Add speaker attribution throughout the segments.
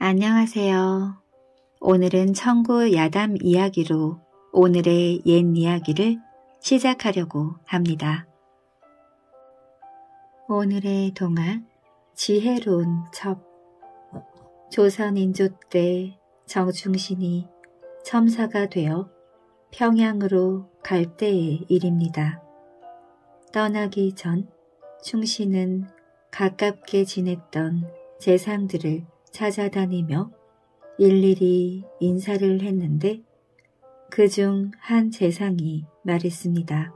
Speaker 1: 안녕하세요. 오늘은 청구 야담 이야기로 오늘의 옛 이야기를 시작하려고 합니다. 오늘의 동화 지혜로운 첩 조선인조 때정충신이 첨사가 되어 평양으로 갈 때의 일입니다. 떠나기 전 충신은 가깝게 지냈던 재상들을 찾아다니며 일일이 인사를 했는데 그 중 한 재상이 말했습니다.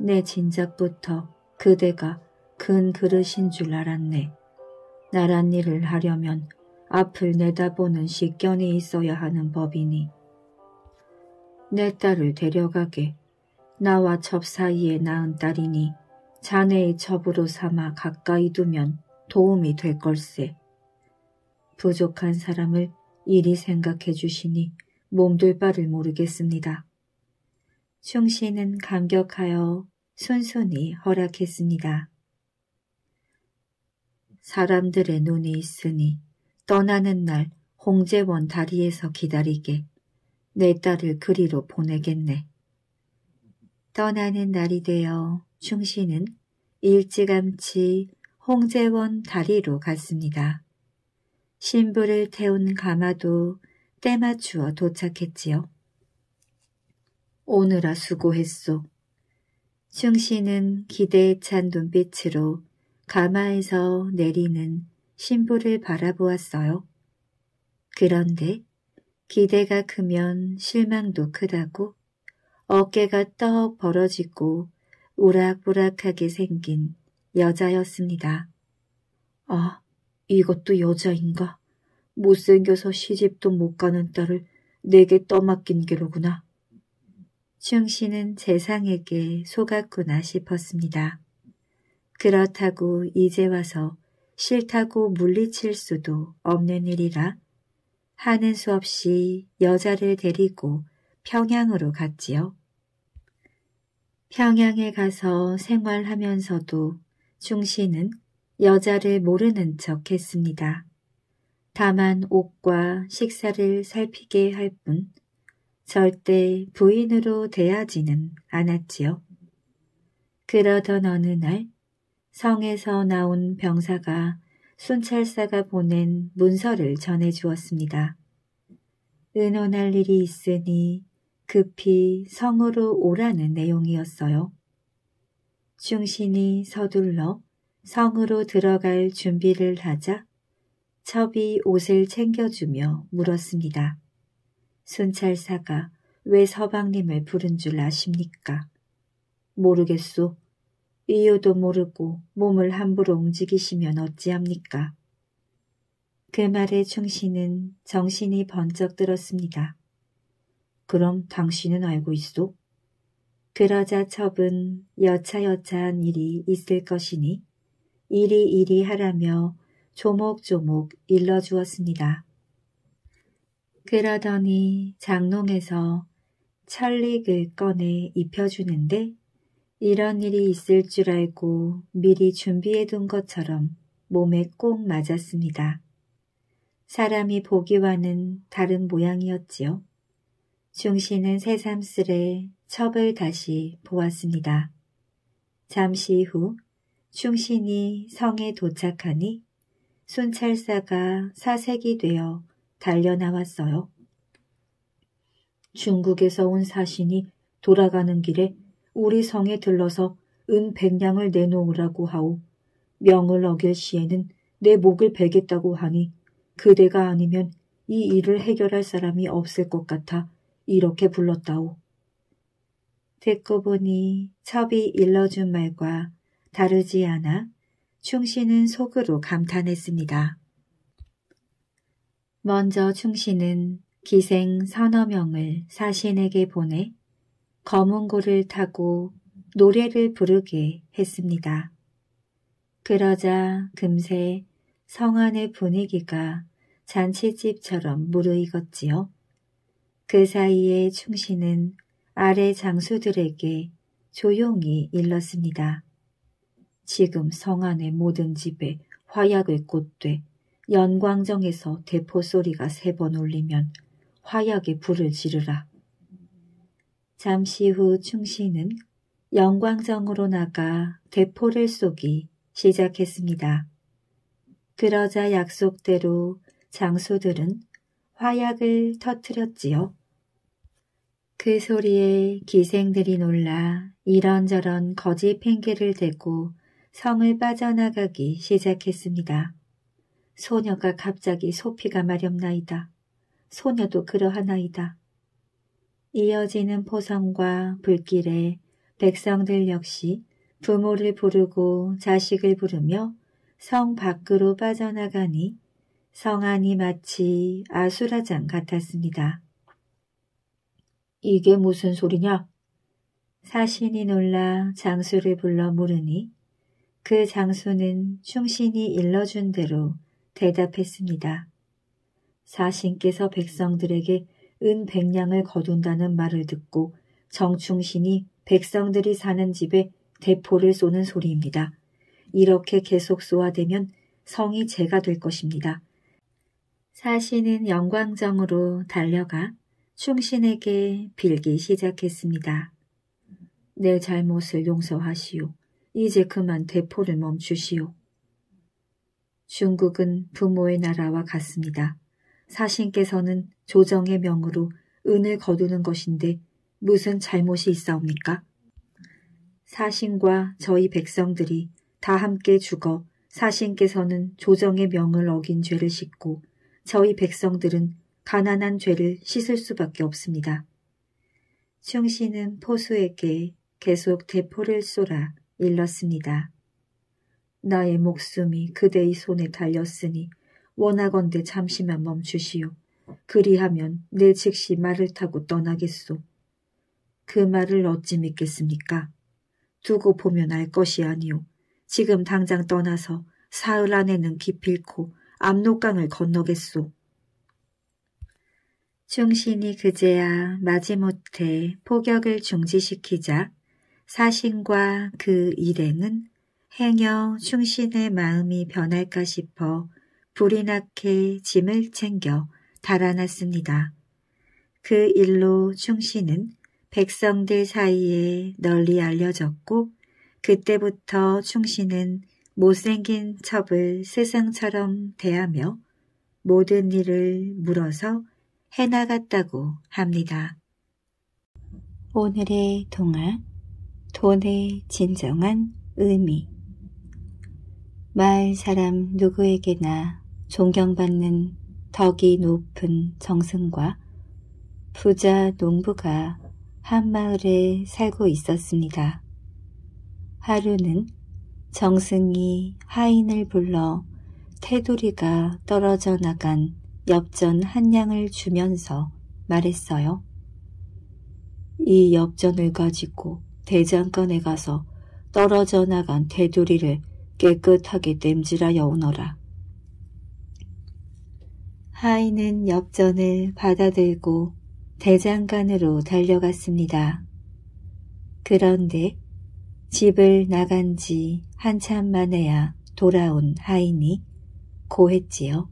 Speaker 1: 내 진작부터 그대가 큰 그릇인 줄 알았네. 나란 일을 하려면 앞을 내다보는 식견이 있어야 하는 법이니. 내 딸을 데려가게. 나와 첩 사이에 낳은 딸이니 자네의 첩으로 삼아 가까이 두면 도움이 될 걸세. 부족한 사람을 이리 생각해 주시니 몸둘 바를 모르겠습니다. 충신은 감격하여 순순히 허락했습니다. 사람들의 눈이 있으니 떠나는 날홍재원 다리에서 기다리게 내 딸을 그리로 보내겠네. 떠나는 날이 되어 충신은 일찌감치 홍재원 다리로 갔습니다. 신부를 태운 가마도 때맞추어 도착했지요. 오느라 수고했소. 충신은 기대에 찬 눈빛으로 가마에서 내리는 신부를 바라보았어요. 그런데 기대가 크면 실망도 크다고 어깨가 떡 벌어지고 우락부락하게 생긴 여자였습니다. 어, 이것도 여자인가? 못생겨서 시집도 못 가는 딸을 내게 떠맡긴 게로구나. 충씨는 재상에게 속았구나 싶었습니다. 그렇다고 이제 와서 싫다고 물리칠 수도 없는 일이라 하는 수 없이 여자를 데리고 평양으로 갔지요. 평양에 가서 생활하면서도 충씨는 여자를 모르는 척 했습니다. 다만 옷과 식사를 살피게 할 뿐 절대 부인으로 대하지는 않았지요. 그러던 어느 날 성에서 나온 병사가 순찰사가 보낸 문서를 전해주었습니다. 의논할 일이 있으니 급히 성으로 오라는 내용이었어요. 중신이 서둘러 성으로 들어갈 준비를 하자 첩이 옷을 챙겨주며 물었습니다. 순찰사가 왜 서방님을 부른 줄 아십니까? 모르겠소. 이유도 모르고 몸을 함부로 움직이시면 어찌합니까? 그 말에 충신은 정신이 번쩍 들었습니다. 그럼 당신은 알고 있소? 그러자 첩은 여차여차한 일이 있을 것이니 이리 이리 하라며 조목조목 일러주었습니다. 그러더니 장롱에서 철릭을 꺼내 입혀주는데 이런 일이 있을 줄 알고 미리 준비해둔 것처럼 몸에 꼭 맞았습니다. 사람이 보기와는 다른 모양이었지요. 중신은 새삼스레 첩을 다시 보았습니다. 잠시 후 충신이 성에 도착하니 순찰사가 사색이 되어 달려나왔어요. 중국에서 온 사신이 돌아가는 길에 우리 성에 들러서 은 백냥을 내놓으라고 하오. 명을 어길 시에는 내 목을 베겠다고 하니 그대가 아니면 이 일을 해결할 사람이 없을 것 같아 이렇게 불렀다오. 듣고 보니 첩이 일러준 말과 다르지 않아 충신은 속으로 감탄했습니다. 먼저 충신은 기생 서너 명을 사신에게 보내 검은고를 타고 노래를 부르게 했습니다. 그러자 금세 성안의 분위기가 잔치집처럼 무르익었지요. 그 사이에 충신은 아래 장수들에게 조용히 일렀습니다. 지금 성 안의 모든 집에 화약을 꽂되 연광정에서 대포 소리가 세 번 울리면 화약의 불을 지르라. 잠시 후 충신은 연광정으로 나가 대포를 쏘기 시작했습니다. 그러자 약속대로 장수들은 화약을 터뜨렸지요. 그 소리에 기생들이 놀라 이런저런 거지 팽개를 대고 성을 빠져나가기 시작했습니다. 소녀가 갑자기 소피가 마렵나이다. 소녀도 그러하나이다. 이어지는 포성과 불길에 백성들 역시 부모를 부르고 자식을 부르며 성 밖으로 빠져나가니 성 안이 마치 아수라장 같았습니다. 이게 무슨 소리냐? 사신이 놀라 장수를 불러 물으니 그 장수는 충신이 일러준 대로 대답했습니다. 사신께서 백성들에게 은 백량을 거둔다는 말을 듣고 정충신이 백성들이 사는 집에 대포를 쏘는 소리입니다. 이렇게 계속 쏘아대면 성이 재가 될 것입니다. 사신은 영광정으로 달려가 충신에게 빌기 시작했습니다. 내 잘못을 용서하시오. 이제 그만 대포를 멈추시오. 중국은 부모의 나라와 같습니다. 사신께서는 조정의 명으로 은을 거두는 것인데 무슨 잘못이 있사옵니까? 사신과 저희 백성들이 다 함께 죽어 사신께서는 조정의 명을 어긴 죄를 씻고 저희 백성들은 가난한 죄를 씻을 수밖에 없습니다. 충신은 포수에게 계속 대포를 쏘라 일렀습니다. 나의 목숨이 그대의 손에 달렸으니 원하건대 잠시만 멈추시오. 그리하면 내 즉시 말을 타고 떠나겠소. 그 말을 어찌 믿겠습니까? 두고 보면 알 것이 아니오. 지금 당장 떠나서 사흘 안에는 기필코 압록강을 건너겠소. 충신이 그제야 마지못해 포격을 중지시키자 사신과 그 일행은 행여 충신의 마음이 변할까 싶어 불이 나게 짐을 챙겨 달아났습니다. 그 일로 충신은 백성들 사이에 널리 알려졌고 그때부터 충신은 못생긴 첩을 세상처럼 대하며 모든 일을 물어서 해나갔다고 합니다. 오늘의 동화 돈의 진정한 의미. 마을 사람 누구에게나 존경받는 덕이 높은 정승과 부자 농부가 한 마을에 살고 있었습니다. 하루는 정승이 하인을 불러 테두리가 떨어져 나간 엽전 한 양을 주면서 말했어요. 이 엽전을 가지고 대장간에 가서 떨어져 나간 테두리를 깨끗하게 땜질하여 오너라. 하인은 엽전을 받아들고 대장간으로 달려갔습니다. 그런데 집을 나간 지 한참 만에야 돌아온 하인이 고했지요.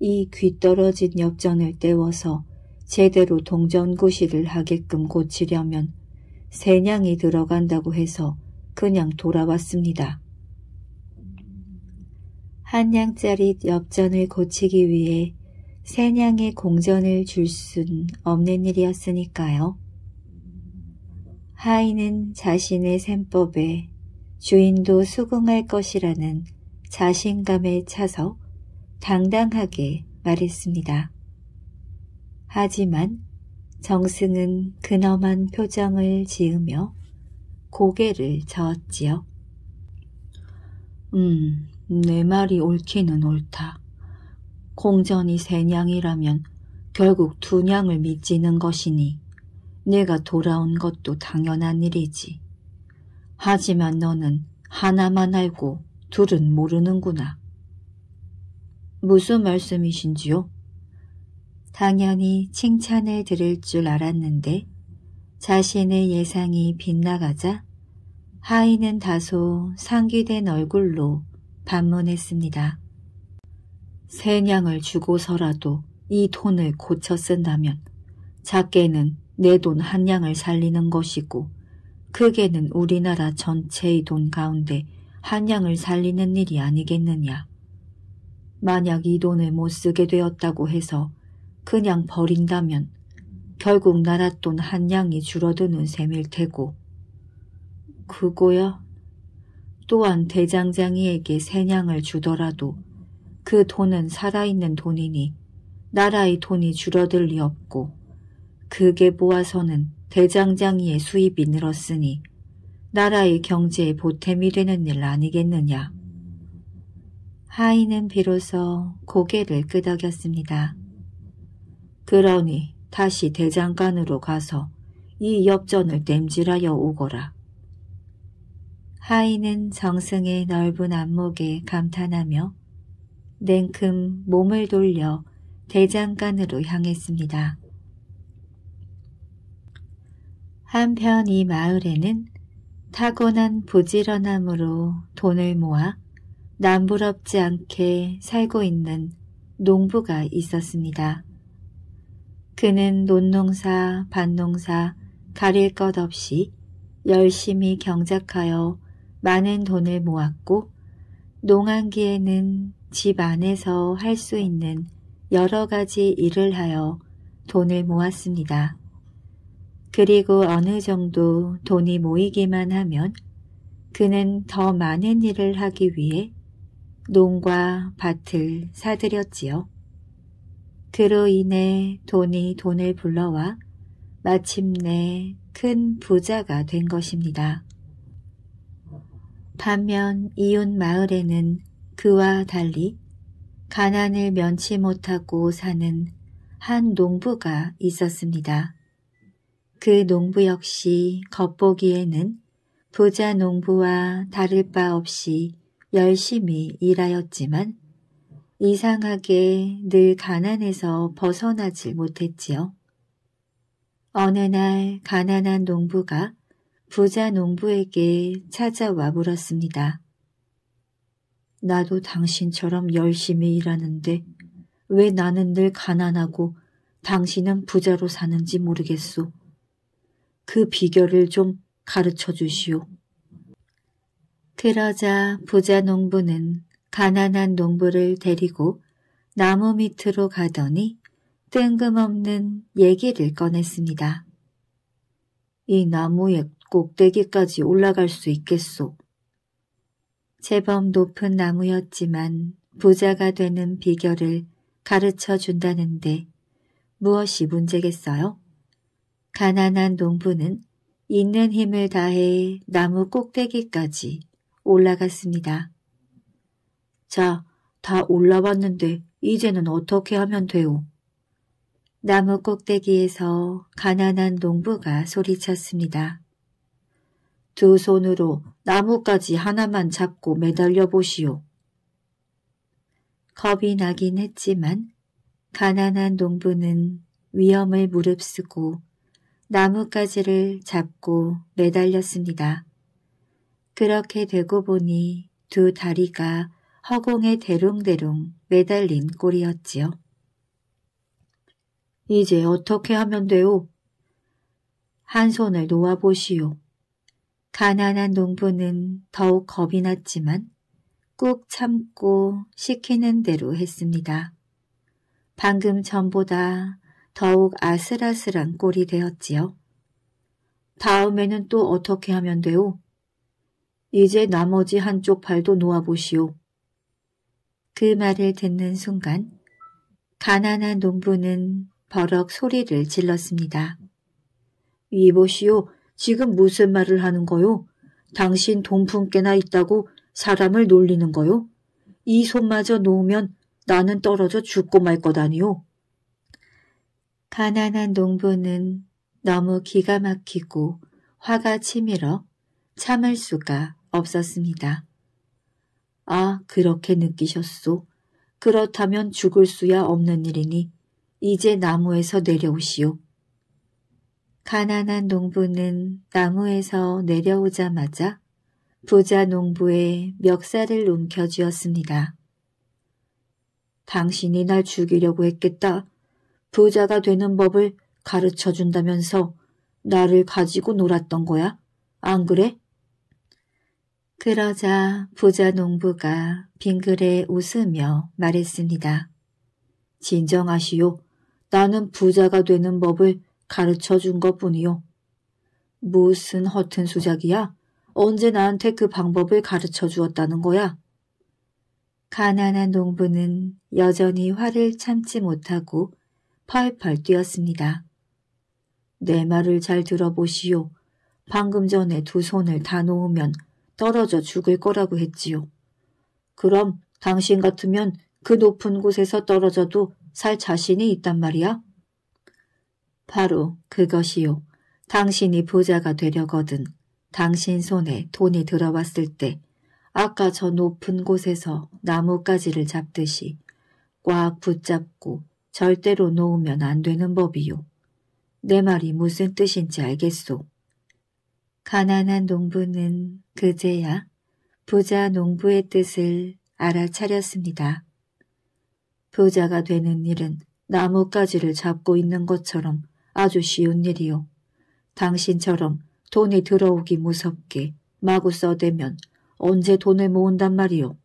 Speaker 1: 이 귀떨어진 엽전을 떼워서 제대로 동전구실을 하게끔 고치려면 세냥이 들어간다고 해서 그냥 돌아왔습니다. 한 냥짜리 엽전을 고치기 위해 세냥의 공전을 줄 순 없는 일이었으니까요. 하이는 자신의 셈법에 주인도 수긍할 것이라는 자신감에 차서 당당하게 말했습니다. 하지만 정승은 근엄한 표정을 지으며 고개를 저었지요. 음, 내 말이 옳기는 옳다. 공전이 세냥이라면 결국 두냥을 미치는 것이니 내가 돌아온 것도 당연한 일이지. 하지만 너는 하나만 알고 둘은 모르는구나. 무슨 말씀이신지요? 당연히 칭찬을 들을 줄 알았는데 자신의 예상이 빗나가자 하이는 다소 상기된 얼굴로 반문했습니다. 세냥을 주고서라도 이 돈을 고쳐 쓴다면 작게는 내 돈한 냥을 살리는 것이고 크게는 우리나라 전체의 돈 가운데 한 냥을 살리는 일이 아니겠느냐. 만약 이 돈을 못 쓰게 되었다고 해서 그냥 버린다면 결국 나랏돈 한 양이 줄어드는 셈일 테고 그거야 또한 대장장이에게 세냥을 주더라도 그 돈은 살아있는 돈이니 나라의 돈이 줄어들 리 없고 그게 모아서는 대장장이의 수입이 늘었으니 나라의 경제에 보탬이 되는 일 아니겠느냐. 하이는 비로소 고개를 끄덕였습니다. 그러니 다시 대장간으로 가서 이 엽전을 땜질하여 오거라. 하인은 정승의 넓은 안목에 감탄하며 냉큼 몸을 돌려 대장간으로 향했습니다. 한편 이 마을에는 타고난 부지런함으로 돈을 모아 남부럽지 않게 살고 있는 농부가 있었습니다. 그는 논농사, 밭농사 가릴 것 없이 열심히 경작하여 많은 돈을 모았고 농한기에는 집 안에서 할 수 있는 여러 가지 일을 하여 돈을 모았습니다. 그리고 어느 정도 돈이 모이기만 하면 그는 더 많은 일을 하기 위해 농과 밭을 사들였지요. 그로 인해 돈이 돈을 불러와 마침내 큰 부자가 된 것입니다. 반면 이웃 마을에는 그와 달리 가난을 면치 못하고 사는 한 농부가 있었습니다. 그 농부 역시 겉보기에는 부자 농부와 다를 바 없이 열심히 일하였지만 이상하게 늘 가난에서 벗어나질 못했지요. 어느 날 가난한 농부가 부자 농부에게 찾아와 물었습니다. 나도 당신처럼 열심히 일하는데 왜 나는 늘 가난하고 당신은 부자로 사는지 모르겠소. 그 비결을 좀 가르쳐 주시오. 그러자 부자 농부는 가난한 농부를 데리고 나무 밑으로 가더니 뜬금없는 얘기를 꺼냈습니다. 이 나무의 꼭대기까지 올라갈 수 있겠소. 제법 높은 나무였지만 부자가 되는 비결을 가르쳐 준다는데 무엇이 문제겠어요? 가난한 농부는 있는 힘을 다해 나무 꼭대기까지 올라갔습니다. 자, 다 올라왔는데 이제는 어떻게 하면 돼요? 나무 꼭대기에서 가난한 농부가 소리쳤습니다. 두 손으로 나뭇가지 하나만 잡고 매달려 보시오. 겁이 나긴 했지만 가난한 농부는 위험을 무릅쓰고 나뭇가지를 잡고 매달렸습니다. 그렇게 되고 보니 두 다리가 허공에 대롱대롱 매달린 꼴이었지요. 이제 어떻게 하면 돼요? 한 손을 놓아보시오. 가난한 농부는 더욱 겁이 났지만 꾹 참고 시키는 대로 했습니다. 방금 전보다 더욱 아슬아슬한 꼴이 되었지요. 다음에는 또 어떻게 하면 돼요? 이제 나머지 한쪽 발도 놓아보시오. 그 말을 듣는 순간 가난한 농부는 버럭 소리를 질렀습니다. 이보시오, 지금 무슨 말을 하는 거요? 당신 돈 품게나 있다고 사람을 놀리는 거요? 이 손마저 놓으면 나는 떨어져 죽고 말 거다니요. 가난한 농부는 너무 기가 막히고 화가 치밀어 참을 수가 없었습니다. 아, 그렇게 느끼셨소. 그렇다면 죽을 수야 없는 일이니 이제 나무에서 내려오시오. 가난한 농부는 나무에서 내려오자마자 부자 농부의 멱살을 움켜쥐었습니다. 당신이 날 죽이려고 했겠다. 부자가 되는 법을 가르쳐준다면서 나를 가지고 놀았던 거야? 안 그래? 그러자 부자 농부가 빙그레 웃으며 말했습니다. 진정하시오. 나는 부자가 되는 법을 가르쳐 준것뿐이오 무슨 허튼 수작이야? 언제 나한테 그 방법을 가르쳐 주었다는 거야? 가난한 농부는 여전히 화를 참지 못하고 펄펄 뛰었습니다. 내 말을 잘 들어보시오. 방금 전에 두 손을 다 놓으면 떨어져 죽을 거라고 했지요. 그럼 당신 같으면 그 높은 곳에서 떨어져도 살 자신이 있단 말이야? 바로 그것이요. 당신이 부자가 되려거든 당신 손에 돈이 들어왔을 때 아까 저 높은 곳에서 나뭇가지를 잡듯이 꽉 붙잡고 절대로 놓으면 안 되는 법이요. 내 말이 무슨 뜻인지 알겠소. 가난한 농부는 그제야 부자 농부의 뜻을 알아차렸습니다. 부자가 되는 일은 나뭇가지를 잡고 있는 것처럼 아주 쉬운 일이요. 당신처럼 돈이 들어오기 무섭게 마구 써대면 언제 돈을 모은단 말이요.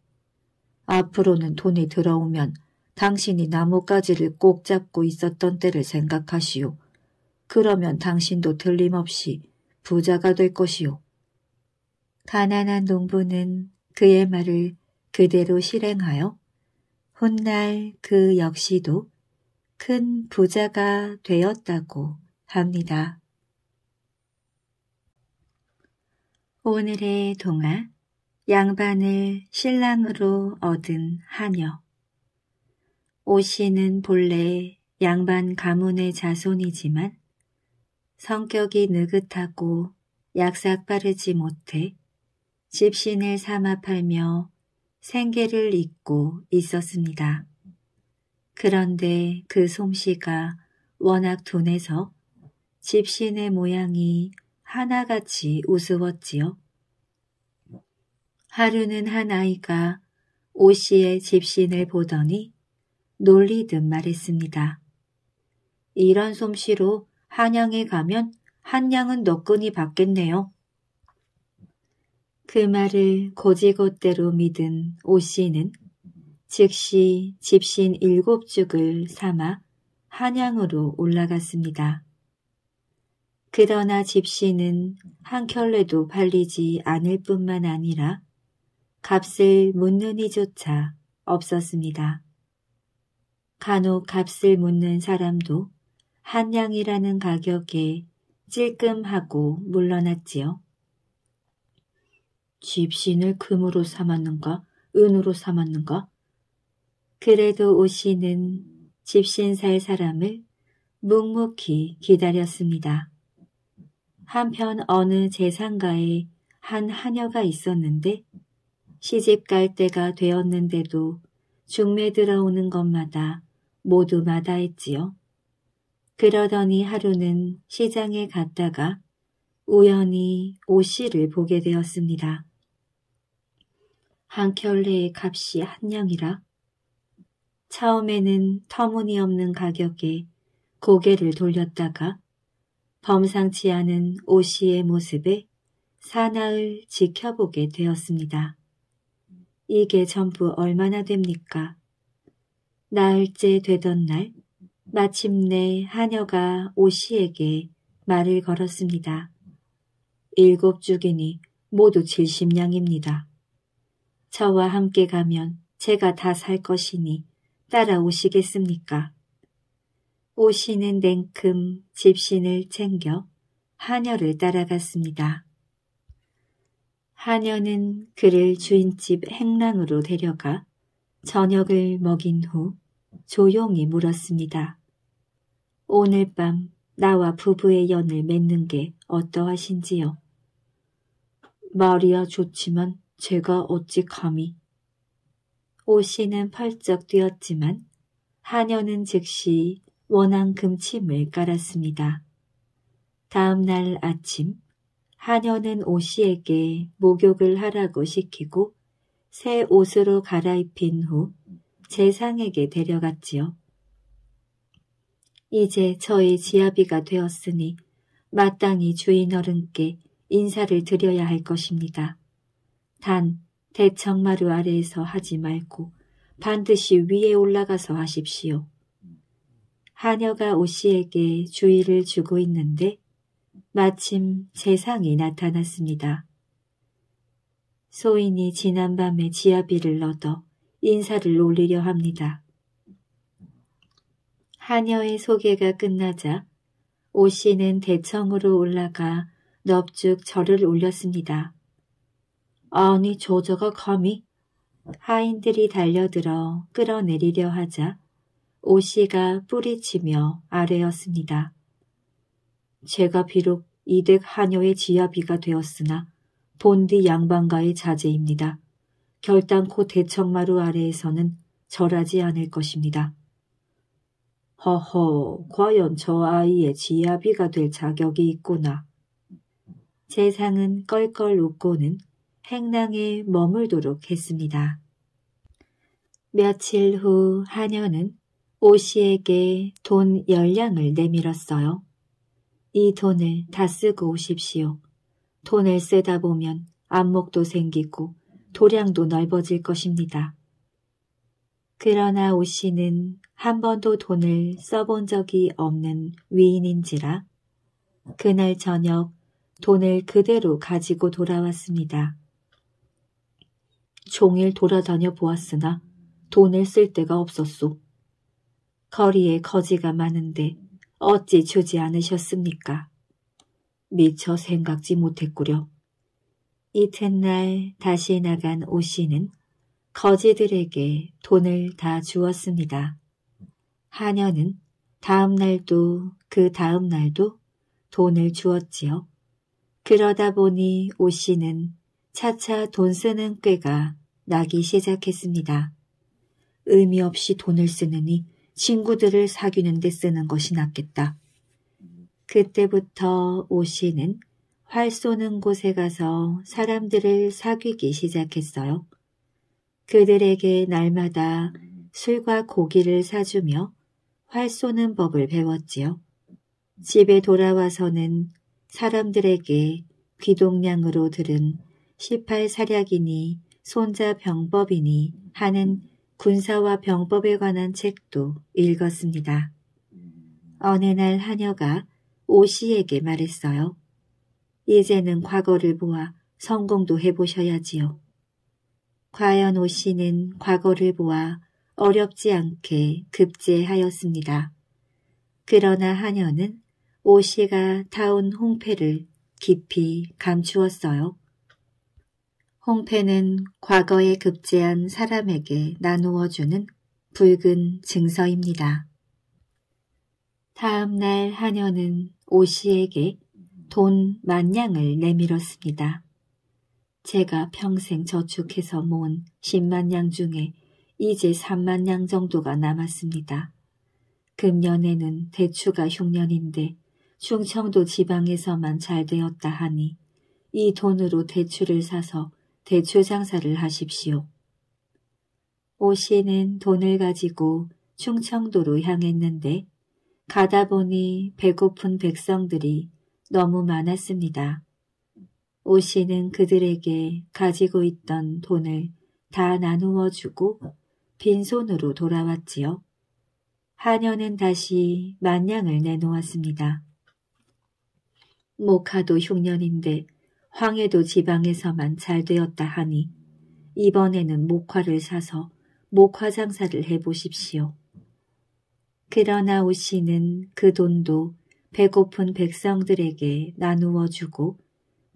Speaker 1: 앞으로는 돈이 들어오면 당신이 나뭇가지를 꼭 잡고 있었던 때를 생각하시오. 그러면 당신도 틀림없이 부자가 될 것이요. 가난한 농부는 그의 말을 그대로 실행하여 훗날 그 역시도 큰 부자가 되었다고 합니다. 오늘의 동화 양반을 신랑으로 얻은 하녀 오씨는 본래 양반 가문의 자손이지만 성격이 느긋하고 약삭 빠르지 못해 집신을 삼아 팔며 생계를 잇고 있었습니다. 그런데 그 솜씨가 워낙 둔해서 집신의 모양이 하나같이 우스웠지요. 하루는 한 아이가 오씨의 집신을 보더니 놀리듯 말했습니다. 이런 솜씨로 한양에 가면 한양은 너끈히 받겠네요. 그 말을 거지것대로 믿은 오씨는 즉시 집신 일곱 죽을 삼아 한양으로 올라갔습니다. 그러나 집시는 한 켤레도 팔리지 않을 뿐만 아니라 값을 묻는 이조차 없었습니다. 간혹 값을 묻는 사람도 한양이라는 가격에 찔끔하고 물러났지요. 집신을 금으로 삼았는가 은으로 삼았는가 그래도 오씨는 집신 살 사람을 묵묵히 기다렸습니다. 한편 어느 재산가에한 하녀가 있었는데 시집 갈 때가 되었는데도 중매 들어오는 것마다 모두 마다했지요. 그러더니 하루는 시장에 갔다가 우연히 오씨를 보게 되었습니다. 한 켤레의 값이 한냥이라 처음에는 터무니없는 가격에 고개를 돌렸다가 범상치 않은 오씨의 모습에 사나을 지켜보게 되었습니다. 이게 전부 얼마나 됩니까? 나흘째 되던 날 마침내 하녀가 오씨에게 말을 걸었습니다. 일곱 주기니 모두 70냥입니다. 저와 함께 가면 제가 다 살 것이니 따라오시겠습니까? 오씨는 냉큼 집신을 챙겨 하녀를 따라갔습니다. 하녀는 그를 주인집 행랑으로 데려가 저녁을 먹인 후 조용히 물었습니다. 오늘 밤 나와 부부의 연을 맺는 게 어떠하신지요? 말이야 좋지만 제가 어찌 감히. 오씨는 펄쩍 뛰었지만 하녀는 즉시 원앙금 침을 깔았습니다. 다음 날 아침 하녀는 오씨에게 목욕을 하라고 시키고 새 옷으로 갈아입힌 후 재상에게 데려갔지요. 이제 저의 지아비가 되었으니 마땅히 주인 어른께 인사를 드려야 할 것입니다. 단 대청마루 아래에서 하지 말고 반드시 위에 올라가서 하십시오. 하녀가 오씨에게 주의를 주고 있는데 마침 재상이 나타났습니다. 소인이 지난밤에 지아비를 얻어 인사를 올리려 합니다. 하녀의 소개가 끝나자 오 씨는 대청으로 올라가 넙죽 절을 올렸습니다. 아니 조저가 감히 하인들이 달려들어 끌어내리려 하자 오 씨가 뿌리치며 아뢰었습니다. 제가 비록 이득 하녀의 지하비가 되었으나 본디 양반가의 자제입니다. 결단코 대청마루 아래에서는 절하지 않을 것입니다. 허허, 과연 저 아이의 지아비가 될 자격이 있구나. 세상은 껄껄 웃고는 행랑에 머물도록 했습니다. 며칠 후한여는오 씨에게 돈 열량을 내밀었어요. 이 돈을 다 쓰고 오십시오. 돈을 쓰다 보면 안목도 생기고 도량도 넓어질 것입니다. 그러나 오 씨는 한 번도 돈을 써본 적이 없는 위인인지라 그날 저녁 돈을 그대로 가지고 돌아왔습니다. 종일 돌아다녀 보았으나 돈을 쓸 데가 없었소. 거리에 거지가 많은데 어찌 주지 않으셨습니까? 미처 생각지 못했구려. 이튿날 다시 나간 오씨는 거지들에게 돈을 다 주었습니다. 하녀는 다음 날도 그 다음 날도 돈을 주었지요. 그러다 보니 오 씨는 차차 돈 쓰는 꾀가 나기 시작했습니다. 의미 없이 돈을 쓰느니 친구들을 사귀는 데 쓰는 것이 낫겠다. 그때부터 오 씨는 활 쏘는 곳에 가서 사람들을 사귀기 시작했어요. 그들에게 날마다 술과 고기를 사주며 활 쏘는 법을 배웠지요. 집에 돌아와서는 사람들에게 귀동량으로 들은 18사략이니 손자 병법이니 하는 군사와 병법에 관한 책도 읽었습니다. 어느 날 하녀가 오씨에게 말했어요. 이제는 과거를 보아 성공도 해보셔야지요. 과연 오씨는 과거를 보아 어렵지 않게 급제하였습니다. 그러나 하녀는 오씨가 타온 홍패를 깊이 감추었어요. 홍패는 과거에 급제한 사람에게 나누어주는 붉은 증서입니다. 다음 날 하녀는 오씨에게 돈 만냥을 내밀었습니다. 제가 평생 저축해서 모은 10만냥 중에 이제 3만 냥 정도가 남았습니다. 금년에는 대추가 흉년인데 충청도 지방에서만 잘 되었다 하니 이 돈으로 대추를 사서 대추 장사를 하십시오. 오 씨는 돈을 가지고 충청도로 향했는데 가다 보니 배고픈 백성들이 너무 많았습니다. 오 씨는 그들에게 가지고 있던 돈을 다 나누어 주고 빈손으로 돌아왔지요. 하녀는 다시 만냥을 내놓았습니다. 모카도 흉년인데 황해도 지방에서만 잘 되었다 하니 이번에는 목화를 사서 목화 장사를 해보십시오. 그러나 오씨는 그 돈도 배고픈 백성들에게 나누어 주고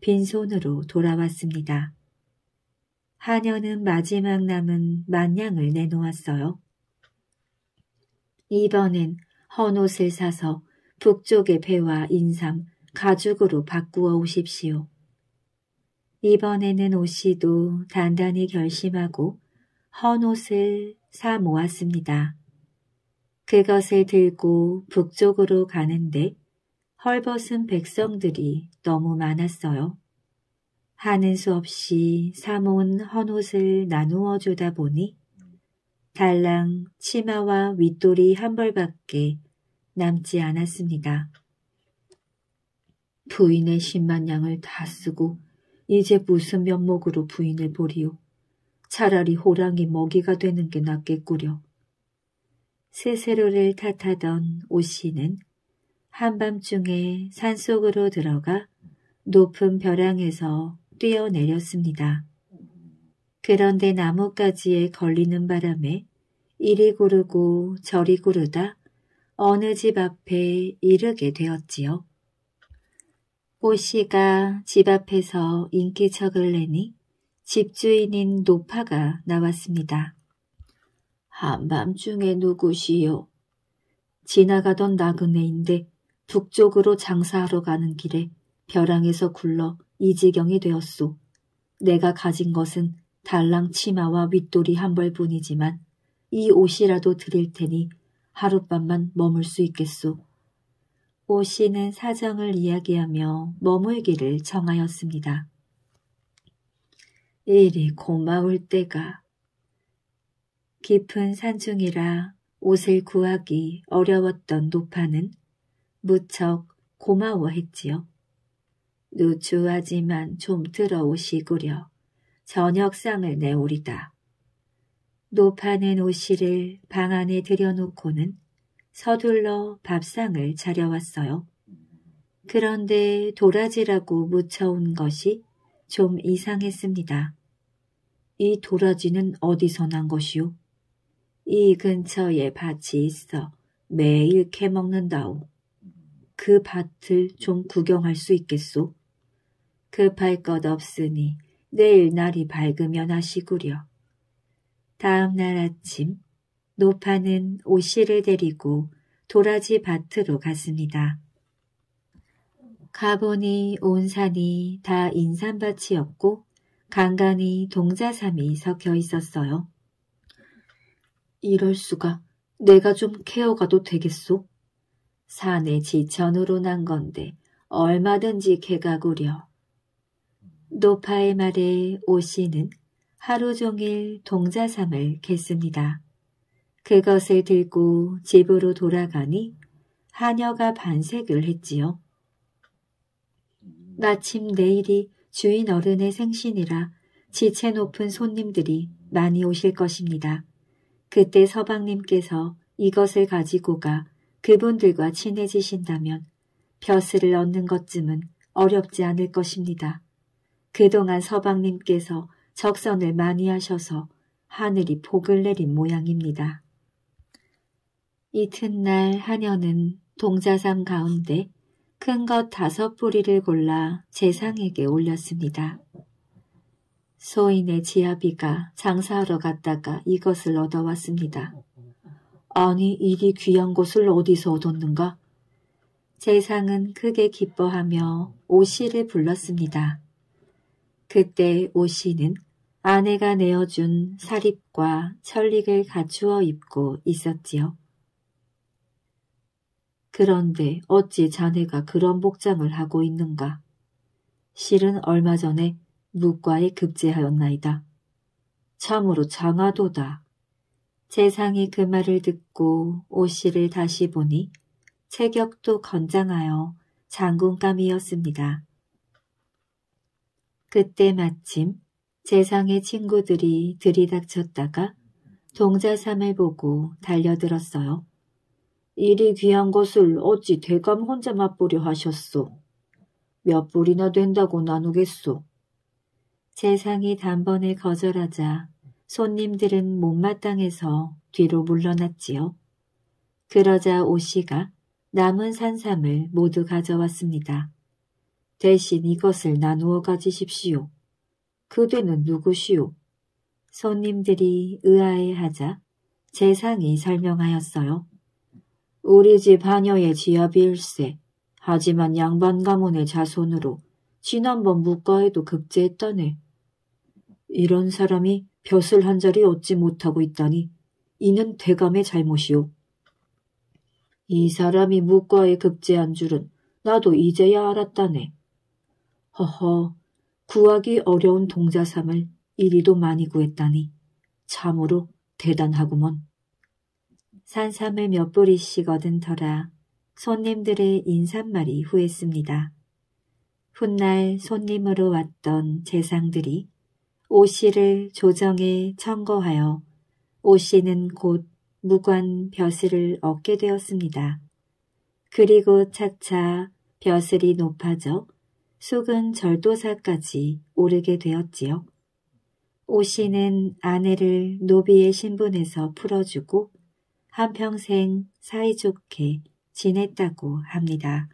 Speaker 1: 빈손으로 돌아왔습니다. 하녀는 마지막 남은 만냥을 내놓았어요. 이번엔 헌옷을 사서 북쪽의 배와 인삼, 가죽으로 바꾸어 오십시오. 이번에는 오씨도 단단히 결심하고 헌옷을 사 모았습니다. 그것을 들고 북쪽으로 가는데 헐벗은 백성들이 너무 많았어요. 하는 수 없이 사모은 헌옷을 나누어 주다 보니 달랑 치마와 윗돌이 한 벌밖에 남지 않았습니다. 부인의 십만 양을 다 쓰고 이제 무슨 면목으로 부인을 보리오. 차라리 호랑이 먹이가 되는 게 낫겠구려. 세세로를 탓하던 오씨는 한밤중에 산속으로 들어가 높은 벼랑에서 뛰어내렸습니다. 그런데 나뭇가지에 걸리는 바람에 이리 구르고 저리 구르다 어느 집 앞에 이르게 되었지요. 오씨가 집 앞에서 인기척을 내니 집주인인 노파가 나왔습니다. 한밤중에 누구시요? 지나가던 나그네인데 북쪽으로 장사하러 가는 길에 벼랑에서 굴러 이 지경이 되었소. 내가 가진 것은 달랑 치마와 윗돌이 한 벌뿐이지만 이 옷이라도 드릴 테니 하룻밤만 머물 수 있겠소. 오 씨는 사정을 이야기하며 머물기를 정하였습니다. 이리 고마울 때가 깊은 산중이라 옷을 구하기 어려웠던 노파는 무척 고마워했지요. 누추하지만 좀 들어오시구려. 저녁상을 내오리다. 노파는 오씨를 방 안에 들여놓고는 서둘러 밥상을 차려왔어요. 그런데 도라지라고 묻혀온 것이 좀 이상했습니다. 이 도라지는 어디서 난 것이오? 이 근처에 밭이 있어 매일 캐먹는다오. 그 밭을 좀 구경할 수 있겠소? 급할 것 없으니 내일 날이 밝으면 하시구려. 다음 날 아침 노파는 오씨를 데리고 도라지 밭으로 갔습니다. 가보니 온 산이 다 인삼밭이었고 간간히 동자삼이 섞여 있었어요. 이럴 수가 내가 좀 케어가도 되겠소? 산에 지천으로 난 건데 얼마든지 개가구려. 노파의 말에 오 씨는 하루 종일 동자삼을 갰습니다. 그것을 들고 집으로 돌아가니 하녀가 반색을 했지요. 마침 내일이 주인 어른의 생신이라 지체 높은 손님들이 많이 오실 것입니다. 그때 서방님께서 이것을 가지고 가 그분들과 친해지신다면 벼슬을 얻는 것쯤은 어렵지 않을 것입니다. 그동안 서방님께서 적선을 많이 하셔서 하늘이 복을 내린 모양입니다. 이튿날 하녀는 동자삼 가운데 큰 것 다섯 뿌리를 골라 재상에게 올렸습니다. 소인의 지아비가 장사하러 갔다가 이것을 얻어왔습니다. 아니 이리 귀한 곳을 어디서 얻었는가? 재상은 크게 기뻐하며 오씨를 불렀습니다. 그때 오씨는 아내가 내어준 사립과 철릭을 갖추어 입고 있었지요. 그런데 어찌 자네가 그런 복장을 하고 있는가? 실은 얼마 전에 무과에 급제하였나이다. 참으로 장하도다. 재상이 그 말을 듣고 오씨를 다시 보니 체격도 건장하여 장군감이었습니다. 그때 마침 재상의 친구들이 들이닥쳤다가 동자삼을 보고 달려들었어요. 이리 귀한 것을 어찌 대감 혼자 맛보려 하셨소. 몇 불이나 된다고 나누겠소. 재상이 단번에 거절하자 손님들은 못마땅해서 뒤로 물러났지요. 그러자 오씨가 남은 산삼을 모두 가져왔습니다. 대신 이것을 나누어 가지십시오. 그대는 누구시오? 손님들이 의아해하자 재상이 설명하였어요. 우리 집 하녀의 지아비일세 하지만 양반 가문의 자손으로 지난번 무과에도 급제했다네. 이런 사람이 벼슬 한 자리 얻지 못하고 있다니 이는 대감의 잘못이오. 이 사람이 무과에 급제한 줄은 나도 이제야 알았다네. 허허 구하기 어려운 동자삼을 이리도 많이 구했다니 참으로 대단하구먼. 산삼을 몇 뿌리씩 얻은 터라 손님들의 인삿말이 후했습니다. 훗날 손님으로 왔던 재상들이 오씨를 조정에 청거하여 오씨는 곧 무관 벼슬을 얻게 되었습니다. 그리고 차차 벼슬이 높아져 속은 절도사까지 오르게 되었지요. 오씨는 아내를 노비의 신분에서 풀어주고 한평생 사이좋게 지냈다고 합니다.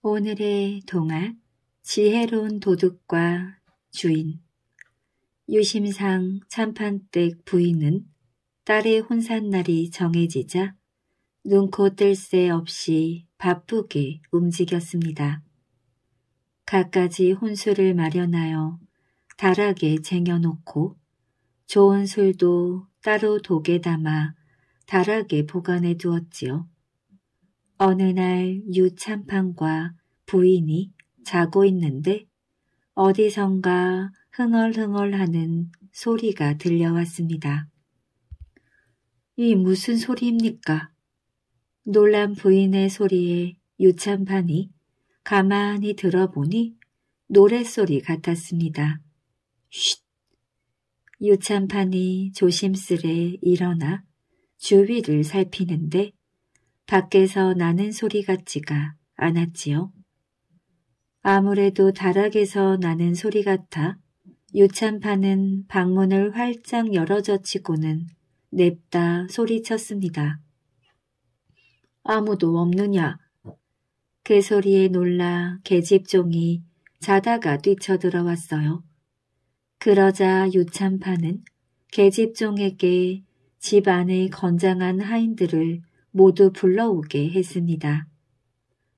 Speaker 1: 오늘의 동화 지혜로운 도둑과 주인 유심상 참판댁 부인은 딸의 혼산날이 정해지자 눈코 뜰 새 없이 바쁘게 움직였습니다. 갖가지 혼술을 마련하여 다락에 쟁여놓고 좋은 술도 따로 독에 담아 다락에 보관해 두었지요. 어느 날 유참판과 부인이 자고 있는데 어디선가 흥얼흥얼하는 소리가 들려왔습니다. 이 무슨 소리입니까? 놀란 부인의 소리에 유참판이 가만히 들어보니 노랫소리 같았습니다. 쉿! 유찬판이 조심스레 일어나 주위를 살피는데 밖에서 나는 소리 같지가 않았지요. 아무래도 다락에서 나는 소리 같아 유찬판은 방문을 활짝 열어젖히고는 냅다 소리쳤습니다. 아무도 없느냐? 그 소리에 놀라 계집종이 자다가 뛰쳐들어왔어요. 그러자 유참파는 계집종에게 집 안의 건장한 하인들을 모두 불러오게 했습니다.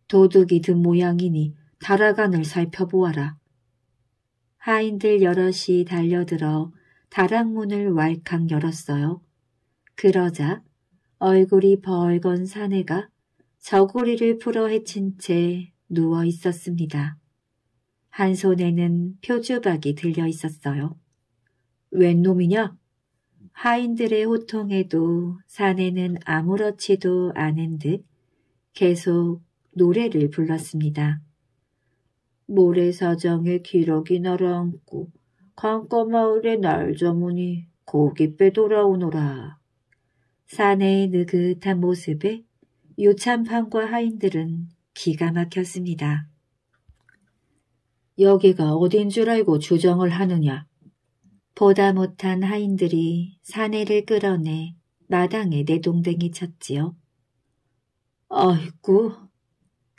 Speaker 1: 도둑이 든 모양이니 다라간을 살펴보아라. 하인들 여럿이 달려들어 다락문을 왈칵 열었어요. 그러자 얼굴이 벌건 사내가 저고리를 풀어 헤친 채 누워 있었습니다. 한 손에는 표주박이 들려 있었어요. 웬 놈이냐? 하인들의 호통에도 사내는 아무렇지도 않은 듯 계속 노래를 불렀습니다. 모래사장에 기러기 날아앉고 강가마을의날 저무니 고깃배 돌아오노라. 사내의 느긋한 모습에 요참판과 하인들은 기가 막혔습니다. 여기가 어딘 줄 알고 주정을 하느냐. 보다 못한 하인들이 사내를 끌어내 마당에 내동댕이 쳤지요. 아이고,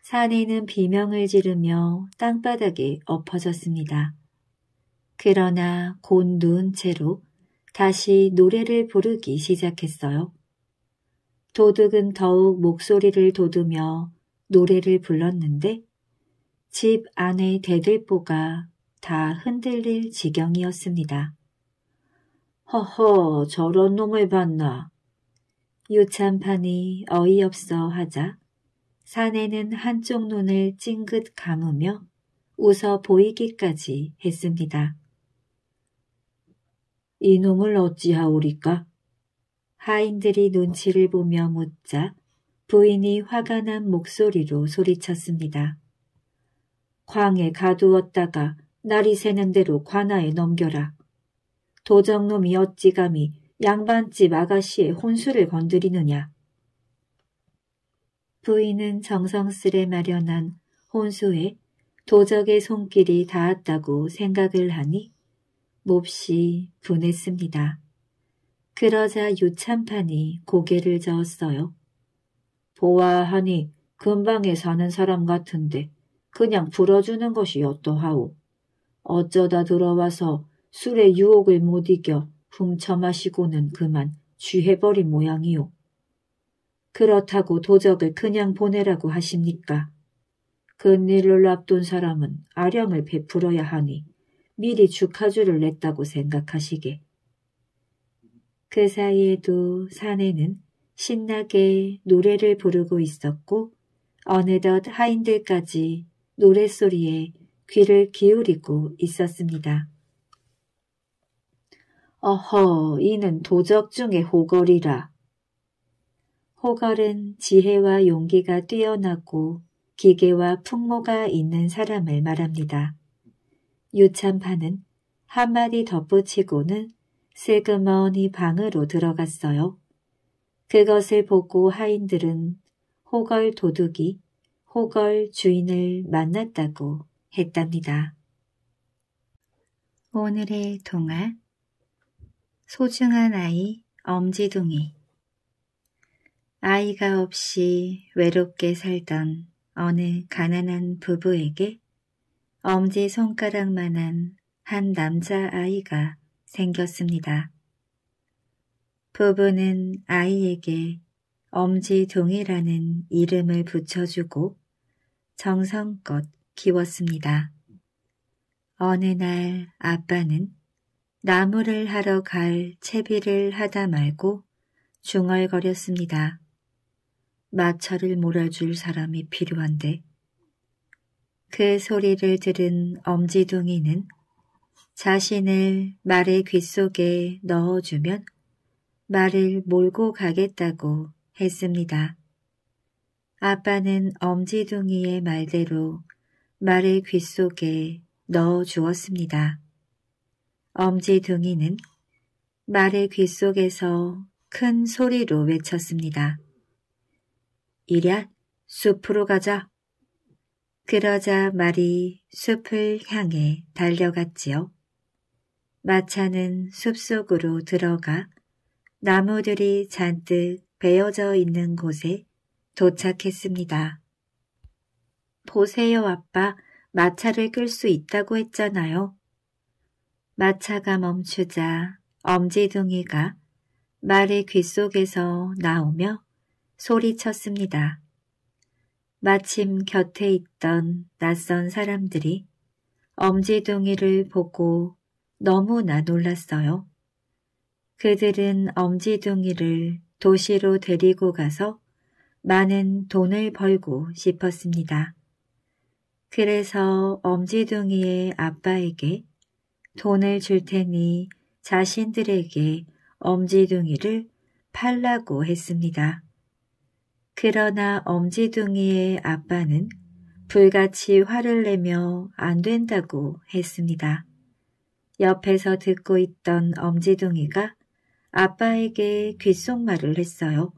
Speaker 1: 사내는 비명을 지르며 땅바닥에 엎어졌습니다. 그러나 곧 누운 채로 다시 노래를 부르기 시작했어요. 도둑은 더욱 목소리를 돋으며 노래를 불렀는데 집 안의 대들보가 다 흔들릴 지경이었습니다. 허허 저런 놈을 봤나. 유찬판이 어이없어 하자 사내는 한쪽 눈을 찡긋 감으며 웃어 보이기까지 했습니다. 이놈을 어찌하오리까? 하인들이 눈치를 보며 묻자 부인이 화가 난 목소리로 소리쳤습니다. 광에 가두었다가 날이 새는 대로 관아에 넘겨라. 도적놈이 어찌 감히 양반집 아가씨의 혼수를 건드리느냐. 부인은 정성스레 마련한 혼수에 도적의 손길이 닿았다고 생각을 하니 몹시 분했습니다. 그러자 유참판이 고개를 저었어요. 보아하니 금방에 사는 사람 같은데 그냥 불어주는 것이 어떠하오. 어쩌다 들어와서 술의 유혹을 못 이겨 훔쳐 마시고는 그만 취해버린 모양이오. 그렇다고 도적을 그냥 보내라고 하십니까? 근일을 앞둔 사람은 아령을 베풀어야 하니 미리 주카주를 냈다고 생각하시게. 그 사이에도 사내는 신나게 노래를 부르고 있었고 어느덧 하인들까지 노랫소리에 귀를 기울이고 있었습니다. 어허, 이는 도적 중의 호걸이라. 호걸은 지혜와 용기가 뛰어나고 기계와 풍모가 있는 사람을 말합니다. 유찬파는 한마디 덧붙이고는 세그머니 방으로 들어갔어요. 그것을 보고 하인들은 호걸 도둑이 호걸 주인을 만났다고 했답니다. 오늘의 동화 소중한 아이 엄지둥이 아이가 없이 외롭게 살던 어느 가난한 부부에게 엄지 손가락만한 한 남자아이가 생겼습니다. 부부는 아이에게 엄지동이라는 이름을 붙여주고 정성껏 키웠습니다. 어느 날 아빠는 나무를 하러 갈 채비를 하다 말고 중얼거렸습니다. 마차를 몰아줄 사람이 필요한데 그 소리를 들은 엄지둥이는 자신을 말의 귓속에 넣어주면 말을 몰고 가겠다고 했습니다. 아빠는 엄지둥이의 말대로 말의 귓속에 넣어 주었습니다. 엄지둥이는 말의 귓속에서 큰 소리로 외쳤습니다. 이랴, 숲으로 가자. 그러자 말이 숲을 향해 달려갔지요. 마차는 숲속으로 들어가 나무들이 잔뜩 베어져 있는 곳에 도착했습니다. 보세요, 아빠. 마차를 끌 수 있다고 했잖아요. 마차가 멈추자 엄지둥이가 말의 귓속에서 나오며 소리쳤습니다. 마침 곁에 있던 낯선 사람들이 엄지둥이를 보고 너무나 놀랐어요. 그들은 엄지둥이를 도시로 데리고 가서 많은 돈을 벌고 싶었습니다. 그래서 엄지둥이의 아빠에게 돈을 줄 테니 자신들에게 엄지둥이를 팔라고 했습니다. 그러나 엄지둥이의 아빠는 불같이 화를 내며 안 된다고 했습니다. 옆에서 듣고 있던 엄지둥이가 아빠에게 귓속말을 했어요.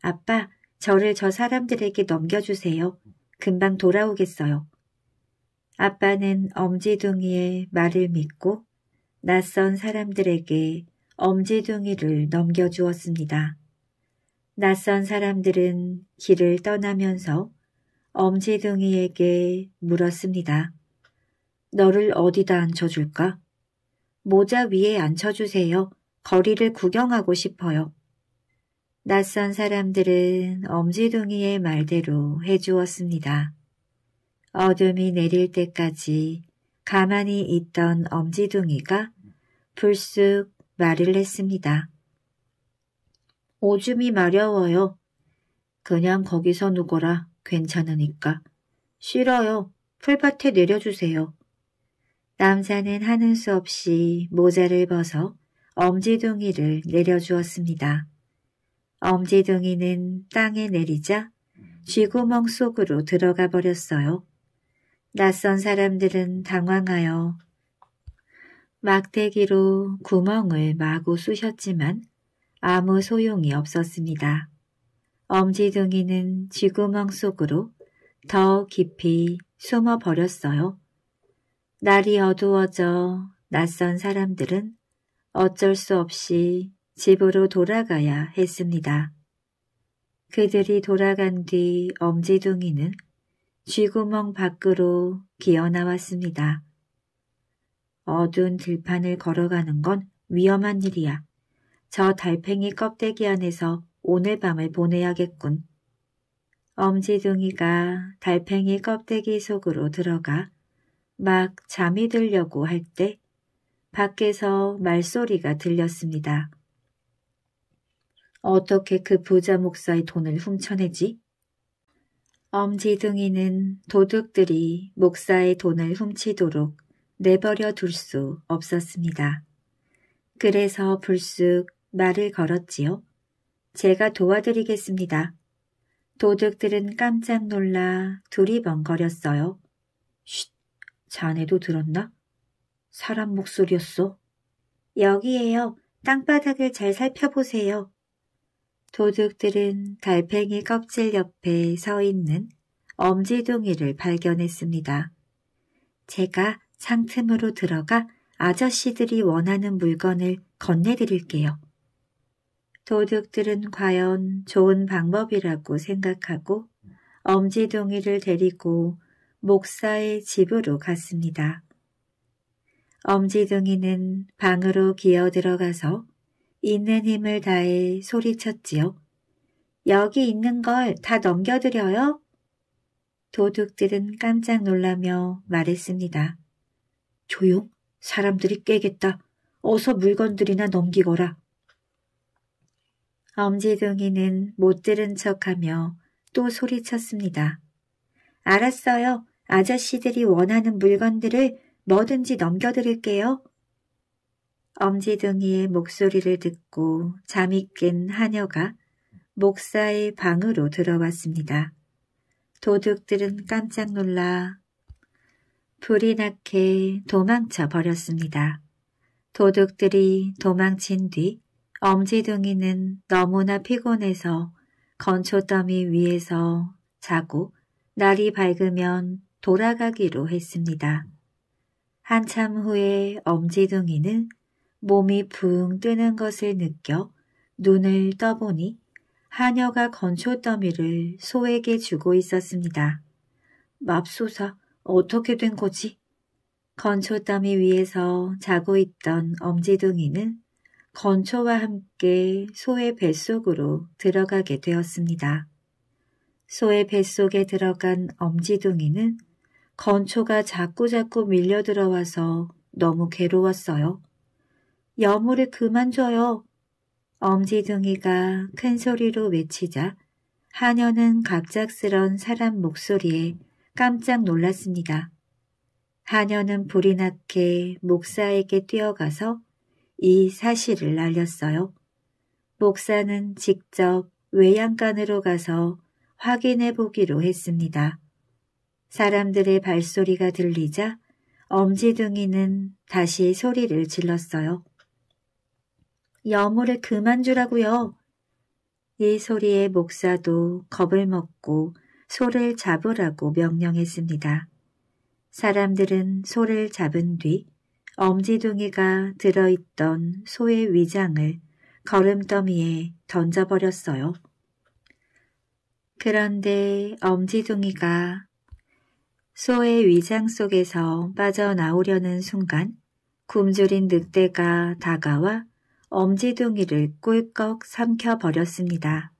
Speaker 1: 아빠, 저를 저 사람들에게 넘겨주세요. 금방 돌아오겠어요. 아빠는 엄지둥이의 말을 믿고 낯선 사람들에게 엄지둥이를 넘겨주었습니다. 낯선 사람들은 길을 떠나면서 엄지둥이에게 물었습니다. 너를 어디다 앉혀줄까? 모자 위에 앉혀주세요. 거리를 구경하고 싶어요. 낯선 사람들은 엄지둥이의 말대로 해주었습니다. 어둠이 내릴 때까지 가만히 있던 엄지둥이가 불쑥 말을 했습니다. 오줌이 마려워요. 그냥 거기서 누거라. 괜찮으니까. 싫어요. 풀밭에 내려주세요. 남자는 하는 수 없이 모자를 벗어 엄지둥이를 내려주었습니다. 엄지둥이는 땅에 내리자 쥐구멍 속으로 들어가 버렸어요. 낯선 사람들은 당황하여 막대기로 구멍을 마구 쑤셨지만 아무 소용이 없었습니다. 엄지둥이는 쥐구멍 속으로 더 깊이 숨어 버렸어요. 날이 어두워져 낯선 사람들은 어쩔 수 없이 집으로 돌아가야 했습니다. 그들이 돌아간 뒤 엄지둥이는 쥐구멍 밖으로 기어나왔습니다. 어두운 들판을 걸어가는 건 위험한 일이야. 저 달팽이 껍데기 안에서 오늘 밤을 보내야겠군. 엄지둥이가 달팽이 껍데기 속으로 들어가 막 잠이 들려고 할 때 밖에서 말소리가 들렸습니다. 어떻게 그 부자 목사의 돈을 훔쳐내지? 엄지둥이는 도둑들이 목사의 돈을 훔치도록 내버려 둘 수 없었습니다. 그래서 불쑥 말을 걸었지요. 제가 도와드리겠습니다. 도둑들은 깜짝 놀라 두리번거렸어요. 자네도 들었나? 사람 목소리였어. 여기에요. 땅바닥을 잘 살펴보세요. 도둑들은 달팽이 껍질 옆에 서 있는 엄지둥이를 발견했습니다. 제가 상틈으로 들어가 아저씨들이 원하는 물건을 건네드릴게요. 도둑들은 과연 좋은 방법이라고 생각하고 엄지둥이를 데리고 목사의 집으로 갔습니다. 엄지둥이는 방으로 기어 들어가서 있는 힘을 다해 소리쳤지요. 여기 있는 걸 다 넘겨드려요? 도둑들은 깜짝 놀라며 말했습니다. 조용, 사람들이 깨겠다. 어서 물건들이나 넘기거라. 엄지둥이는 못 들은 척하며 또 소리쳤습니다. 알았어요. 아저씨들이 원하는 물건들을 뭐든지 넘겨드릴게요. 엄지둥이의 목소리를 듣고 잠이 깬 하녀가 목사의 방으로 들어왔습니다. 도둑들은 깜짝 놀라 불이 나게 도망쳐 버렸습니다. 도둑들이 도망친 뒤 엄지둥이는 너무나 피곤해서 건초더미 위에서 자고 날이 밝으면 돌아가기로 했습니다. 한참 후에 엄지둥이는 몸이 붕 뜨는 것을 느껴 눈을 떠보니 하녀가 건초더미를 소에게 주고 있었습니다. 맙소사 어떻게 된 거지? 건초더미 위에서 자고 있던 엄지둥이는 건초와 함께 소의 뱃속으로 들어가게 되었습니다. 소의 뱃속에 들어간 엄지둥이는 건초가 자꾸자꾸 밀려 들어와서 너무 괴로웠어요. 여물을 그만 줘요. 엄지둥이가 큰 소리로 외치자 하녀는 갑작스런 사람 목소리에 깜짝 놀랐습니다. 하녀는 불이 났게 목사에게 뛰어가서 이 사실을 알렸어요. 목사는 직접 외양간으로 가서 확인해 보기로 했습니다. 사람들의 발소리가 들리자 엄지둥이는 다시 소리를 질렀어요. 여물을 그만 주라고요. 이 소리에 목사도 겁을 먹고 소를 잡으라고 명령했습니다. 사람들은 소를 잡은 뒤 엄지둥이가 들어있던 소의 위장을 걸음더미에 던져버렸어요. 그런데 엄지둥이가 소의 위장 속에서 빠져나오려는 순간 굶주린 늑대가 다가와 엄지둥이를 꿀꺽 삼켜버렸습니다.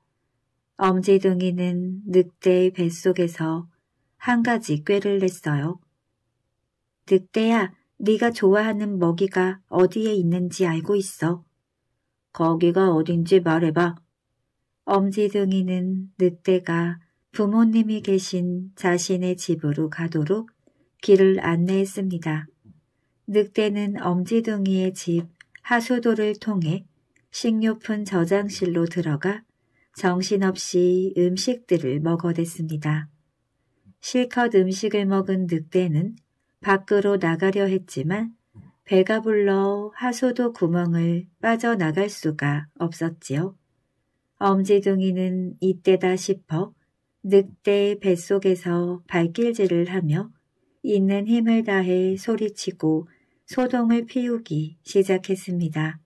Speaker 1: 엄지둥이는 늑대의 뱃속에서 한 가지 꾀를 냈어요. 늑대야, 네가 좋아하는 먹이가 어디에 있는지 알고 있어. 거기가 어딘지 말해봐. 엄지둥이는 늑대가 부모님이 계신 자신의 집으로 가도록 길을 안내했습니다. 늑대는 엄지둥이의 집 하수도를 통해 식료품 저장실로 들어가 정신없이 음식들을 먹어댔습니다. 실컷 음식을 먹은 늑대는 밖으로 나가려 했지만 배가 불러 하소도 구멍을 빠져나갈 수가 없었지요. 엄지둥이는 이때다 싶어 늑대의 뱃속에서 발길질을 하며 있는 힘을 다해 소리치고 소동을 피우기 시작했습니다.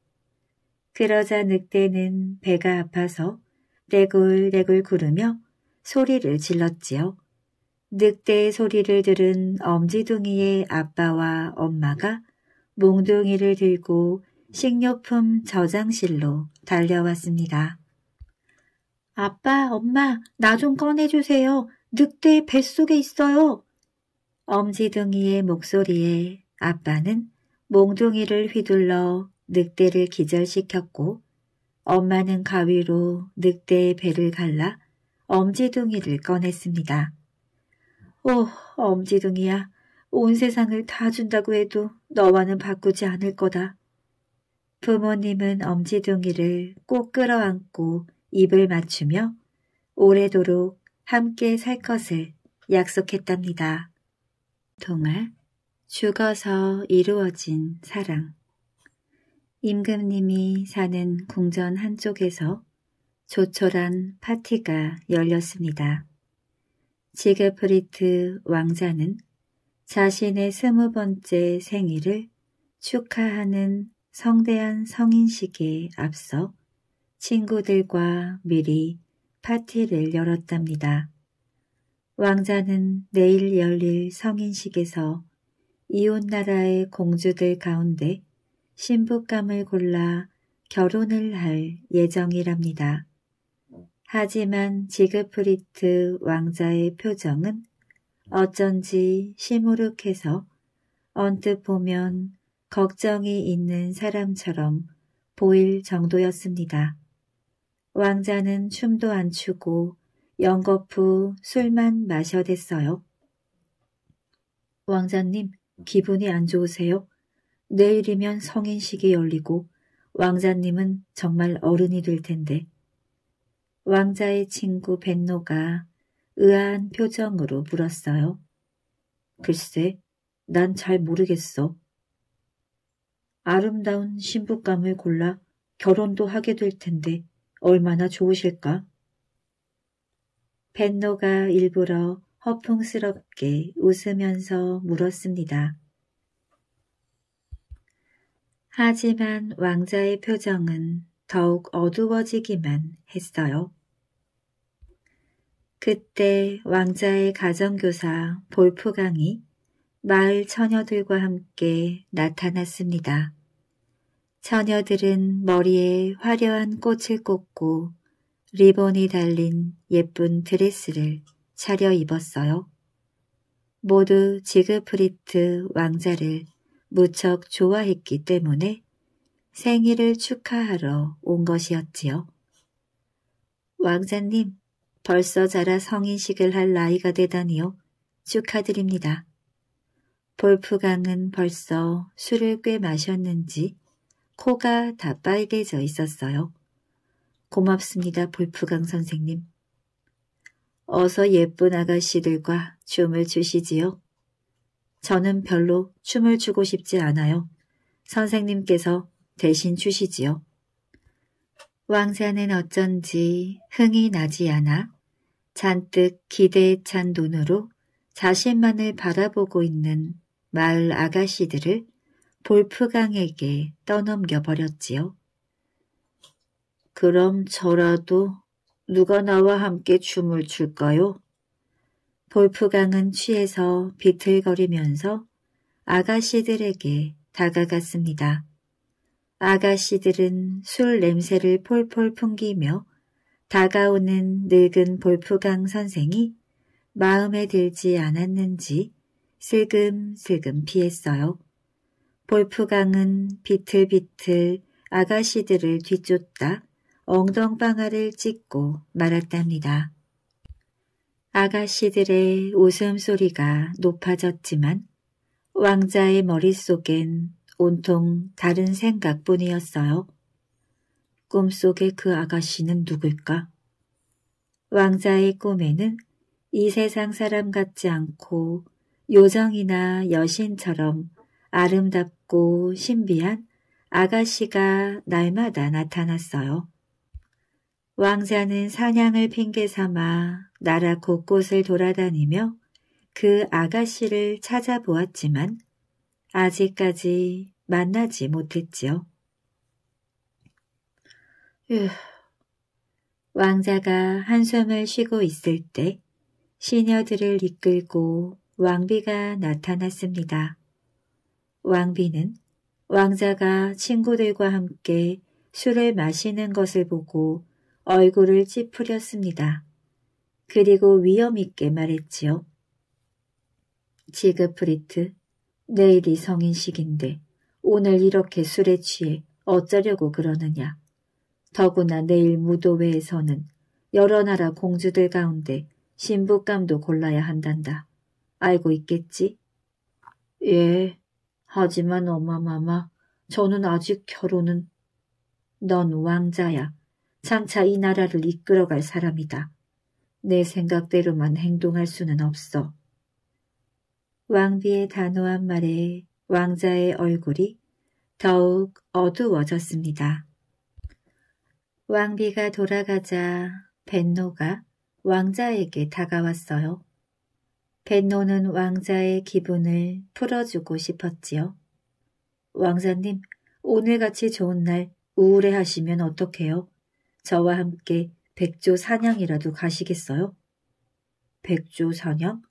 Speaker 1: 그러자 늑대는 배가 아파서 레굴레굴 구르며 소리를 질렀지요. 늑대의 소리를 들은 엄지둥이의 아빠와 엄마가 몽둥이를 들고 식료품 저장실로 달려왔습니다. 아빠, 엄마, 나 좀 꺼내주세요. 늑대 뱃속에 있어요. 엄지둥이의 목소리에 아빠는 몽둥이를 휘둘러 늑대를 기절시켰고 엄마는 가위로 늑대의 배를 갈라 엄지둥이를 꺼냈습니다. 오, 엄지둥이야. 온 세상을 다 준다고 해도 너와는 바꾸지 않을 거다. 부모님은 엄지둥이를 꼭 끌어안고 입을 맞추며 오래도록 함께 살 것을 약속했답니다. 동화 죽어서 이루어진 사랑 임금님이 사는 궁전 한쪽에서 조촐한 파티가 열렸습니다. 지그프리트 왕자는 자신의 스무 번째 생일을 축하하는 성대한 성인식에 앞서 친구들과 미리 파티를 열었답니다. 왕자는 내일 열릴 성인식에서 이웃나라의 공주들 가운데 신부감을 골라 결혼을 할 예정이랍니다. 하지만 지그프리트 왕자의 표정은 어쩐지 시무룩해서 언뜻 보면 걱정이 있는 사람처럼 보일 정도였습니다. 왕자는 춤도 안 추고 연거푸 술만 마셔댔어요. 왕자님, 기분이 안 좋으세요? 내일이면 성인식이 열리고 왕자님은 정말 어른이 될 텐데. 왕자의 친구 벤노가 의아한 표정으로 물었어요. 글쎄, 난 잘 모르겠어. 아름다운 신부감을 골라 결혼도 하게 될 텐데 얼마나 좋으실까? 벤노가 일부러 허풍스럽게 웃으면서 물었습니다. 하지만 왕자의 표정은 더욱 어두워지기만 했어요. 그때 왕자의 가정교사 볼프강이 마을 처녀들과 함께 나타났습니다. 처녀들은 머리에 화려한 꽃을 꽂고 리본이 달린 예쁜 드레스를 차려 입었어요. 모두 지그프리트 왕자를 무척 좋아했기 때문에 생일을 축하하러 온 것이었지요. 왕자님, 벌써 자라 성인식을 할 나이가 되다니요. 축하드립니다. 볼프강은 벌써 술을 꽤 마셨는지 코가 다 빨개져 있었어요. 고맙습니다, 볼프강 선생님. 어서 예쁜 아가씨들과 춤을 추시지요. 저는 별로 춤을 추고 싶지 않아요. 선생님께서 대신 추시지요. 왕자는 어쩐지 흥이 나지 않아 잔뜩 기대에 찬 눈으로 자신만을 바라보고 있는 마을 아가씨들을 볼프강에게 떠넘겨 버렸지요. 그럼 저라도 누가 나와 함께 춤을 출까요? 볼프강은 취해서 비틀거리면서 아가씨들에게 다가갔습니다. 아가씨들은 술 냄새를 폴폴 풍기며 다가오는 늙은 볼프강 선생이 마음에 들지 않았는지 슬금슬금 피했어요. 볼프강은 비틀비틀 아가씨들을 뒤쫓다 엉덩방아를 찢고 말았답니다. 아가씨들의 웃음소리가 높아졌지만 왕자의 머릿속엔 온통 다른 생각뿐이었어요. 꿈속의 그 아가씨는 누굴까? 왕자의 꿈에는 이 세상 사람 같지 않고 요정이나 여신처럼 아름답고 신비한 아가씨가 날마다 나타났어요. 왕자는 사냥을 핑계 삼아 나라 곳곳을 돌아다니며 그 아가씨를 찾아보았지만 아직까지 만나지 못했지요. 휴. 왕자가 한숨을 쉬고 있을 때 시녀들을 이끌고 왕비가 나타났습니다. 왕비는 왕자가 친구들과 함께 술을 마시는 것을 보고 얼굴을 찌푸렸습니다. 그리고 위험있게 말했지요. 지그프리트, 내일이 성인식인데 오늘 이렇게 술에 취해 어쩌려고 그러느냐. 더구나 내일 무도회에서는 여러 나라 공주들 가운데 신부감도 골라야 한단다. 알고 있겠지? 예, 하지만 엄마마마 저는 아직 결혼은 넌 왕자야. 장차 이 나라를 이끌어갈 사람이다. 내 생각대로만 행동할 수는 없어. 왕비의 단호한 말에 왕자의 얼굴이 더욱 어두워졌습니다. 왕비가 돌아가자 벤노가 왕자에게 다가왔어요. 벤노는 왕자의 기분을 풀어주고 싶었지요. 왕자님, 오늘같이 좋은 날 우울해 하시면 어떡해요? 저와 함께 백조 사냥이라도 가시겠어요? 백조 사냥?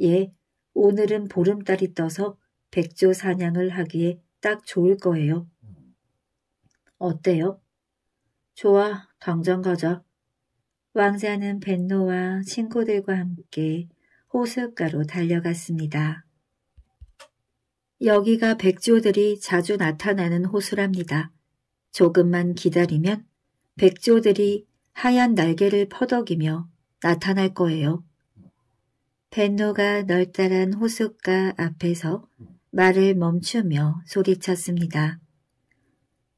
Speaker 1: 예, 오늘은 보름달이 떠서 백조 사냥을 하기에 딱 좋을 거예요. 어때요? 좋아, 당장 가자. 왕자는 벤노와 친구들과 함께 호숫가로 달려갔습니다. 여기가 백조들이 자주 나타나는 호수랍니다. 조금만 기다리면 백조들이 하얀 날개를 퍼덕이며 나타날 거예요. 벤노가 널따란 호숫가 앞에서 말을 멈추며 소리쳤습니다.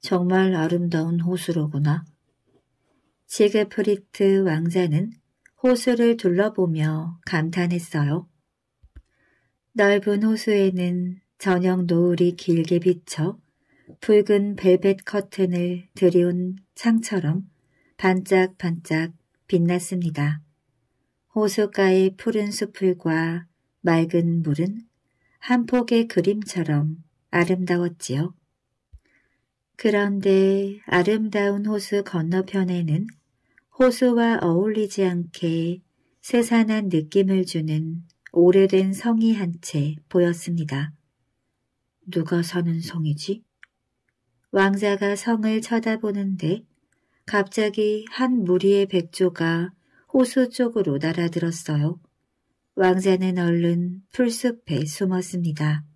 Speaker 1: 정말 아름다운 호수로구나. 지그프리트 왕자는 호수를 둘러보며 감탄했어요. 넓은 호수에는 저녁 노을이 길게 비쳐 붉은 벨벳 커튼을 들이온 창처럼 반짝반짝 빛났습니다. 호수가의 푸른 수풀과 맑은 물은 한 폭의 그림처럼 아름다웠지요. 그런데 아름다운 호수 건너편에는 호수와 어울리지 않게 세산한 느낌을 주는 오래된 성이 한 채 보였습니다. 누가 사는 성이지? 왕자가 성을 쳐다보는데 갑자기 한 무리의 백조가 호수 쪽으로 날아들었어요. 왕자는 얼른 풀숲에 숨었습니다.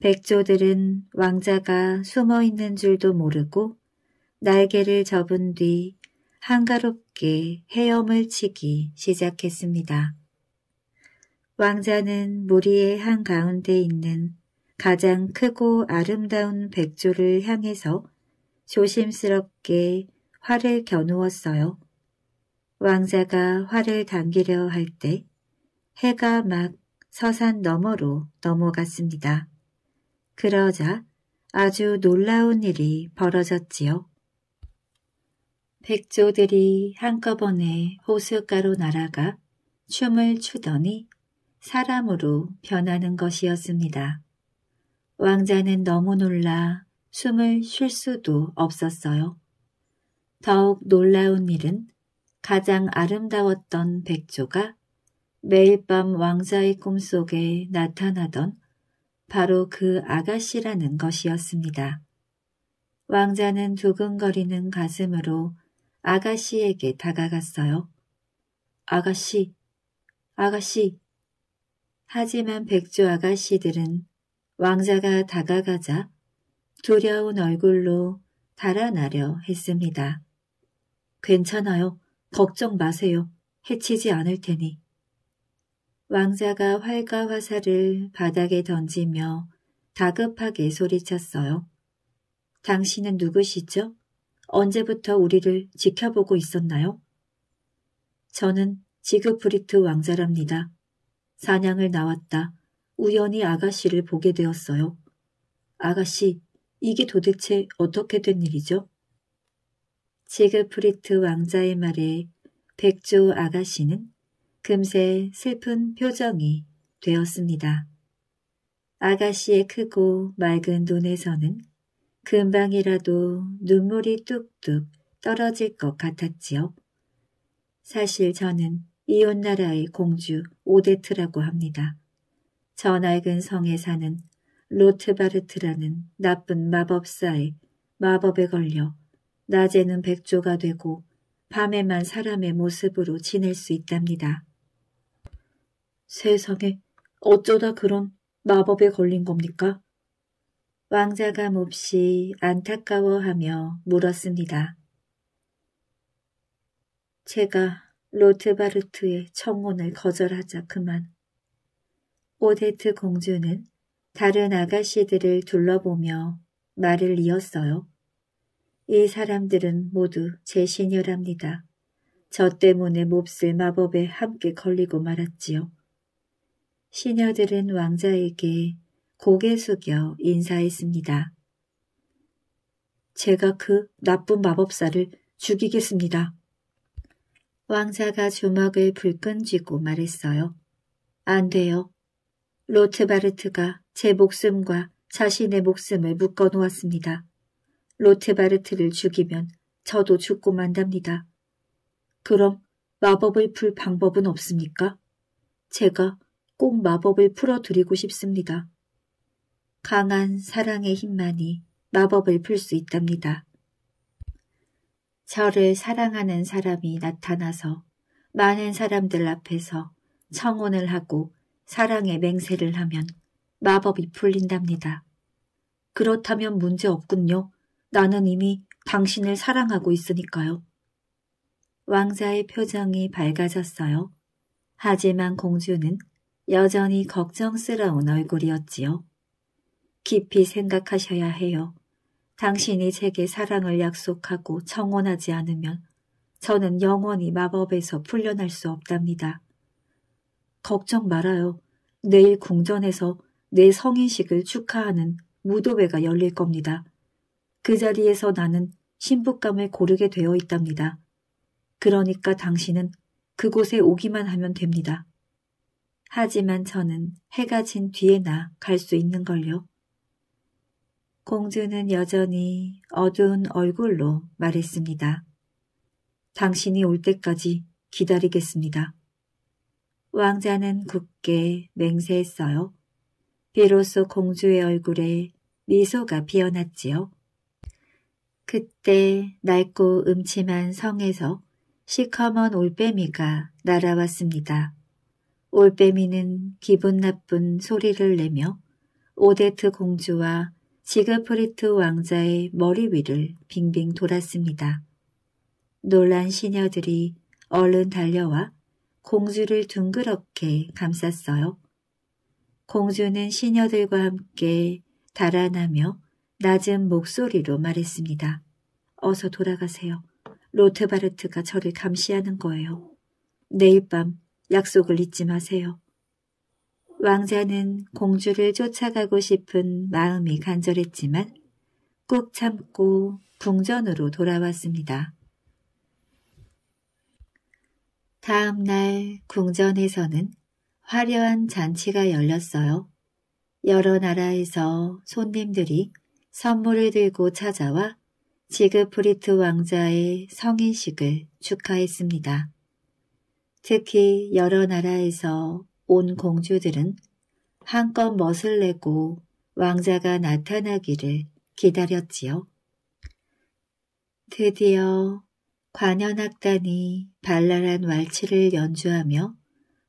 Speaker 1: 백조들은 왕자가 숨어 있는 줄도 모르고 날개를 접은 뒤 한가롭게 헤엄을 치기 시작했습니다. 왕자는 무리의 한가운데 있는 가장 크고 아름다운 백조를 향해서 조심스럽게 활을 겨누었어요. 왕자가 활을 당기려 할 때 해가 막 서산 너머로 넘어갔습니다. 그러자 아주 놀라운 일이 벌어졌지요. 백조들이 한꺼번에 호숫가로 날아가 춤을 추더니 사람으로 변하는 것이었습니다. 왕자는 너무 놀라 숨을 쉴 수도 없었어요. 더욱 놀라운 일은 가장 아름다웠던 백조가 매일 밤 왕자의 꿈속에 나타나던 바로 그 아가씨라는 것이었습니다. 왕자는 두근거리는 가슴으로 아가씨에게 다가갔어요. 아가씨, 아가씨. 하지만 백조 아가씨들은 왕자가 다가가자 두려운 얼굴로 달아나려 했습니다. 괜찮아요. 걱정 마세요. 해치지 않을 테니. 왕자가 활과 화살을 바닥에 던지며 다급하게 소리쳤어요. 당신은 누구시죠? 언제부터 우리를 지켜보고 있었나요? 저는 지그프리트 왕자랍니다. 사냥을 나왔다. 우연히 아가씨를 보게 되었어요. 아가씨, 이게 도대체 어떻게 된 일이죠? 지그프리트 왕자의 말에 백조 아가씨는 금세 슬픈 표정이 되었습니다. 아가씨의 크고 맑은 눈에서는 금방이라도 눈물이 뚝뚝 떨어질 것 같았지요. 사실 저는 이웃나라의 공주 오데트라고 합니다. 저 낡은 성에 사는 로트바르트라는 나쁜 마법사의 마법에 걸려 낮에는 백조가 되고 밤에만 사람의 모습으로 지낼 수 있답니다. 세상에 어쩌다 그런 마법에 걸린 겁니까? 왕자가 몹시 안타까워하며 물었습니다. 제가 로트바르트의 청혼을 거절하자 그만. 오데트 공주는 다른 아가씨들을 둘러보며 말을 이었어요. 이 사람들은 모두 제신녀랍니다저 때문에 몹쓸 마법에 함께 걸리고 말았지요. 신녀들은 왕자에게 고개 숙여 인사했습니다. 제가 그 나쁜 마법사를 죽이겠습니다. 왕자가 주먹을 불끈 쥐고 말했어요. 안 돼요. 로트바르트가 제 목숨과 자신의 목숨을 묶어 놓았습니다. 로트바르트를 죽이면 저도 죽고 만답니다. 그럼 마법을 풀 방법은 없습니까? 제가 꼭 마법을 풀어드리고 싶습니다. 강한 사랑의 힘만이 마법을 풀 수 있답니다. 저를 사랑하는 사람이 나타나서 많은 사람들 앞에서 청혼을 하고 사랑의 맹세를 하면 마법이 풀린답니다. 그렇다면 문제 없군요. 나는 이미 당신을 사랑하고 있으니까요. 왕자의 표정이 밝아졌어요. 하지만 공주는 여전히 걱정스러운 얼굴이었지요. 깊이 생각하셔야 해요. 당신이 제게 사랑을 약속하고 청혼하지 않으면 저는 영원히 마법에서 풀려날 수 없답니다. 걱정 말아요. 내일 궁전에서 내 성인식을 축하하는 무도회가 열릴 겁니다. 그 자리에서 나는 신부감을 고르게 되어 있답니다. 그러니까 당신은 그곳에 오기만 하면 됩니다. 하지만 저는 해가 진 뒤에나 갈 수 있는걸요. 공주는 여전히 어두운 얼굴로 말했습니다. 당신이 올 때까지 기다리겠습니다. 왕자는 굳게 맹세했어요. 비로소 공주의 얼굴에 미소가 피어났지요. 그때 낡고 음침한 성에서 시커먼 올빼미가 날아왔습니다. 올빼미는 기분 나쁜 소리를 내며 오데트 공주와 지그프리트 왕자의 머리 위를 빙빙 돌았습니다. 놀란 시녀들이 얼른 달려와 공주를 둥그렇게 감쌌어요. 공주는 시녀들과 함께 달아나며 낮은 목소리로 말했습니다. 어서 돌아가세요. 로트바르트가 저를 감시하는 거예요. 내일 밤 약속을 잊지 마세요. 왕자는 공주를 쫓아가고 싶은 마음이 간절했지만 꾹 참고 궁전으로 돌아왔습니다. 다음 날 궁전에서는 화려한 잔치가 열렸어요. 여러 나라에서 손님들이 선물을 들고 찾아와 지그프리트 왕자의 성인식을 축하했습니다. 특히 여러 나라에서 온 공주들은 한껏 멋을 내고 왕자가 나타나기를 기다렸지요. 드디어 관현악단이 발랄한 왈츠를 연주하며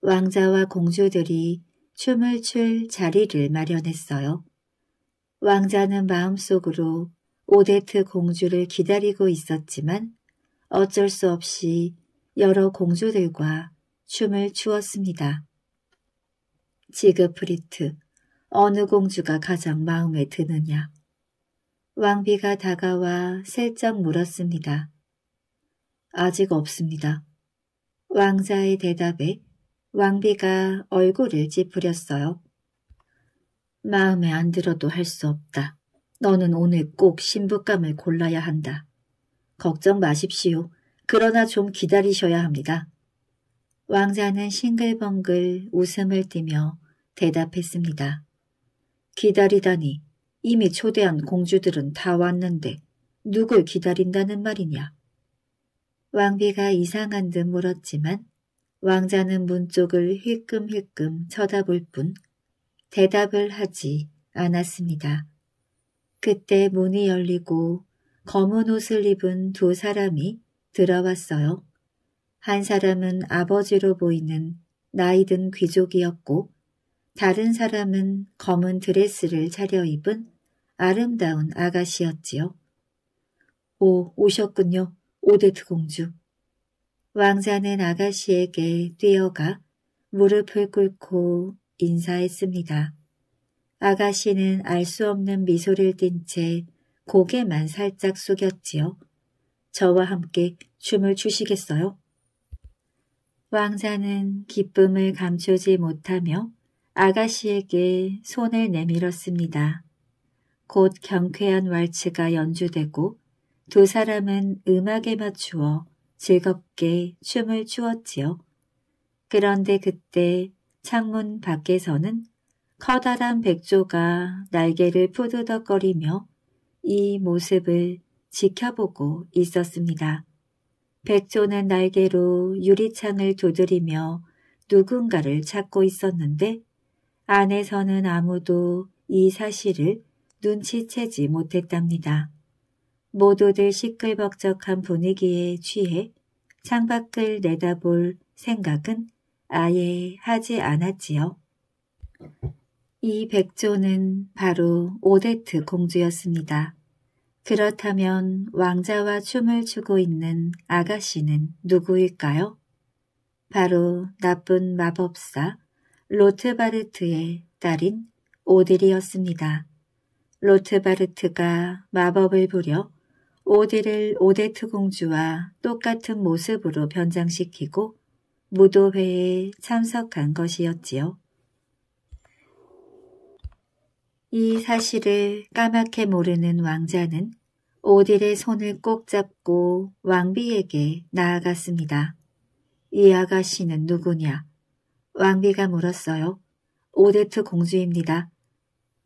Speaker 1: 왕자와 공주들이 춤을 출 자리를 마련했어요. 왕자는 마음속으로 오데트 공주를 기다리고 있었지만 어쩔 수 없이 여러 공주들과 춤을 추었습니다. 지그프리트, 어느 공주가 가장 마음에 드느냐? 왕비가 다가와 슬쩍 물었습니다. 아직 없습니다. 왕자의 대답에 왕비가 얼굴을 찌푸렸어요. 마음에 안 들어도 할 수 없다. 너는 오늘 꼭 신부감을 골라야 한다. 걱정 마십시오. 그러나 좀 기다리셔야 합니다. 왕자는 싱글벙글 웃음을 띠며 대답했습니다. 기다리다니 이미 초대한 공주들은 다 왔는데 누굴 기다린다는 말이냐. 왕비가 이상한 듯 물었지만 왕자는 문 쪽을 힐끔힐끔 쳐다볼 뿐 대답을 하지 않았습니다. 그때 문이 열리고 검은 옷을 입은 두 사람이 들어왔어요. 한 사람은 아버지로 보이는 나이든 귀족이었고 다른 사람은 검은 드레스를 차려입은 아름다운 아가씨였지요. 오, 오셨군요. 오데트 공주. 왕자는 아가씨에게 뛰어가 무릎을 꿇고 인사했습니다. 아가씨는 알 수 없는 미소를 띤 채 고개만 살짝 숙였지요. 저와 함께 춤을 추시겠어요? 왕자는 기쁨을 감추지 못하며 아가씨에게 손을 내밀었습니다. 곧 경쾌한 왈츠가 연주되고 두 사람은 음악에 맞추어 즐겁게 춤을 추었지요. 그런데 그때 창문 밖에서는 커다란 백조가 날개를 푸드덕거리며 이 모습을 지켜보고 있었습니다. 백조는 날개로 유리창을 두드리며 누군가를 찾고 있었는데 안에서는 아무도 이 사실을 눈치채지 못했답니다. 모두들 시끌벅적한 분위기에 취해 창밖을 내다볼 생각은 아예 하지 않았지요. 이 백조는 바로 오데트 공주였습니다. 그렇다면 왕자와 춤을 추고 있는 아가씨는 누구일까요? 바로 나쁜 마법사 로트바르트의 딸인 오딜이었습니다. 로트바르트가 마법을 부려 오딜을 오데트 공주와 똑같은 모습으로 변장시키고 무도회에 참석한 것이었지요. 이 사실을 까맣게 모르는 왕자는 오딜의 손을 꼭 잡고 왕비에게 나아갔습니다. 이 아가씨는 누구냐? 왕비가 물었어요. 오데트 공주입니다.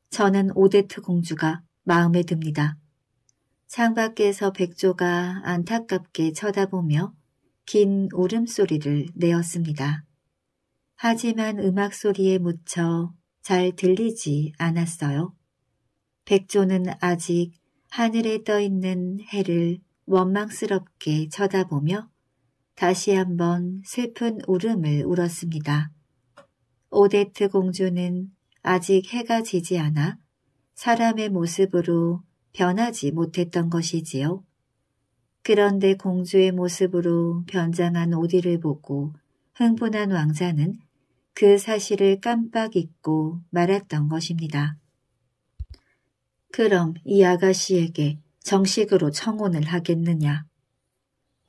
Speaker 1: 저는 오데트 공주가 마음에 듭니다. 창밖에서 백조가 안타깝게 쳐다보며 긴 울음소리를 내었습니다. 하지만 음악소리에 묻혀 잘 들리지 않았어요. 백조는 아직 하늘에 떠있는 해를 원망스럽게 쳐다보며 다시 한번 슬픈 울음을 울었습니다. 오데트 공주는 아직 해가 지지 않아 사람의 모습으로 변하지 못했던 것이지요. 그런데 공주의 모습으로 변장한 오디를 보고 흥분한 왕자는 그 사실을 깜빡 잊고 말했던 것입니다. 그럼 이 아가씨에게 정식으로 청혼을 하겠느냐?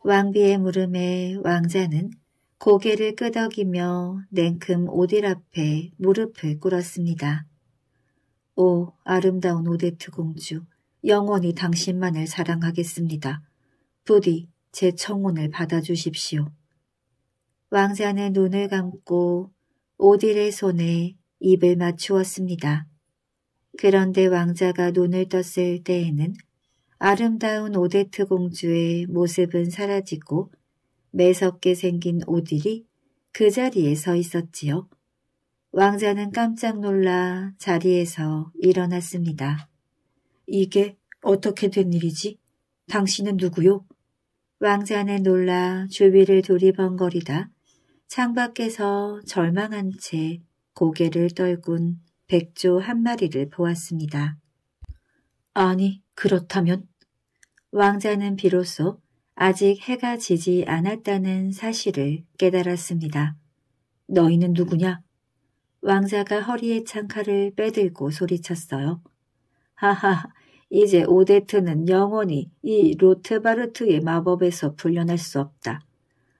Speaker 1: 왕비의 물음에 왕자는 고개를 끄덕이며 냉큼 오딜 앞에 무릎을 꿇었습니다. 오 아름다운 오데트 공주 영원히 당신만을 사랑하겠습니다. 부디 제 청혼을 받아주십시오. 왕자는 눈을 감고 오딜의 손에 입을 맞추었습니다. 그런데 왕자가 눈을 떴을 때에는 아름다운 오데트 공주의 모습은 사라지고 매섭게 생긴 오딜이 그 자리에 서 있었지요. 왕자는 깜짝 놀라 자리에서 일어났습니다. 이게 어떻게 된 일이지? 당신은 누구요? 왕자는 놀라 주위를 두리번거리다 창밖에서 절망한 채 고개를 떨군 백조 한 마리를 보았습니다. 아니 그렇다면? 왕자는 비로소 아직 해가 지지 않았다는 사실을 깨달았습니다. 너희는 누구냐? 왕자가 허리에 찬칼을 빼들고 소리쳤어요. 하하, 이제 오데트는 영원히 이 로트바르트의 마법에서 풀려날 수 없다.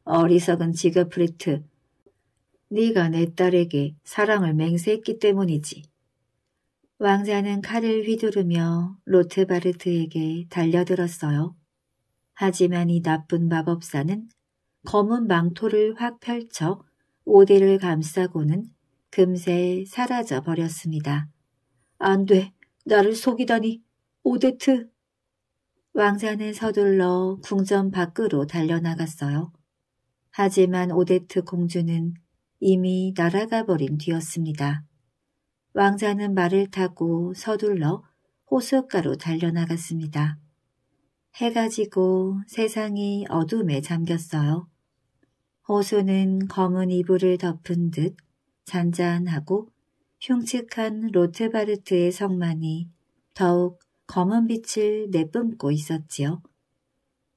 Speaker 1: 어리석은 지그프리트, 네가 내 딸에게 사랑을 맹세했기 때문이지. 왕자는 칼을 휘두르며 로트바르트에게 달려들었어요. 하지만 이 나쁜 마법사는 검은 망토를 확 펼쳐 오대를 감싸고는 금세 사라져 버렸습니다. 안 돼, 나를 속이다니, 오데트! 왕자는 서둘러 궁전 밖으로 달려나갔어요. 하지만 오데트 공주는 이미 날아가 버린 뒤였습니다. 왕자는 말을 타고 서둘러 호숫가로 달려나갔습니다. 해가 지고 세상이 어둠에 잠겼어요. 호수는 검은 이불을 덮은 듯 잔잔하고 흉측한 로트바르트의 성만이 더욱 검은 빛을 내뿜고 있었지요.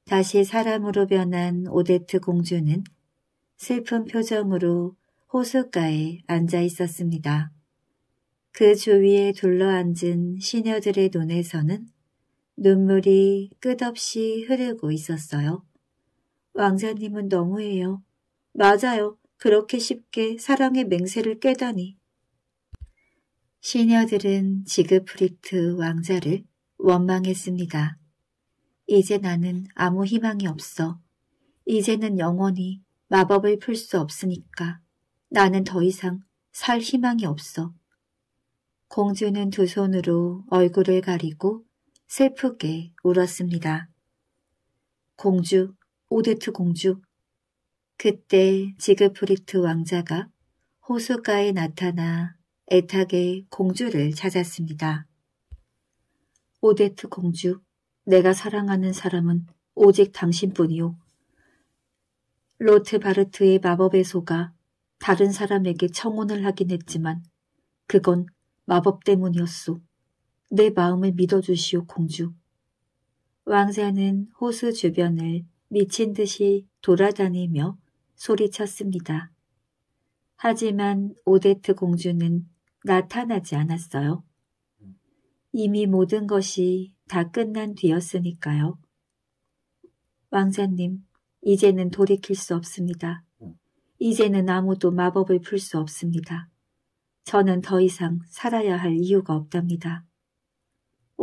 Speaker 1: 다시 사람으로 변한 오데트 공주는 슬픈 표정으로 호숫가에 앉아 있었습니다. 그 주위에 둘러앉은 시녀들의 눈에서는 눈물이 끝없이 흐르고 있었어요. 왕자님은 너무해요. 맞아요. 그렇게 쉽게 사랑의 맹세를 깨다니. 시녀들은 지그프리트 왕자를 원망했습니다. 이제 나는 아무 희망이 없어. 이제는 영원히 마법을 풀 수 없으니까 나는 더 이상 살 희망이 없어. 공주는 두 손으로 얼굴을 가리고 슬프게 울었습니다. 공주, 오데트 공주. 그때 지그프리트 왕자가 호수가에 나타나 애타게 공주를 찾았습니다. 오데트 공주, 내가 사랑하는 사람은 오직 당신뿐이요. 로트바르트의 마법의 소가 다른 사람에게 청혼을 하긴 했지만 그건 마법 때문이었소. 내 마음을 믿어주시오 공주. 왕자는 호수 주변을 미친 듯이 돌아다니며 소리쳤습니다. 하지만 오데트 공주는 나타나지 않았어요. 이미 모든 것이 다 끝난 뒤였으니까요. 왕자님, 이제는 돌이킬 수 없습니다. 이제는 아무도 마법을 풀 수 없습니다. 저는 더 이상 살아야 할 이유가 없답니다.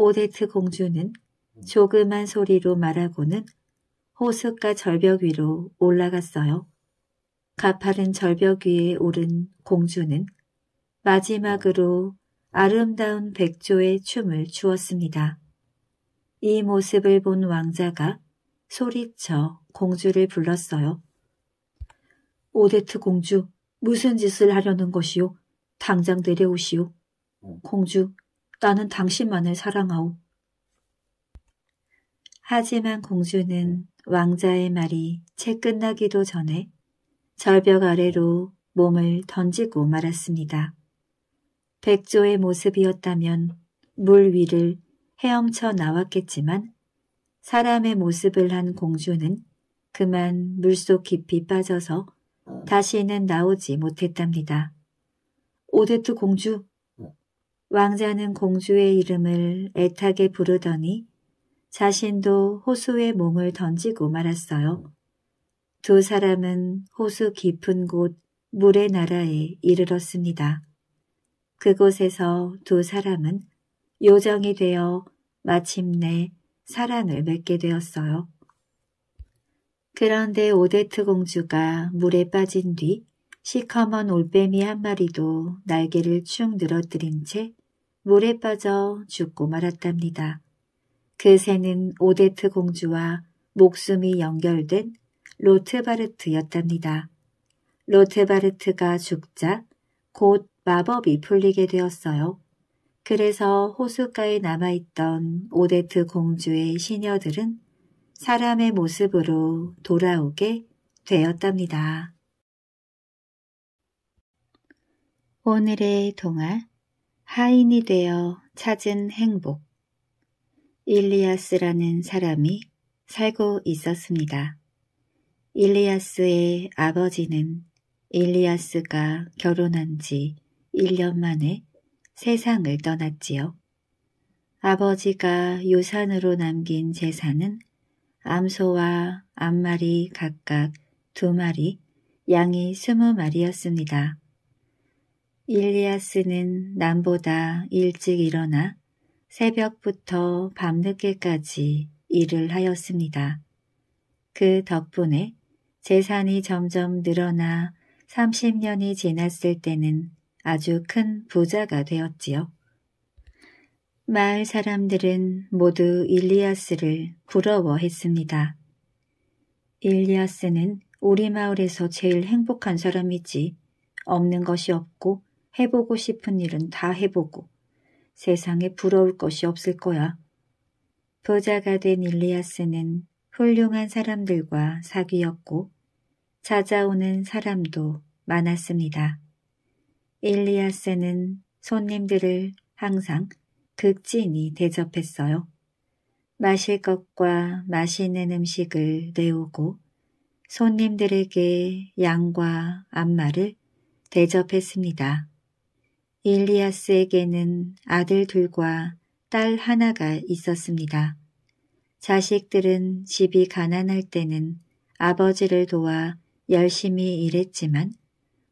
Speaker 1: 오데트 공주는 조그만 소리로 말하고는 호숫가 절벽 위로 올라갔어요. 가파른 절벽 위에 오른 공주는 마지막으로 아름다운 백조의 춤을 추었습니다. 이 모습을 본 왕자가 소리쳐 공주를 불렀어요. 오데트 공주, 무슨 짓을 하려는 것이오? 당장 내려오시오. 공주, 나는 당신만을 사랑하오. 하지만 공주는 왕자의 말이 채 끝나기도 전에 절벽 아래로 몸을 던지고 말았습니다. 백조의 모습이었다면 물 위를 헤엄쳐 나왔겠지만 사람의 모습을 한 공주는 그만 물 속 깊이 빠져서 다시는 나오지 못했답니다. 오데트 공주, 왕자는 공주의 이름을 애타게 부르더니 자신도 호수에 몸을 던지고 말았어요. 두 사람은 호수 깊은 곳 물의 나라에 이르렀습니다. 그곳에서 두 사람은 요정이 되어 마침내 사랑을 맺게 되었어요. 그런데 오데트 공주가 물에 빠진 뒤 시커먼 올빼미 한 마리도 날개를 축 늘어뜨린 채 물에 빠져 죽고 말았답니다. 그 새는 오데트 공주와 목숨이 연결된 로트바르트였답니다. 로트바르트가 죽자 곧 마법이 풀리게 되었어요. 그래서 호숫가에 남아있던 오데트 공주의 시녀들은 사람의 모습으로 돌아오게 되었답니다. 오늘의 동화 하인이 되어 찾은 행복. 일리아스라는 사람이 살고 있었습니다. 일리아스의 아버지는 일리아스가 결혼한 지 1년 만에 세상을 떠났지요. 아버지가 유산으로 남긴 재산은 암소와 암마리 각각 두 마리, 양이 스무 마리였습니다. 일리아스는 남보다 일찍 일어나 새벽부터 밤늦게까지 일을 하였습니다. 그 덕분에 재산이 점점 늘어나 30년이 지났을 때는 아주 큰 부자가 되었지요. 마을 사람들은 모두 일리아스를 부러워했습니다. 일리아스는 우리 마을에서 제일 행복한 사람이지 없는 것이 없고 해보고 싶은 일은 다 해보고 세상에 부러울 것이 없을 거야. 부자가 된 일리아스는 훌륭한 사람들과 사귀었고 찾아오는 사람도 많았습니다. 일리아스는 손님들을 항상 극진히 대접했어요. 마실 것과 마시는 음식을 내오고 손님들에게 양과 안마를 대접했습니다. 일리아스에게는 아들 둘과 딸 하나가 있었습니다. 자식들은 집이 가난할 때는 아버지를 도와 열심히 일했지만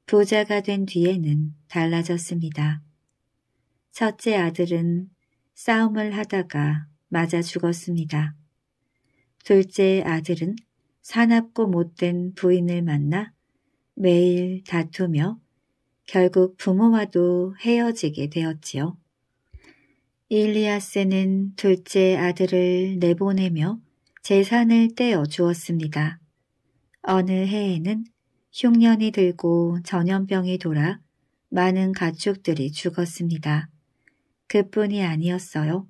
Speaker 1: 부자가 된 뒤에는 달라졌습니다. 첫째 아들은 싸움을 하다가 맞아 죽었습니다. 둘째 아들은 사납고 못된 부인을 만나 매일 다투며 결국 부모와도 헤어지게 되었지요. 일리아스는 둘째 아들을 내보내며 재산을 떼어 주었습니다. 어느 해에는 흉년이 들고 전염병이 돌아 많은 가축들이 죽었습니다. 그뿐이 아니었어요.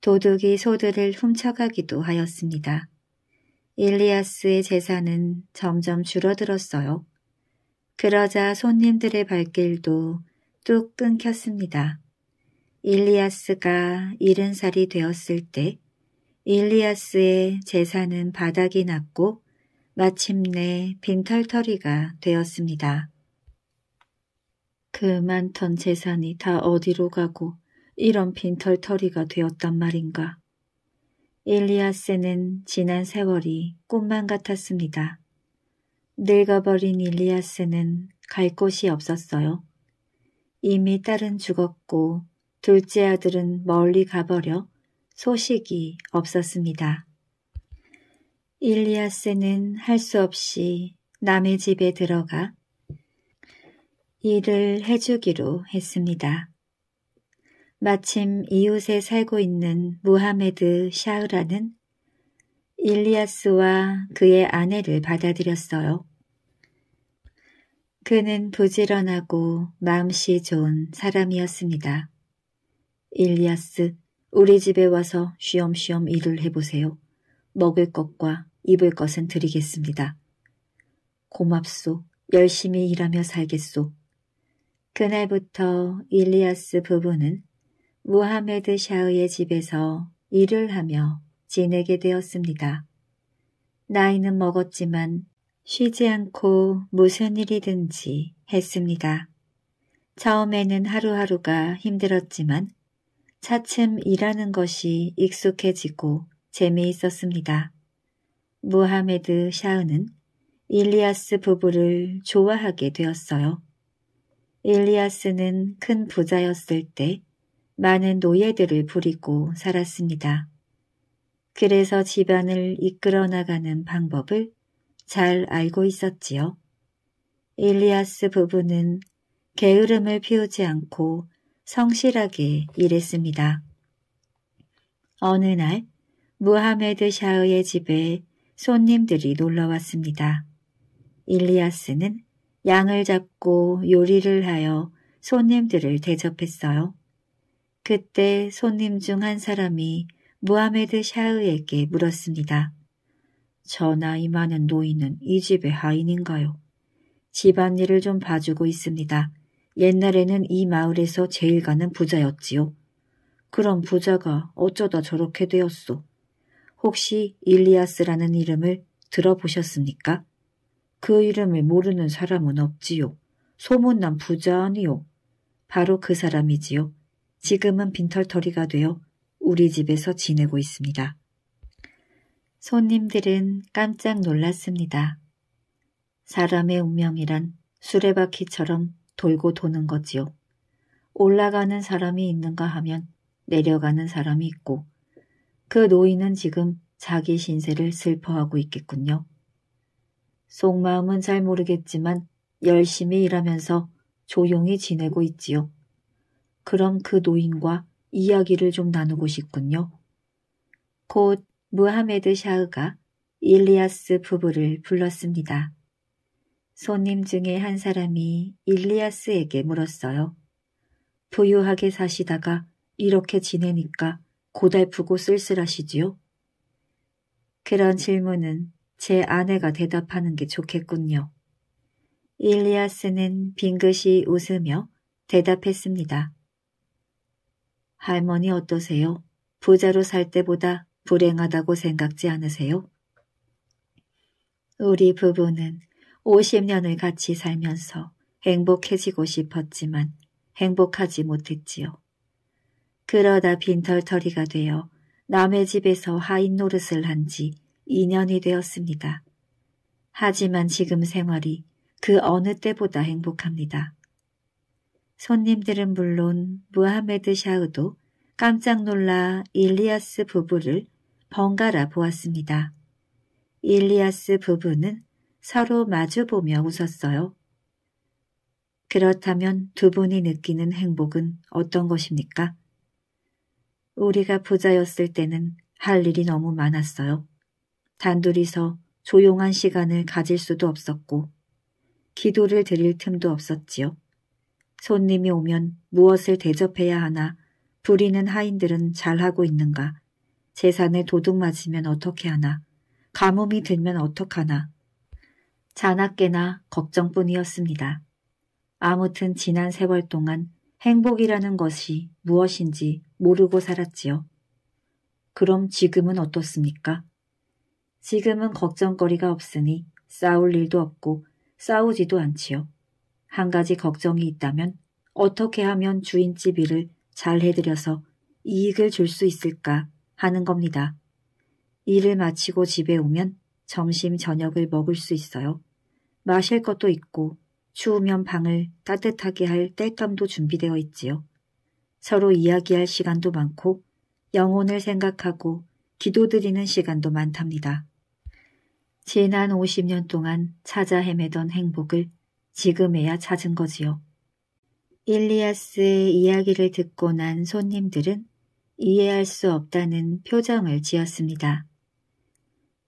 Speaker 1: 도둑이 소들을 훔쳐가기도 하였습니다. 일리아스의 재산은 점점 줄어들었어요. 그러자 손님들의 발길도 뚝 끊겼습니다. 일리아스가 70살이 되었을 때 일리아스의 재산은 바닥이 났고 마침내 빈털터리가 되었습니다. 그 많던 재산이 다 어디로 가고 이런 빈털터리가 되었단 말인가. 일리아스는 지난 세월이 꿈만 같았습니다. 늙어버린 일리아스는 갈 곳이 없었어요. 이미 딸은 죽었고 둘째 아들은 멀리 가버려 소식이 없었습니다. 일리아스는 할 수 없이 남의 집에 들어가 일을 해주기로 했습니다. 마침 이웃에 살고 있는 무하메드 샤흐라는 일리아스와 그의 아내를 받아들였어요. 그는 부지런하고 마음씨 좋은 사람이었습니다. 일리아스, 우리 집에 와서 쉬엄쉬엄 일을 해보세요. 먹을 것과 입을 것은 드리겠습니다. 고맙소. 열심히 일하며 살겠소. 그날부터 일리아스 부부는 무하메드 샤의 집에서 일을 하며 지내게 되었습니다. 나이는 먹었지만 쉬지 않고 무슨 일이든지 했습니다. 처음에는 하루하루가 힘들었지만 차츰 일하는 것이 익숙해지고 재미있었습니다. 무하메드 샤은은 일리아스 부부를 좋아하게 되었어요. 일리아스는 큰 부자였을 때 많은 노예들을 부리고 살았습니다. 그래서 집안을 이끌어 나가는 방법을 잘 알고 있었지요. 일리아스 부부는 게으름을 피우지 않고 성실하게 일했습니다. 어느 날 무하메드 샤의 집에 손님들이 놀러 왔습니다. 일리아스는 양을 잡고 요리를 하여 손님들을 대접했어요. 그때 손님 중 한 사람이 무하메드 샤흐에게 물었습니다. 저 나이 많은 노인은 이 집의 하인인가요? 집안일을 좀 봐주고 있습니다. 옛날에는 이 마을에서 제일 가는 부자였지요. 그럼 부자가 어쩌다 저렇게 되었소? 혹시 일리아스라는 이름을 들어보셨습니까? 그 이름을 모르는 사람은 없지요. 소문난 부자 아니요. 바로 그 사람이지요. 지금은 빈털터리가 되어 우리 집에서 지내고 있습니다. 손님들은 깜짝 놀랐습니다. 사람의 운명이란 수레바퀴처럼 돌고 도는 거지요. 올라가는 사람이 있는가 하면 내려가는 사람이 있고 그 노인은 지금 자기 신세를 슬퍼하고 있겠군요. 속마음은 잘 모르겠지만 열심히 일하면서 조용히 지내고 있지요. 그럼 그 노인과 이야기를 좀 나누고 싶군요. 곧 무하메드 샤흐가 일리아스 부부를 불렀습니다. 손님 중에 한 사람이 일리아스에게 물었어요. 부유하게 사시다가 이렇게 지내니까 고달프고 쓸쓸하시지요? 그런 질문은 제 아내가 대답하는 게 좋겠군요. 일리아스는 빙긋이 웃으며 대답했습니다. 할머니 어떠세요? 부자로 살 때보다 불행하다고 생각지 않으세요? 우리 부부는 50년을 같이 살면서 행복해지고 싶었지만 행복하지 못했지요. 그러다 빈털터리가 되어 남의 집에서 하인 노릇을 한 지 2년이 되었습니다. 하지만 지금 생활이 그 어느 때보다 행복합니다. 손님들은 물론 무하메드 샤우도 깜짝 놀라 일리아스 부부를 번갈아 보았습니다. 일리아스 부부는 서로 마주보며 웃었어요. 그렇다면 두 분이 느끼는 행복은 어떤 것입니까? 우리가 부자였을 때는 할 일이 너무 많았어요. 단둘이서 조용한 시간을 가질 수도 없었고 기도를 드릴 틈도 없었지요. 손님이 오면 무엇을 대접해야 하나 부리는 하인들은 잘하고 있는가 재산을 도둑 맞으면 어떻게 하나 가뭄이 들면 어떡하나 자나깨나 걱정뿐이었습니다. 아무튼 지난 세월 동안 행복이라는 것이 무엇인지 모르고 살았지요. 그럼 지금은 어떻습니까? 지금은 걱정거리가 없으니 싸울 일도 없고 싸우지도 않지요. 한 가지 걱정이 있다면 어떻게 하면 주인집 일을 잘 해드려서 이익을 줄 수 있을까 하는 겁니다. 일을 마치고 집에 오면 점심 저녁을 먹을 수 있어요. 마실 것도 있고 추우면 방을 따뜻하게 할 땔감도 준비되어 있지요. 서로 이야기할 시간도 많고 영혼을 생각하고 기도드리는 시간도 많답니다. 지난 50년 동안 찾아 헤매던 행복을 지금에야 찾은 거지요. 일리아스의 이야기를 듣고 난 손님들은 이해할 수 없다는 표정을 지었습니다.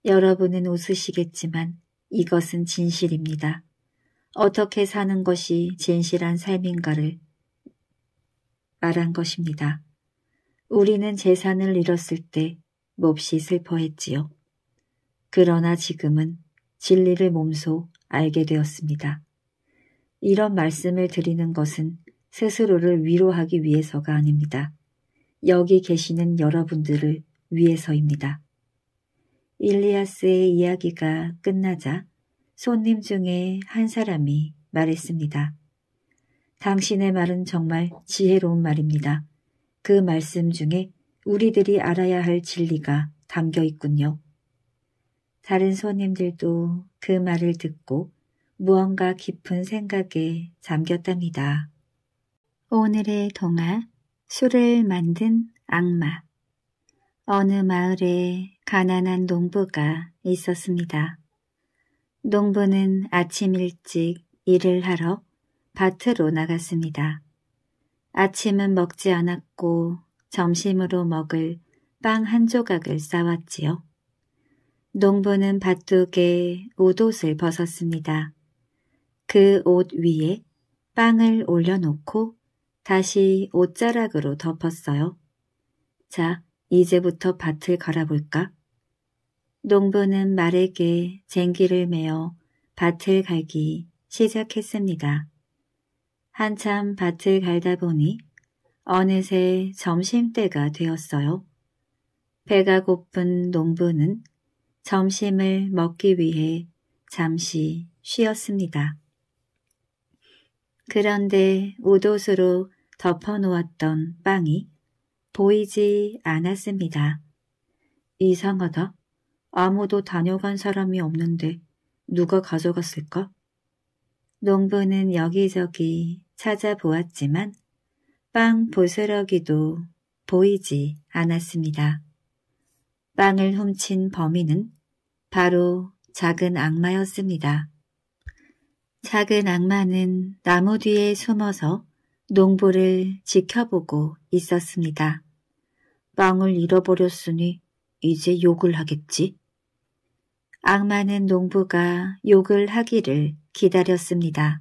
Speaker 1: 여러분은 웃으시겠지만 이것은 진실입니다. 어떻게 사는 것이 진실한 삶인가를 말한 것입니다. 우리는 재산을 잃었을 때 몹시 슬퍼했지요. 그러나 지금은 진리를 몸소 알게 되었습니다. 이런 말씀을 드리는 것은 스스로를 위로하기 위해서가 아닙니다. 여기 계시는 여러분들을 위해서입니다. 일리아스의 이야기가 끝나자 손님 중에 한 사람이 말했습니다. 당신의 말은 정말 지혜로운 말입니다. 그 말씀 중에 우리들이 알아야 할 진리가 담겨 있군요. 다른 손님들도 그 말을 듣고 무언가 깊은 생각에 잠겼답니다. 오늘의 동화 술을 만든 악마 어느 마을에 가난한 농부가 있었습니다. 농부는 아침 일찍 일을 하러 밭으로 나갔습니다. 아침은 먹지 않았고 점심으로 먹을 빵 한 조각을 싸왔지요. 농부는 밭둑에 옷옷을 벗었습니다. 그옷 위에 빵을 올려놓고 다시 옷자락으로 덮었어요. 자, 이제부터 밭을 갈아볼까? 농부는 말에게 쟁기를 메어 밭을 갈기 시작했습니다. 한참 밭을 갈다 보니 어느새 점심때가 되었어요. 배가 고픈 농부는 점심을 먹기 위해 잠시 쉬었습니다. 그런데 옷옷으로 덮어놓았던 빵이 보이지 않았습니다. 이상하다. 아무도 다녀간 사람이 없는데 누가 가져갔을까? 농부는 여기저기 찾아보았지만 빵 보스러기도 보이지 않았습니다. 빵을 훔친 범인은 바로 작은 악마였습니다. 작은 악마는 나무 뒤에 숨어서 농부를 지켜보고 있었습니다. 빵을 잃어버렸으니 이제 욕을 하겠지. 악마는 농부가 욕을 하기를 기다렸습니다.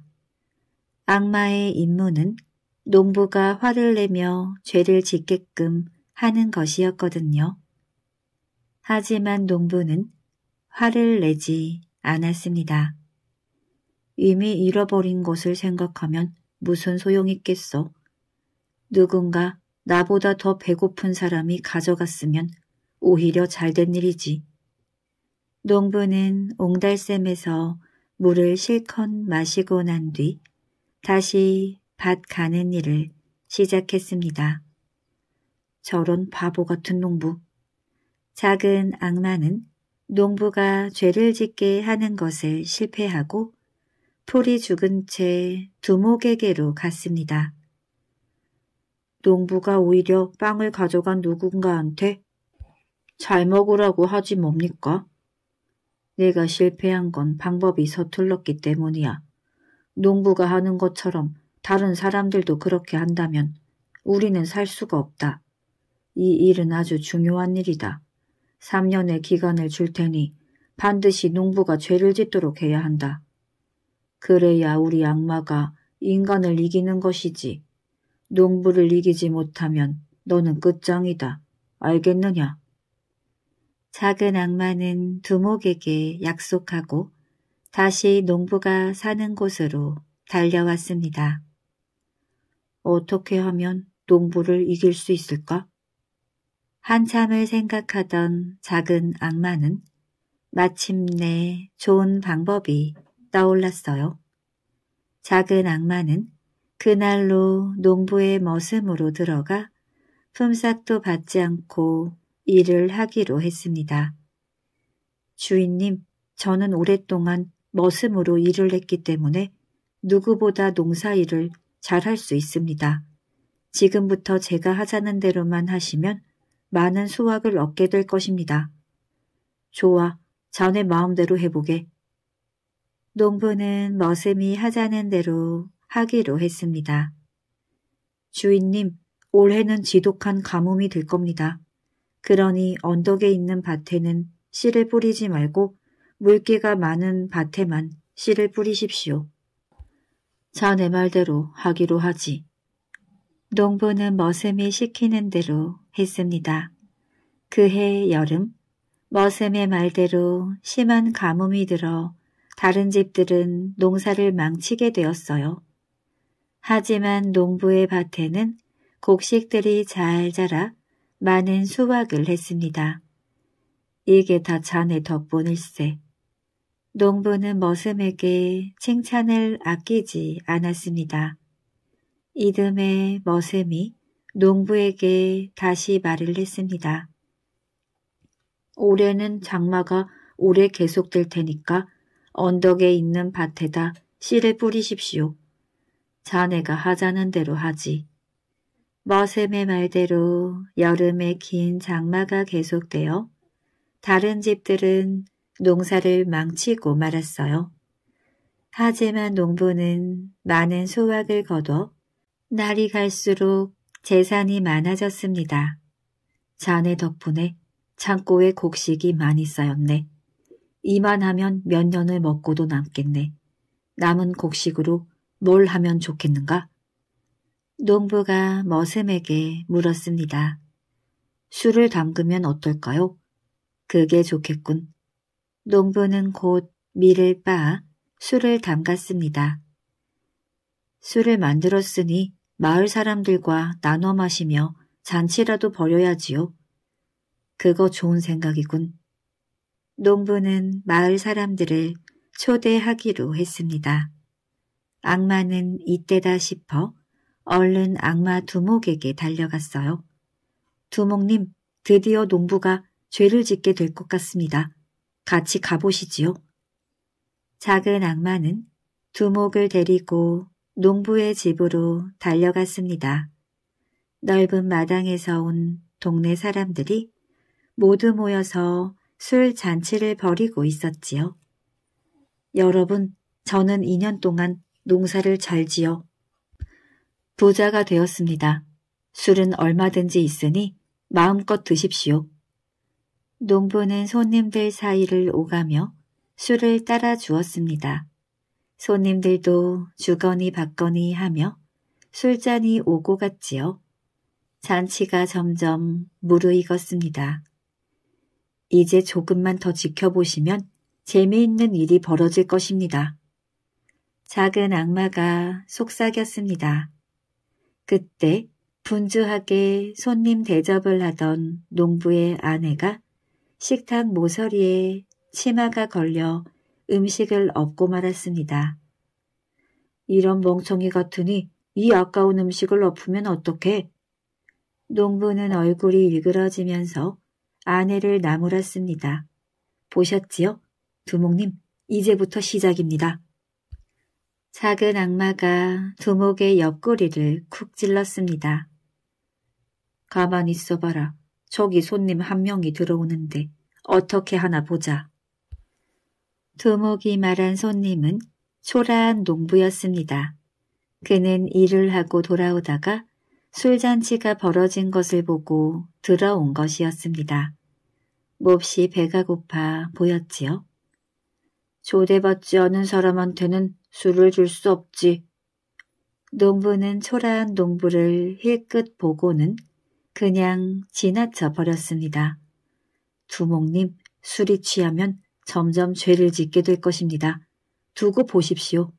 Speaker 1: 악마의 임무는 농부가 화를 내며 죄를 짓게끔 하는 것이었거든요. 하지만 농부는 화를 내지 않았습니다. 이미 잃어버린 것을 생각하면 무슨 소용있겠어. 누군가 나보다 더 배고픈 사람이 가져갔으면 오히려 잘된 일이지. 농부는 옹달샘에서 물을 실컷 마시고 난 뒤 다시 밭 가는 일을 시작했습니다. 저런 바보 같은 농부. 작은 악마는 농부가 죄를 짓게 하는 것을 실패하고 풀이 죽은 채 두목에게로 갔습니다. 농부가 오히려 빵을 가져간 누군가한테 잘 먹으라고 하지 뭡니까? 내가 실패한 건 방법이 서툴렀기 때문이야. 농부가 하는 것처럼 다른 사람들도 그렇게 한다면 우리는 살 수가 없다. 이 일은 아주 중요한 일이다. 3년의 기간을 줄 테니 반드시 농부가 죄를 짓도록 해야 한다. 그래야 우리 악마가 인간을 이기는 것이지. 농부를 이기지 못하면 너는 끝장이다. 알겠느냐? 작은 악마는 두목에게 약속하고 다시 농부가 사는 곳으로 달려왔습니다. 어떻게 하면 농부를 이길 수 있을까? 한참을 생각하던 작은 악마는 마침내 좋은 방법이 떠올랐어요. 작은 악마는 그날로 농부의 머슴으로 들어가 품삯도 받지 않고 일을 하기로 했습니다. 주인님, 저는 오랫동안 머슴으로 일을 했기 때문에 누구보다 농사 일을 잘 할 수 있습니다. 지금부터 제가 하자는 대로만 하시면 많은 수확을 얻게 될 것입니다. 좋아, 자네 마음대로 해보게. 농부는 머슴이 하자는 대로 하기로 했습니다. 주인님, 올해는 지독한 가뭄이 될 겁니다. 그러니 언덕에 있는 밭에는 씨를 뿌리지 말고 물기가 많은 밭에만 씨를 뿌리십시오. 자네 말대로 하기로 하지. 농부는 머슴이 시키는 대로 했습니다. 그해 여름 머슴의 말대로 심한 가뭄이 들어 다른 집들은 농사를 망치게 되었어요. 하지만 농부의 밭에는 곡식들이 잘 자라 많은 수확을 했습니다. 이게 다 자네 덕분일세. 농부는 머슴에게 칭찬을 아끼지 않았습니다. 이듬해 머슴이 농부에게 다시 말을 했습니다. 올해는 장마가 오래 계속될 테니까 언덕에 있는 밭에다 씨를 뿌리십시오. 자네가 하자는 대로 하지. 머샘의 말대로 여름에 긴 장마가 계속되어 다른 집들은 농사를 망치고 말았어요. 하지만 농부는 많은 소확을 거둬 날이 갈수록 재산이 많아졌습니다. 자네 덕분에 창고에 곡식이 많이 쌓였네. 이만 하면 몇 년을 먹고도 남겠네. 남은 곡식으로 뭘 하면 좋겠는가? 농부가 머슴에게 물었습니다. 술을 담그면 어떨까요? 그게 좋겠군. 농부는 곧 밀을 빻아 술을 담갔습니다. 술을 만들었으니 마을 사람들과 나눠 마시며 잔치라도 벌여야지요. 그거 좋은 생각이군. 농부는 마을 사람들을 초대하기로 했습니다. 악마는 이때다 싶어 얼른 악마 두목에게 달려갔어요. 두목님, 드디어 농부가 죄를 짓게 될 것 같습니다. 같이 가보시지요. 작은 악마는 두목을 데리고 농부의 집으로 달려갔습니다. 넓은 마당에서 온 동네 사람들이 모두 모여서 술 잔치를 벌이고 있었지요. 여러분, 저는 2년 동안 농사를 잘 지어 부자가 되었습니다. 술은 얼마든지 있으니 마음껏 드십시오. 농부는 손님들 사이를 오가며 술을 따라 주었습니다. 손님들도 주거니 받거니 하며 술잔이 오고 갔지요. 잔치가 점점 무르익었습니다. 이제 조금만 더 지켜보시면 재미있는 일이 벌어질 것입니다. 작은 악마가 속삭였습니다. 그때 분주하게 손님 대접을 하던 농부의 아내가 식탁 모서리에 치마가 걸려 음식을 업고 말았습니다. 이런 멍청이 같으니 이 아까운 음식을 엎으면 어떡해? 농부는 얼굴이 일그러지면서 아내를 나무랐습니다. 보셨지요? 두목님, 이제부터 시작입니다. 작은 악마가 두목의 옆구리를 쿡 찔렀습니다. 가만히 있어봐라. 저기 손님 한 명이 들어오는데 어떻게 하나 보자. 두목이 말한 손님은 초라한 농부였습니다. 그는 일을 하고 돌아오다가 술잔치가 벌어진 것을 보고 들어온 것이었습니다. 몹시 배가 고파 보였지요. 조대받지 않은 사람한테는 술을 줄 수 없지. 농부는 초라한 농부를 힐끗 보고는 그냥 지나쳐 버렸습니다. 두목님, 술이 취하면 점점 죄를 짓게 될 것입니다. 두고 보십시오.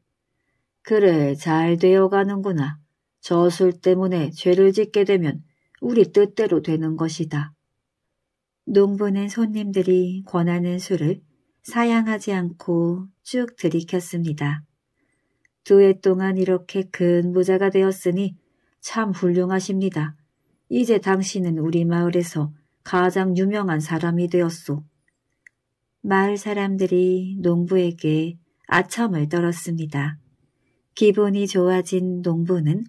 Speaker 1: 그래, 잘 되어가는구나. 저 술 때문에 죄를 짓게 되면 우리 뜻대로 되는 것이다. 농부는 손님들이 권하는 술을 사양하지 않고 쭉 들이켰습니다. 두 해 동안 이렇게 큰 부자가 되었으니 참 훌륭하십니다. 이제 당신은 우리 마을에서 가장 유명한 사람이 되었소. 마을 사람들이 농부에게 아첨을 떨었습니다. 기분이 좋아진 농부는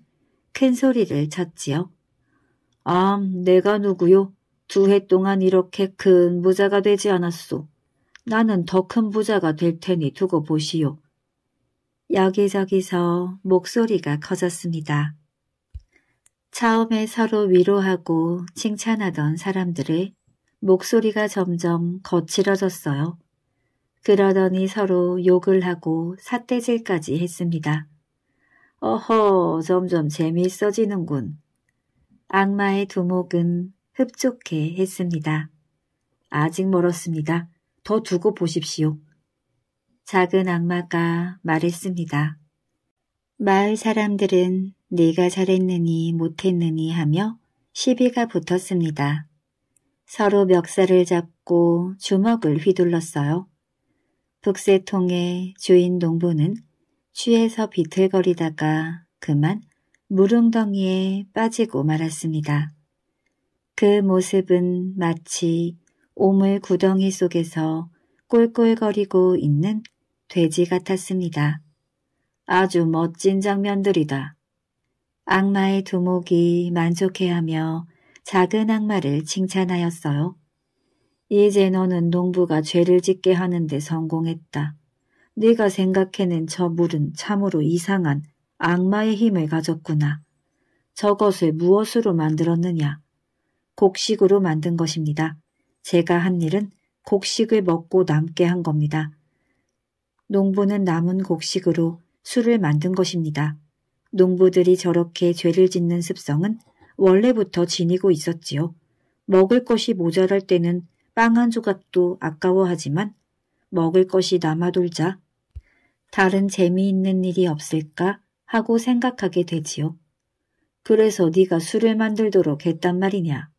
Speaker 1: 큰 소리를 쳤지요. 암, 내가 누구요? 두해 동안 이렇게 큰 부자가 되지 않았소. 나는 더 큰 부자가 될 테니 두고 보시오. 여기저기서 목소리가 커졌습니다. 처음에 서로 위로하고 칭찬하던 사람들의 목소리가 점점 거칠어졌어요. 그러더니 서로 욕을 하고 삿대질까지 했습니다. 어허 점점 재미있어지는군. 악마의 두목은 흡족해 했습니다. 아직 멀었습니다. 더 두고 보십시오. 작은 악마가 말했습니다. 마을 사람들은 네가 잘했느니 못했느니 하며 시비가 붙었습니다. 서로 멱살을 잡고 주먹을 휘둘렀어요. 북새통의 주인 농부는 취해서 비틀거리다가 그만 물웅덩이에 빠지고 말았습니다. 그 모습은 마치 오물 구덩이 속에서 꿀꿀거리고 있는 돼지 같았습니다. 아주 멋진 장면들이다. 악마의 두목이 만족해하며 작은 악마를 칭찬하였어요. 이제 너는 농부가 죄를 짓게 하는데 성공했다. 네가 생각해낸 저 물은 참으로 이상한 악마의 힘을 가졌구나. 저것을 무엇으로 만들었느냐? 곡식으로 만든 것입니다. 제가 한 일은 곡식을 먹고 남게 한 겁니다. 농부는 남은 곡식으로 술을 만든 것입니다. 농부들이 저렇게 죄를 짓는 습성은 원래부터 지니고 있었지요. 먹을 것이 모자랄 때는 빵 한 조각도 아까워하지만 먹을 것이 남아돌자 다른 재미있는 일이 없을까 하고 생각하게 되지요. 그래서 네가 술을 만들도록 했단 말이냐.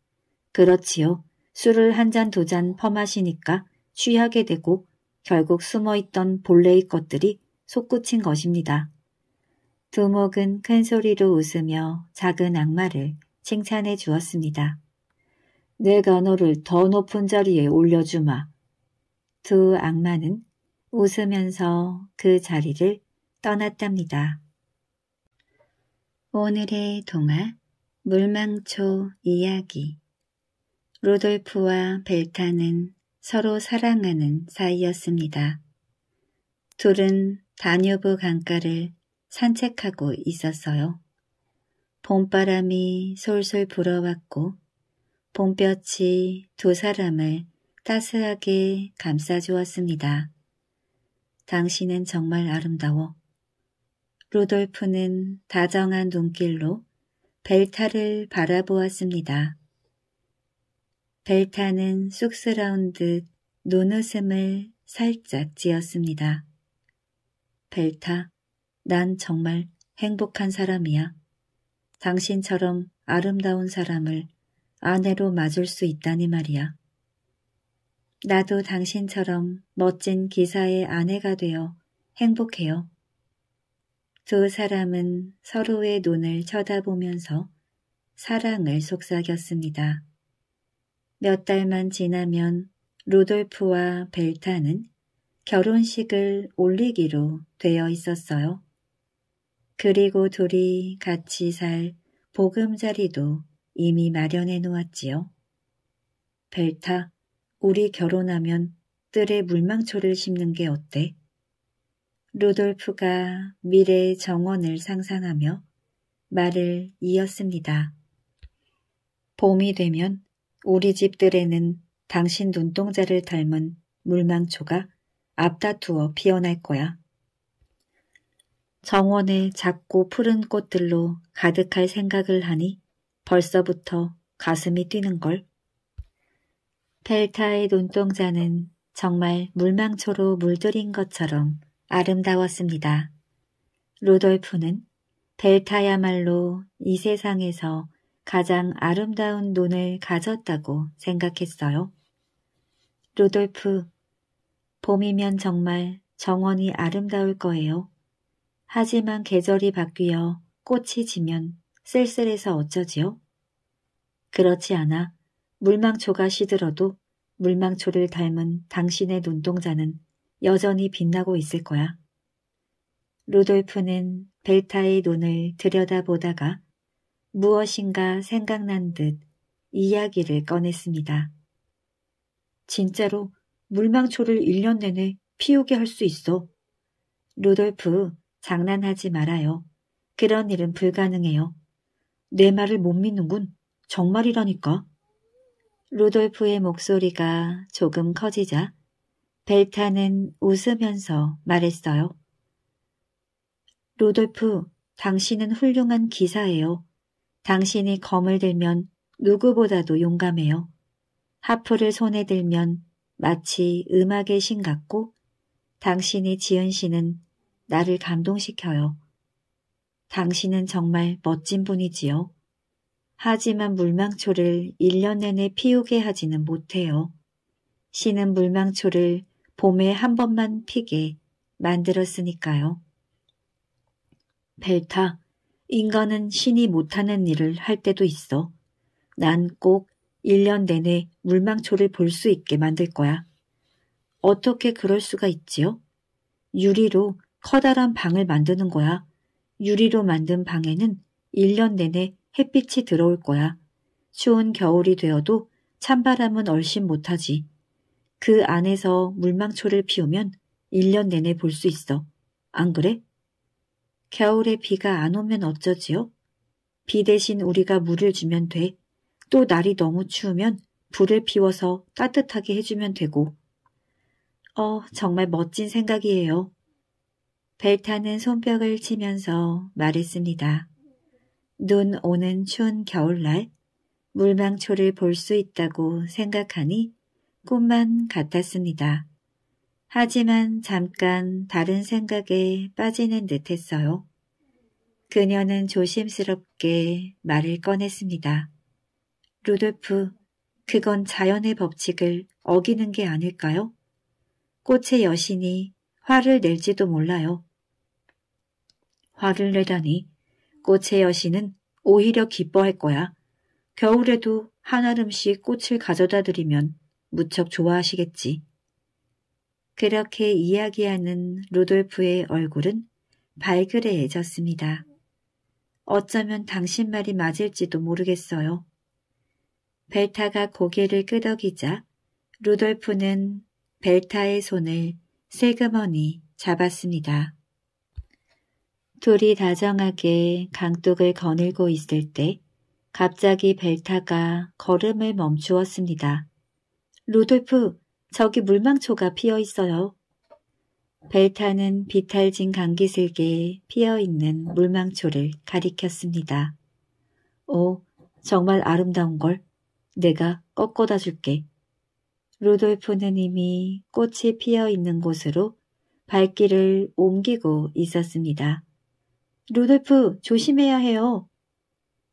Speaker 1: 그렇지요. 술을 한 잔 두 잔 퍼마시니까 취하게 되고 결국 숨어있던 본래의 것들이 솟구친 것입니다. 두목은 큰 소리로 웃으며 작은 악마를 칭찬해 주었습니다. 내가 너를 더 높은 자리에 올려주마. 두 악마는 웃으면서 그 자리를 떠났답니다. 오늘의 동화 물망초 이야기 로돌프와 벨타는 서로 사랑하는 사이였습니다. 둘은 다뉴브 강가를 산책하고 있었어요. 봄바람이 솔솔 불어왔고 봄볕이 두 사람을 따스하게 감싸주었습니다. 당신은 정말 아름다워. 로돌프는 다정한 눈길로 벨타를 바라보았습니다. 벨타는 쑥스러운 듯 논웃음을 살짝 지었습니다. 벨타, 난 정말 행복한 사람이야. 당신처럼 아름다운 사람을 아내로 맞을 수 있다니 말이야. 나도 당신처럼 멋진 기사의 아내가 되어 행복해요. 두 사람은 서로의 눈을 쳐다보면서 사랑을 속삭였습니다. 몇 달만 지나면 루돌프와 벨타는 결혼식을 올리기로 되어 있었어요. 그리고 둘이 같이 살 보금자리도 이미 마련해 놓았지요. 벨타, 우리 결혼하면 뜰에 물망초를 심는 게 어때? 루돌프가 미래의 정원을 상상하며 말을 이었습니다. 봄이 되면 우리 집들에는 당신 눈동자를 닮은 물망초가 앞다투어 피어날 거야. 정원의 작고 푸른 꽃들로 가득할 생각을 하니 벌써부터 가슴이 뛰는걸. 벨타의 눈동자는 정말 물망초로 물들인 것처럼 아름다웠습니다. 루돌프는 벨타야말로 이 세상에서 가장 아름다운 눈을 가졌다고 생각했어요. 루돌프, 봄이면 정말 정원이 아름다울 거예요. 하지만 계절이 바뀌어 꽃이 지면 쓸쓸해서 어쩌지요? 그렇지 않아 물망초가 시들어도 물망초를 닮은 당신의 눈동자는 여전히 빛나고 있을 거야. 루돌프는 벨타의 눈을 들여다보다가 무엇인가 생각난 듯 이야기를 꺼냈습니다. 진짜로 물망초를 1년 내내 피우게 할 수 있어. 루돌프, 장난하지 말아요. 그런 일은 불가능해요. 내 말을 못 믿는군. 정말이라니까. 루돌프의 목소리가 조금 커지자 벨타는 웃으면서 말했어요. 루돌프, 당신은 훌륭한 기사예요. 당신이 검을 들면 누구보다도 용감해요. 하프를 손에 들면 마치 음악의 신 같고 당신이 지은 시는 나를 감동시켜요. 당신은 정말 멋진 분이지요. 하지만 물망초를 1년 내내 피우게 하지는 못해요. 시는 물망초를 봄에 한 번만 피게 만들었으니까요. 벨타, 인간은 신이 못하는 일을 할 때도 있어. 난 꼭 1년 내내 물망초를 볼 수 있게 만들 거야. 어떻게 그럴 수가 있지요? 유리로 커다란 방을 만드는 거야. 유리로 만든 방에는 1년 내내 햇빛이 들어올 거야. 추운 겨울이 되어도 찬바람은 얼씬 못하지. 그 안에서 물망초를 피우면 1년 내내 볼 수 있어. 안 그래? 겨울에 비가 안 오면 어쩌지요? 비 대신 우리가 물을 주면 돼. 또 날이 너무 추우면 불을 피워서 따뜻하게 해주면 되고. 어, 정말 멋진 생각이에요. 벨타는 손뼉을 치면서 말했습니다. 눈 오는 추운 겨울날 물망초를 볼 수 있다고 생각하니 꿈만 같았습니다. 하지만 잠깐 다른 생각에 빠지는 듯했어요. 그녀는 조심스럽게 말을 꺼냈습니다. 루돌프, 그건 자연의 법칙을 어기는 게 아닐까요? 꽃의 여신이 화를 낼지도 몰라요. 화를 내다니 꽃의 여신은 오히려 기뻐할 거야. 겨울에도 한알음씩 꽃을 가져다 드리면 무척 좋아하시겠지. 그렇게 이야기하는 루돌프의 얼굴은 발그레해졌습니다. 어쩌면 당신 말이 맞을지도 모르겠어요. 벨타가 고개를 끄덕이자 루돌프는 벨타의 손을 세그머니 잡았습니다. 둘이 다정하게 강둑을 거닐고 있을 때 갑자기 벨타가 걸음을 멈추었습니다. 루돌프, 저기 물망초가 피어 있어요. 벨타는 비탈진 감기슬개에 피어있는 물망초를 가리켰습니다. 오, 어, 정말 아름다운걸. 내가 꺾어다 줄게. 루돌프는 이미 꽃이 피어있는 곳으로 발길을 옮기고 있었습니다. 루돌프, 조심해야 해요.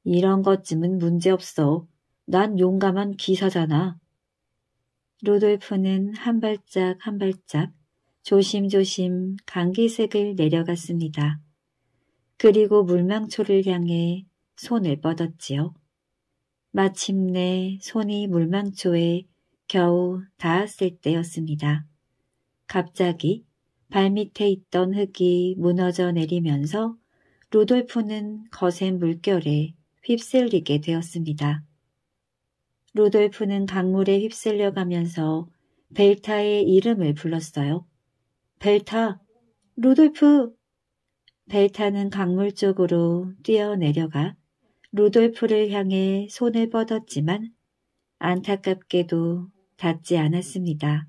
Speaker 1: 이런 것쯤은 문제없어. 난 용감한 기사잖아. 로돌프는 한 발짝 한 발짝 조심조심 강기색을 내려갔습니다. 그리고 물망초를 향해 손을 뻗었지요. 마침내 손이 물망초에 겨우 닿았을 때였습니다. 갑자기 발밑에 있던 흙이 무너져 내리면서 로돌프는 거센 물결에 휩쓸리게 되었습니다. 루돌프는 강물에 휩쓸려 가면서 벨타의 이름을 불렀어요. 벨타! 루돌프! 벨타는 강물 쪽으로 뛰어내려가 루돌프를 향해 손을 뻗었지만 안타깝게도 닿지 않았습니다.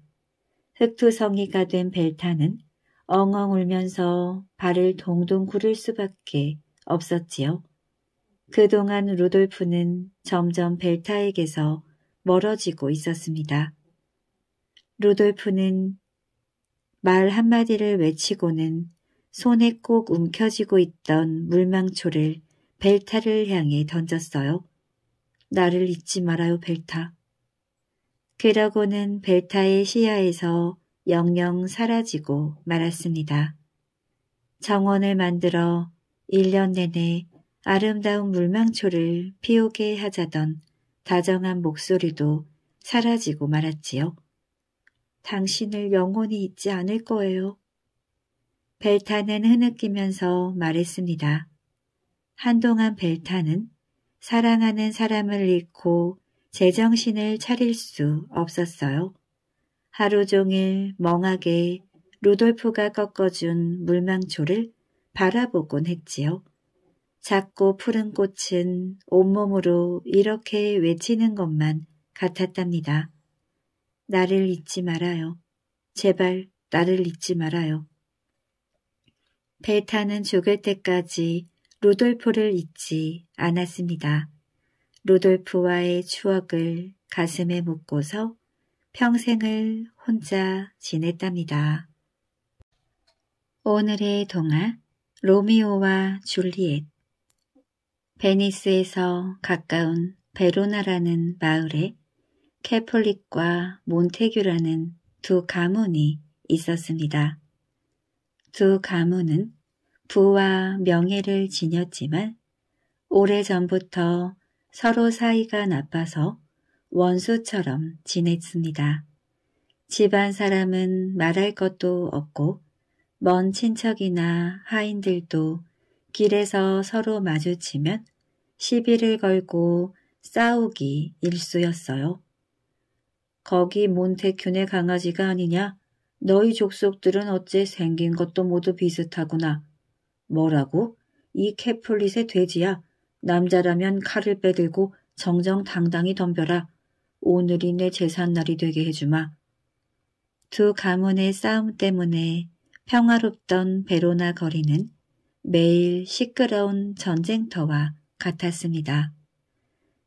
Speaker 1: 흑투성이가 된 벨타는 엉엉 울면서 발을 동동 구를 수밖에 없었지요. 그동안 루돌프는 점점 벨타에게서 멀어지고 있었습니다. 루돌프는 말 한마디를 외치고는 손에 꼭 움켜쥐고 있던 물망초를 벨타를 향해 던졌어요. 나를 잊지 말아요, 벨타. 그러고는 벨타의 시야에서 영영 사라지고 말았습니다. 정원을 만들어 1년 내내 아름다운 물망초를 피우게 하자던 다정한 목소리도 사라지고 말았지요. 당신을 영원히 잊지 않을 거예요. 벨타는 흐느끼면서 말했습니다. 한동안 벨타는 사랑하는 사람을 잃고 제정신을 차릴 수 없었어요. 하루 종일 멍하게 루돌프가 꺾어준 물망초를 바라보곤 했지요. 작고 푸른 꽃은 온몸으로 이렇게 외치는 것만 같았답니다. 나를 잊지 말아요. 제발 나를 잊지 말아요. 베타는 죽을 때까지 루돌프를 잊지 않았습니다. 루돌프와의 추억을 가슴에 묻고서 평생을 혼자 지냈답니다. 오늘의 동화 로미오와 줄리엣 베니스에서 가까운 베로나라는 마을에 캐폴릭과 몬테규라는 두 가문이 있었습니다. 두 가문은 부와 명예를 지녔지만 오래전부터 서로 사이가 나빠서 원수처럼 지냈습니다. 집안 사람은 말할 것도 없고 먼 친척이나 하인들도 길에서 서로 마주치면 시비를 걸고 싸우기 일쑤였어요. 거기 몬테큐네 강아지가 아니냐? 너희 족속들은 어째 생긴 것도 모두 비슷하구나. 뭐라고? 이캐플릿의 돼지야. 남자라면 칼을 빼들고 정정당당히 덤벼라. 오늘이 내 재산날이 되게 해주마. 두 가문의 싸움 때문에 평화롭던 베로나 거리는 매일 시끄러운 전쟁터와 같았습니다.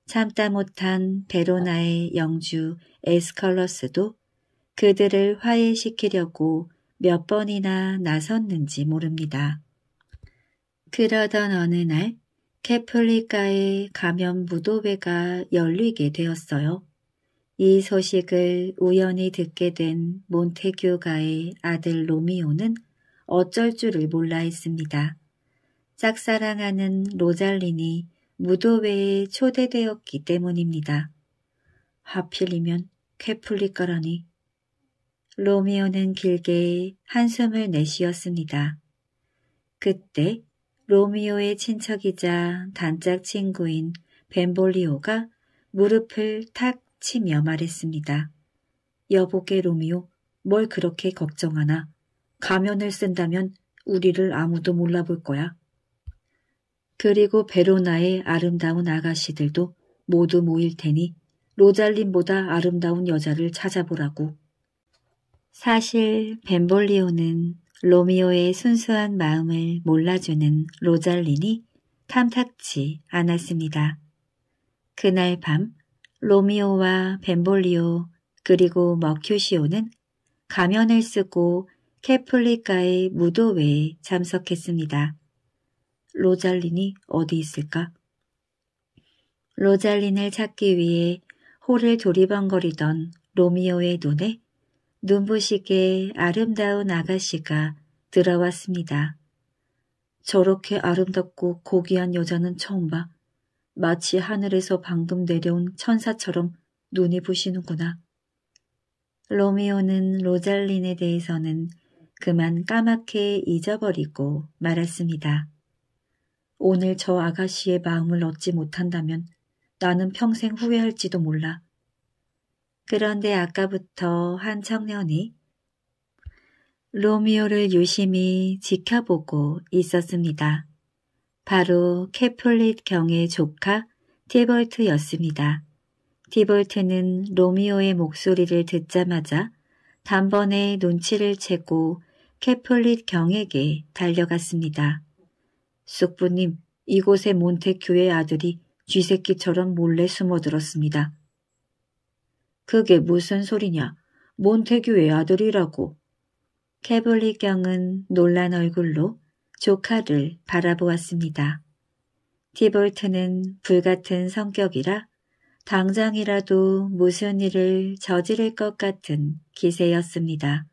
Speaker 1: 참다 못한 베로나의 영주 에스컬러스도 그들을 화해시키려고 몇 번이나 나섰는지 모릅니다. 그러던 어느 날 캐플리카의 감염 무도회가 열리게 되었어요. 이 소식을 우연히 듣게 된 몬테규가의 아들 로미오는 어쩔 줄을 몰라 했습니다. 짝사랑하는 로잘린이 무도회에 초대되었기 때문입니다. 하필이면 캐플릭가라니. 로미오는 길게 한숨을 내쉬었습니다. 그때 로미오의 친척이자 단짝 친구인 벤볼리오가 무릎을 탁 치며 말했습니다. 여보게 로미오, 뭘 그렇게 걱정하나? 가면을 쓴다면 우리를 아무도 몰라볼 거야. 그리고 베로나의 아름다운 아가씨들도 모두 모일 테니 로잘린보다 아름다운 여자를 찾아보라고. 사실 벤볼리오는 로미오의 순수한 마음을 몰라주는 로잘린이 탐탁치 않았습니다. 그날 밤 로미오와 벤볼리오 그리고 머큐시오는 가면을 쓰고 캐플리카의 무도회에 참석했습니다. 로잘린이 어디 있을까? 로잘린을 찾기 위해 홀을 조리번거리던 로미오의 눈에 눈부시게 아름다운 아가씨가 들어왔습니다. 저렇게 아름답고 고귀한 여자는 처음 봐. 마치 하늘에서 방금 내려온 천사처럼 눈이 부시는구나. 로미오는 로잘린에 대해서는 그만 까맣게 잊어버리고 말았습니다. 오늘 저 아가씨의 마음을 얻지 못한다면 나는 평생 후회할지도 몰라. 그런데 아까부터 한 청년이 로미오를 유심히 지켜보고 있었습니다. 바로 캐폴릿 경의 조카 티볼트였습니다. 티볼트는 로미오의 목소리를 듣자마자 단번에 눈치를 채고 캐폴릿 경에게 달려갔습니다. 숙부님, 이곳에 몬테큐의 아들이 쥐새끼처럼 몰래 숨어들었습니다. 그게 무슨 소리냐? 몬테규의 아들이라고. 캐블리 경은 놀란 얼굴로 조카를 바라보았습니다. 티볼트는 불같은 성격이라 당장이라도 무슨 일을 저지를 것 같은 기세였습니다.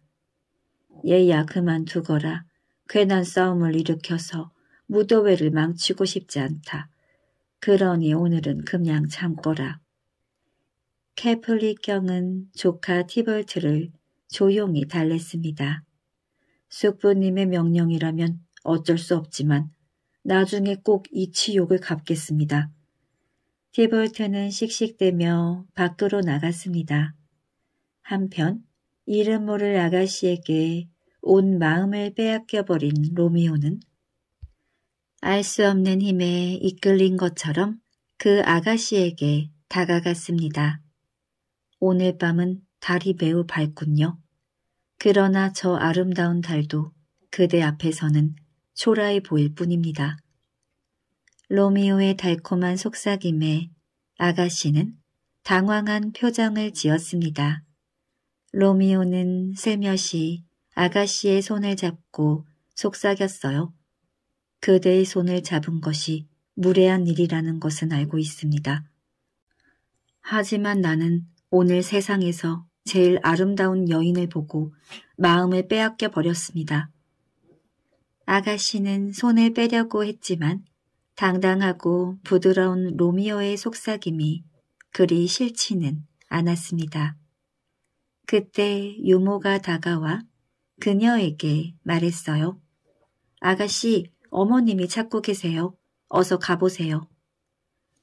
Speaker 1: 얘야 그만두거라. 괜한 싸움을 일으켜서 무더위를 망치고 싶지 않다. 그러니 오늘은 그냥 참거라. 캐플릭경은 조카 티벌트를 조용히 달랬습니다. 숙부님의 명령이라면 어쩔 수 없지만 나중에 꼭이 치욕을 갚겠습니다. 티볼트는 씩씩대며 밖으로 나갔습니다. 한편 이름 모를 아가씨에게 온 마음을 빼앗겨버린 로미오는 알수 없는 힘에 이끌린 것처럼 그 아가씨에게 다가갔습니다. 오늘 밤은 달이 매우 밝군요. 그러나 저 아름다운 달도 그대 앞에서는 초라해 보일 뿐입니다. 로미오의 달콤한 속삭임에 아가씨는 당황한 표정을 지었습니다. 로미오는 슬며시 아가씨의 손을 잡고 속삭였어요. 그대의 손을 잡은 것이 무례한 일이라는 것은 알고 있습니다. 하지만 나는 오늘 세상에서 제일 아름다운 여인을 보고 마음을 빼앗겨 버렸습니다. 아가씨는 손을 빼려고 했지만 당당하고 부드러운 로미오의 속삭임이 그리 싫지는 않았습니다. 그때 유모가 다가와 그녀에게 말했어요. 아가씨, 어머님이 찾고 계세요. 어서 가보세요.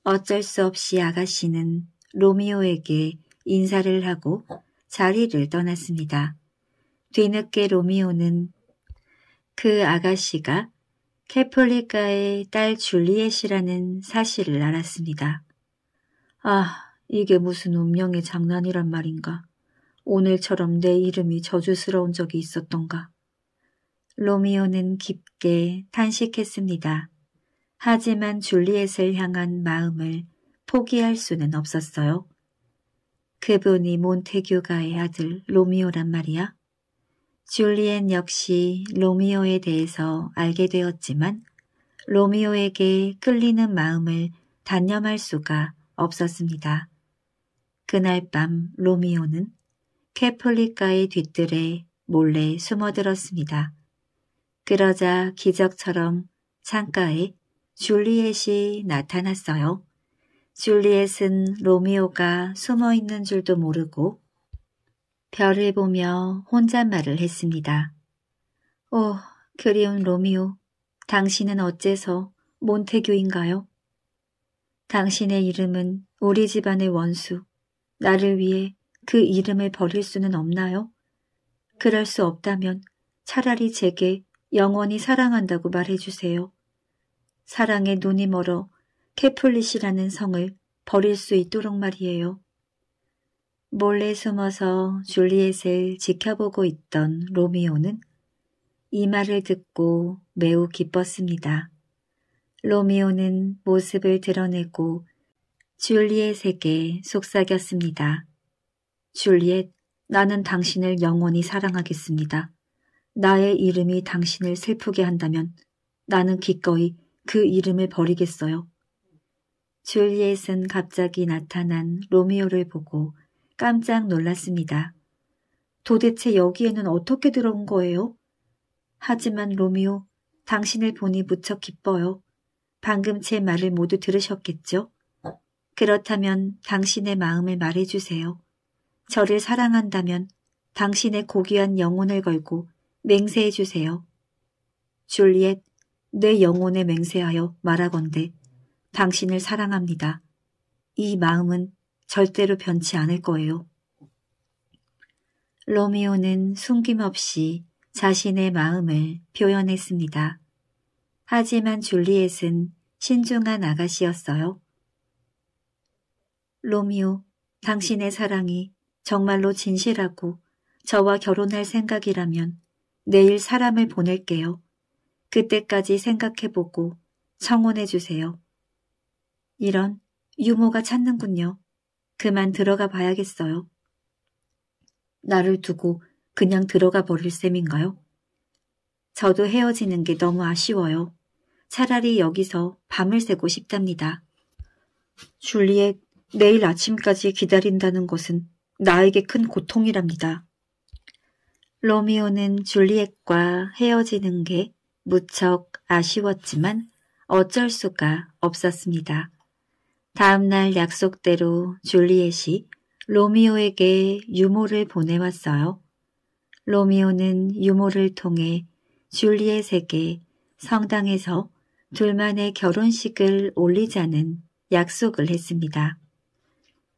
Speaker 1: 어쩔 수 없이 아가씨는 로미오에게 인사를 하고 자리를 떠났습니다. 뒤늦게 로미오는 그 아가씨가 캐폴리카의 딸 줄리엣이라는 사실을 알았습니다. 아, 이게 무슨 운명의 장난이란 말인가. 오늘처럼 내 이름이 저주스러운 적이 있었던가. 로미오는 깊게 탄식했습니다. 하지만 줄리엣을 향한 마음을 포기할 수는 없었어요. 그분이 몬테규가의 아들 로미오란 말이야. 줄리엔 역시 로미오에 대해서 알게 되었지만 로미오에게 끌리는 마음을 단념할 수가 없었습니다. 그날 밤 로미오는 캐폴리카의 뒤뜰에 몰래 숨어들었습니다. 그러자 기적처럼 창가에 줄리엣이 나타났어요. 줄리엣은 로미오가 숨어 있는 줄도 모르고 별을 보며 혼잣말을 했습니다. 오, 어, 그리운 로미오, 당신은 어째서 몬테교인가요? 당신의 이름은 우리 집안의 원수, 나를 위해 그 이름을 버릴 수는 없나요? 그럴 수 없다면 차라리 제게 영원히 사랑한다고 말해주세요. 사랑에 눈이 멀어 캐플릿이라는 성을 버릴 수 있도록 말이에요. 몰래 숨어서 줄리엣을 지켜보고 있던 로미오는 이 말을 듣고 매우 기뻤습니다. 로미오는 모습을 드러내고 줄리엣에게 속삭였습니다. 줄리엣, 나는 당신을 영원히 사랑하겠습니다. 나의 이름이 당신을 슬프게 한다면 나는 기꺼이 그 이름을 버리겠어요. 줄리엣은 갑자기 나타난 로미오를 보고 깜짝 놀랐습니다. 도대체 여기에는 어떻게 들어온 거예요? 하지만 로미오, 당신을 보니 무척 기뻐요. 방금 제 말을 모두 들으셨겠죠? 그렇다면 당신의 마음을 말해주세요. 저를 사랑한다면 당신의 고귀한 영혼을 걸고 맹세해 주세요. 줄리엣, 내 영혼에 맹세하여 말하건대 당신을 사랑합니다. 이 마음은 절대로 변치 않을 거예요. 로미오는 숨김없이 자신의 마음을 표현했습니다. 하지만 줄리엣은 신중한 아가씨였어요. 로미오, 당신의 사랑이 정말로 진실하고 저와 결혼할 생각이라면 내일 사람을 보낼게요. 그때까지 생각해보고 청혼해주세요. 이런 유모가 찾는군요. 그만 들어가 봐야겠어요. 나를 두고 그냥 들어가 버릴 셈인가요? 저도 헤어지는 게 너무 아쉬워요. 차라리 여기서 밤을 새고 싶답니다. 줄리엣, 내일 아침까지 기다린다는 것은 나에게 큰 고통이랍니다. 로미오는 줄리엣과 헤어지는 게 무척 아쉬웠지만 어쩔 수가 없었습니다. 다음날 약속대로 줄리엣이 로미오에게 유모를 보내왔어요. 로미오는 유모를 통해 줄리엣에게 성당에서 둘만의 결혼식을 올리자는 약속을 했습니다.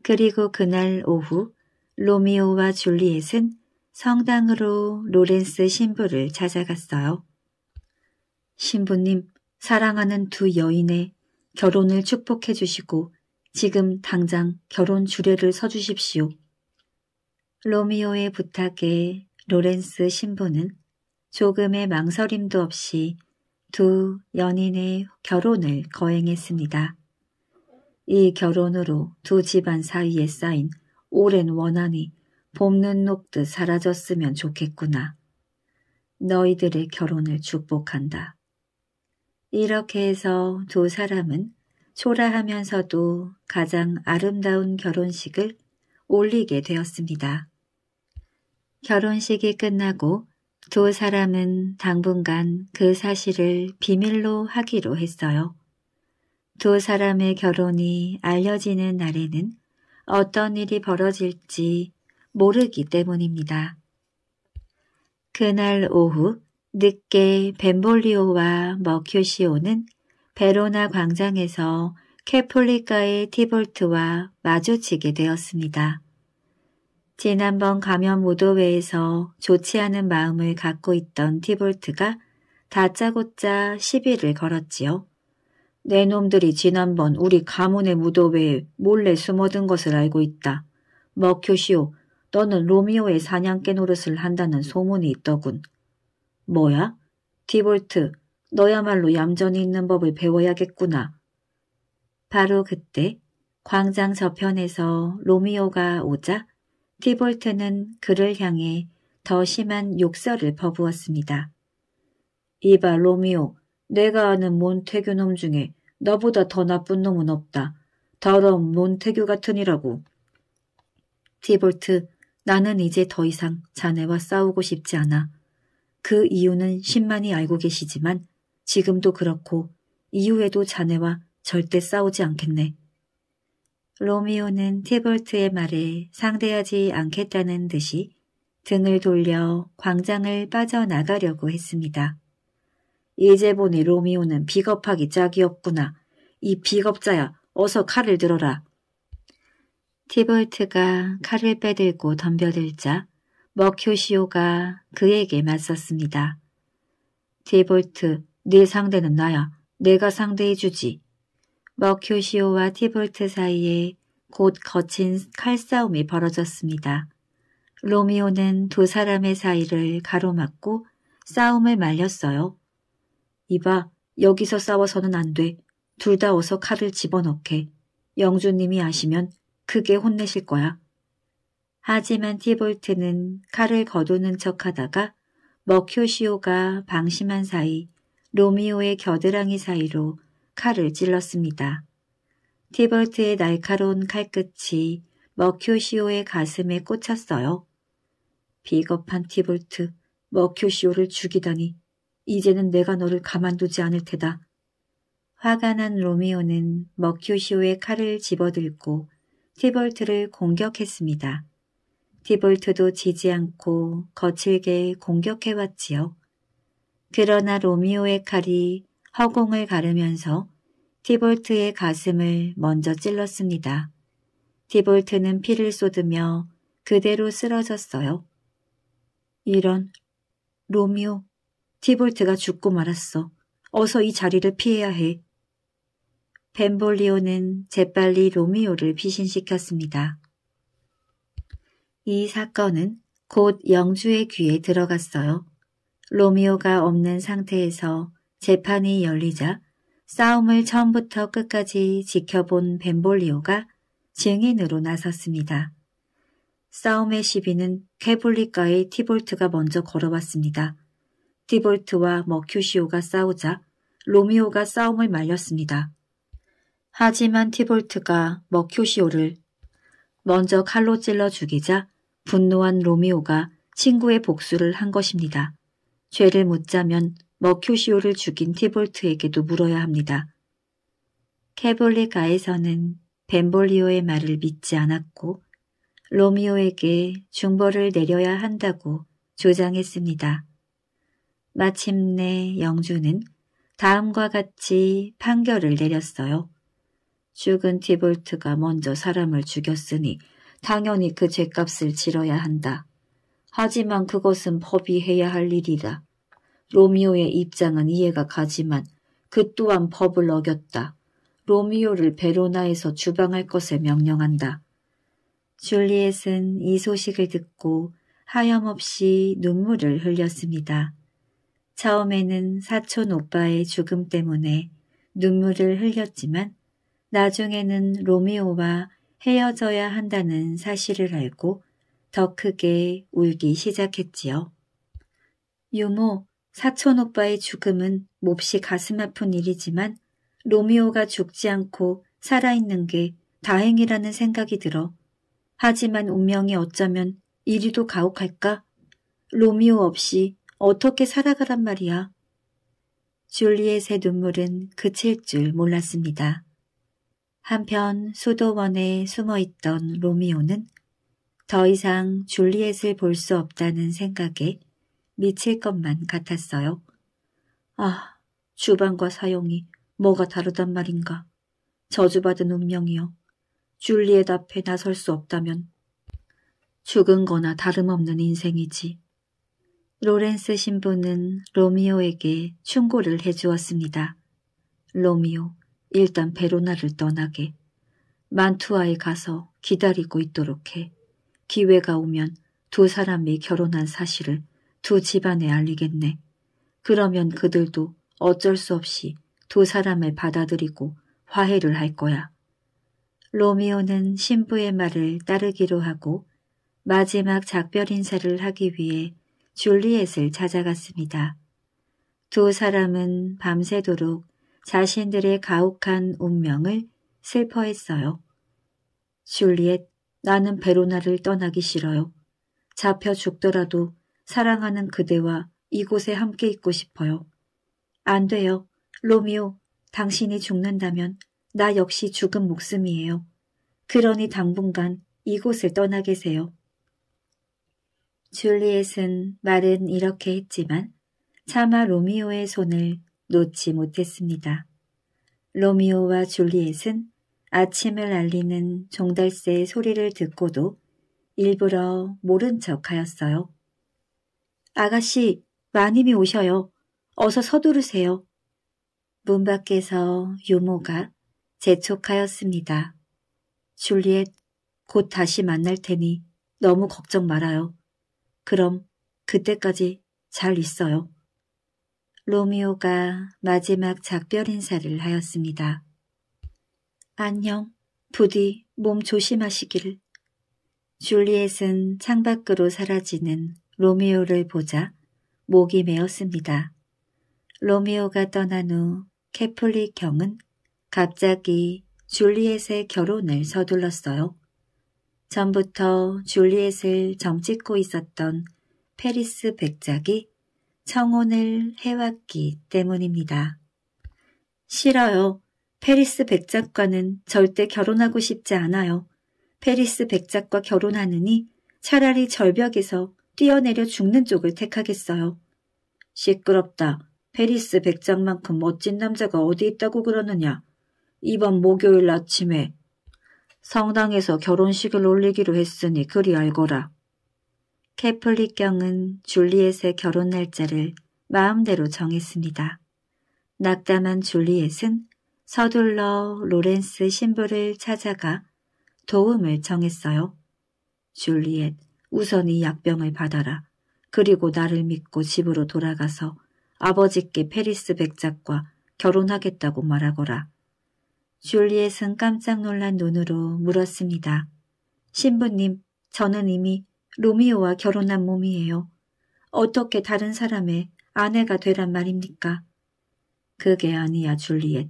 Speaker 1: 그리고 그날 오후 로미오와 줄리엣은 성당으로 로렌스 신부를 찾아갔어요. 신부님, 사랑하는 두 여인의 결혼을 축복해 주시고 지금 당장 결혼 주례를 서주십시오. 로미오의 부탁에 로렌스 신부는 조금의 망설임도 없이 두 연인의 결혼을 거행했습니다. 이 결혼으로 두 집안 사이에 쌓인 오랜 원한이 봄눈 녹듯 사라졌으면 좋겠구나. 너희들의 결혼을 축복한다. 이렇게 해서 두 사람은 초라하면서도 가장 아름다운 결혼식을 올리게 되었습니다. 결혼식이 끝나고 두 사람은 당분간 그 사실을 비밀로 하기로 했어요. 두 사람의 결혼이 알려지는 날에는 어떤 일이 벌어질지 모르기 때문입니다. 그날 오후 늦게 벤볼리오와 머큐시오는 베로나 광장에서 캐폴리카의 티볼트와 마주치게 되었습니다. 지난번 감염 무도회에서 좋지 않은 마음을 갖고 있던 티볼트가 다짜고짜 시비를 걸었지요. 내 놈들이 지난번 우리 가문의 무도회에 몰래 숨어든 것을 알고 있다. 머큐시오, 너는 로미오의 사냥개 노릇을 한다는 소문이 있더군. 뭐야? 디볼트, 너야말로 얌전히 있는 법을 배워야겠구나. 바로 그때 광장 저편에서 로미오가 오자 디볼트는 그를 향해 더 심한 욕설을 퍼부었습니다. 이봐 로미오, 내가 아는 몬테규 놈 중에 너보다 더 나쁜 놈은 없다. 더러운 몬테규 같으니라고. 디볼트, 나는 이제 더 이상 자네와 싸우고 싶지 않아. 그 이유는 십만이 알고 계시지만 지금도 그렇고 이후에도 자네와 절대 싸우지 않겠네. 로미오는 티볼트의 말에 상대하지 않겠다는 듯이 등을 돌려 광장을 빠져나가려고 했습니다. 이제 보니 로미오는 비겁하기 짝이 없구나. 이 비겁자야 어서 칼을 들어라. 티볼트가 칼을 빼들고 덤벼들자 머큐시오가 그에게 맞섰습니다. 티볼트, 네 상대는 나야. 내가 상대해주지. 머큐시오와 티볼트 사이에 곧 거친 칼싸움이 벌어졌습니다. 로미오는 두 사람의 사이를 가로막고 싸움을 말렸어요. 이봐, 여기서 싸워서는 안 돼. 둘 다 어서 칼을 집어넣게. 영주님이 아시면 크게 혼내실 거야. 하지만 티볼트는 칼을 거두는 척하다가 머큐시오가 방심한 사이 로미오의 겨드랑이 사이로 칼을 찔렀습니다. 티볼트의 날카로운 칼끝이 머큐시오의 가슴에 꽂혔어요. 비겁한 티볼트, 머큐시오를 죽이다니 이제는 내가 너를 가만두지 않을 테다. 화가 난 로미오는 머큐시오의 칼을 집어들고 티볼트를 공격했습니다. 티볼트도 지지 않고 거칠게 공격해왔지요. 그러나 로미오의 칼이 허공을 가르면서 티볼트의 가슴을 먼저 찔렀습니다. 티볼트는 피를 쏟으며 그대로 쓰러졌어요. 이런, 로미오, 티볼트가 죽고 말았어. 어서 이 자리를 피해야 해. 벤볼리오는 재빨리 로미오를 피신시켰습니다. 이 사건은 곧 영주의 귀에 들어갔어요. 로미오가 없는 상태에서 재판이 열리자 싸움을 처음부터 끝까지 지켜본 벤볼리오가 증인으로 나섰습니다. 싸움의 시비는 캐블리과의 티볼트가 먼저 걸어왔습니다. 티볼트와 머큐시오가 싸우자 로미오가 싸움을 말렸습니다. 하지만 티볼트가 머큐시오를 먼저 칼로 찔러 죽이자 분노한 로미오가 친구의 복수를 한 것입니다. 죄를 묻자면 머큐시오를 죽인 티볼트에게도 물어야 합니다. 캐볼리가에서는 벤볼리오의 말을 믿지 않았고 로미오에게 중벌을 내려야 한다고 주장했습니다 마침내 영주는 다음과 같이 판결을 내렸어요. 죽은 티볼트가 먼저 사람을 죽였으니 당연히 그 죄값을 치러야 한다. 하지만 그것은 법이 해야 할 일이다. 로미오의 입장은 이해가 가지만 그 또한 법을 어겼다. 로미오를 베로나에서 주방할 것을 명령한다. 줄리엣은 이 소식을 듣고 하염없이 눈물을 흘렸습니다. 처음에는 사촌 오빠의 죽음 때문에 눈물을 흘렸지만 나중에는 로미오와 헤어져야 한다는 사실을 알고 더 크게 울기 시작했지요. 유모, 사촌 오빠의 죽음은 몹시 가슴 아픈 일이지만 로미오가 죽지 않고 살아있는 게 다행이라는 생각이 들어 하지만 운명이 어쩌면 이리도 가혹할까? 로미오 없이 어떻게 살아가란 말이야. 줄리엣의 눈물은 그칠 줄 몰랐습니다. 한편 수도원에 숨어있던 로미오는 더 이상 줄리엣을 볼 수 없다는 생각에 미칠 것만 같았어요. 아, 주방과 사형이 뭐가 다르단 말인가. 저주받은 운명이요 줄리엣 앞에 나설 수 없다면 죽은 거나 다름없는 인생이지. 로렌스 신부는 로미오에게 충고를 해주었습니다. 로미오, 일단 베로나를 떠나게 만투아에 가서 기다리고 있도록 해. 기회가 오면 두 사람이 결혼한 사실을 두 집안에 알리겠네. 그러면 그들도 어쩔 수 없이 두 사람을 받아들이고 화해를 할 거야. 로미오는 신부의 말을 따르기로 하고 마지막 작별 인사를 하기 위해 줄리엣을 찾아갔습니다. 두 사람은 밤새도록 자신들의 가혹한 운명을 슬퍼했어요. 줄리엣, 나는 베로나를 떠나기 싫어요. 잡혀 죽더라도 사랑하는 그대와 이곳에 함께 있고 싶어요. 안 돼요. 로미오, 당신이 죽는다면 나 역시 죽은 목숨이에요. 그러니 당분간 이곳을 떠나 계세요. 줄리엣은 말은 이렇게 했지만 차마 로미오의 손을 놓지 못했습니다. 로미오와 줄리엣은 아침을 알리는 종달새의 소리를 듣고도 일부러 모른 척 하였어요. 아가씨, 마님이 오셔요. 어서 서두르세요. 문 밖에서 유모가 재촉하였습니다. 줄리엣, 곧 다시 만날 테니 너무 걱정 말아요. 그럼 그때까지 잘 있어요. 로미오가 마지막 작별 인사를 하였습니다. 안녕, 부디 몸조심하시길 줄리엣은 창밖으로 사라지는 로미오를 보자 목이 메었습니다. 로미오가 떠난 후캐폴릭 경은 갑자기 줄리엣의 결혼을 서둘렀어요. 전부터 줄리엣을 점찍고 있었던 페리스 백작이 청혼을 해왔기 때문입니다. 싫어요. 페리스 백작과는 절대 결혼하고 싶지 않아요. 페리스 백작과 결혼하느니 차라리 절벽에서 뛰어내려 죽는 쪽을 택하겠어요. 시끄럽다. 페리스 백작만큼 멋진 남자가 어디 있다고 그러느냐. 이번 목요일 아침에 성당에서 결혼식을 올리기로 했으니 그리 알거라. 캐플릭경은 줄리엣의 결혼 날짜를 마음대로 정했습니다. 낙담한 줄리엣은 서둘러 로렌스 신부를 찾아가 도움을 정했어요. 줄리엣, 우선 이 약병을 받아라. 그리고 나를 믿고 집으로 돌아가서 아버지께 페리스 백작과 결혼하겠다고 말하거라. 줄리엣은 깜짝 놀란 눈으로 물었습니다. 신부님, 저는 이미 로미오와 결혼한 몸이에요. 어떻게 다른 사람의 아내가 되란 말입니까? 그게 아니야, 줄리엣.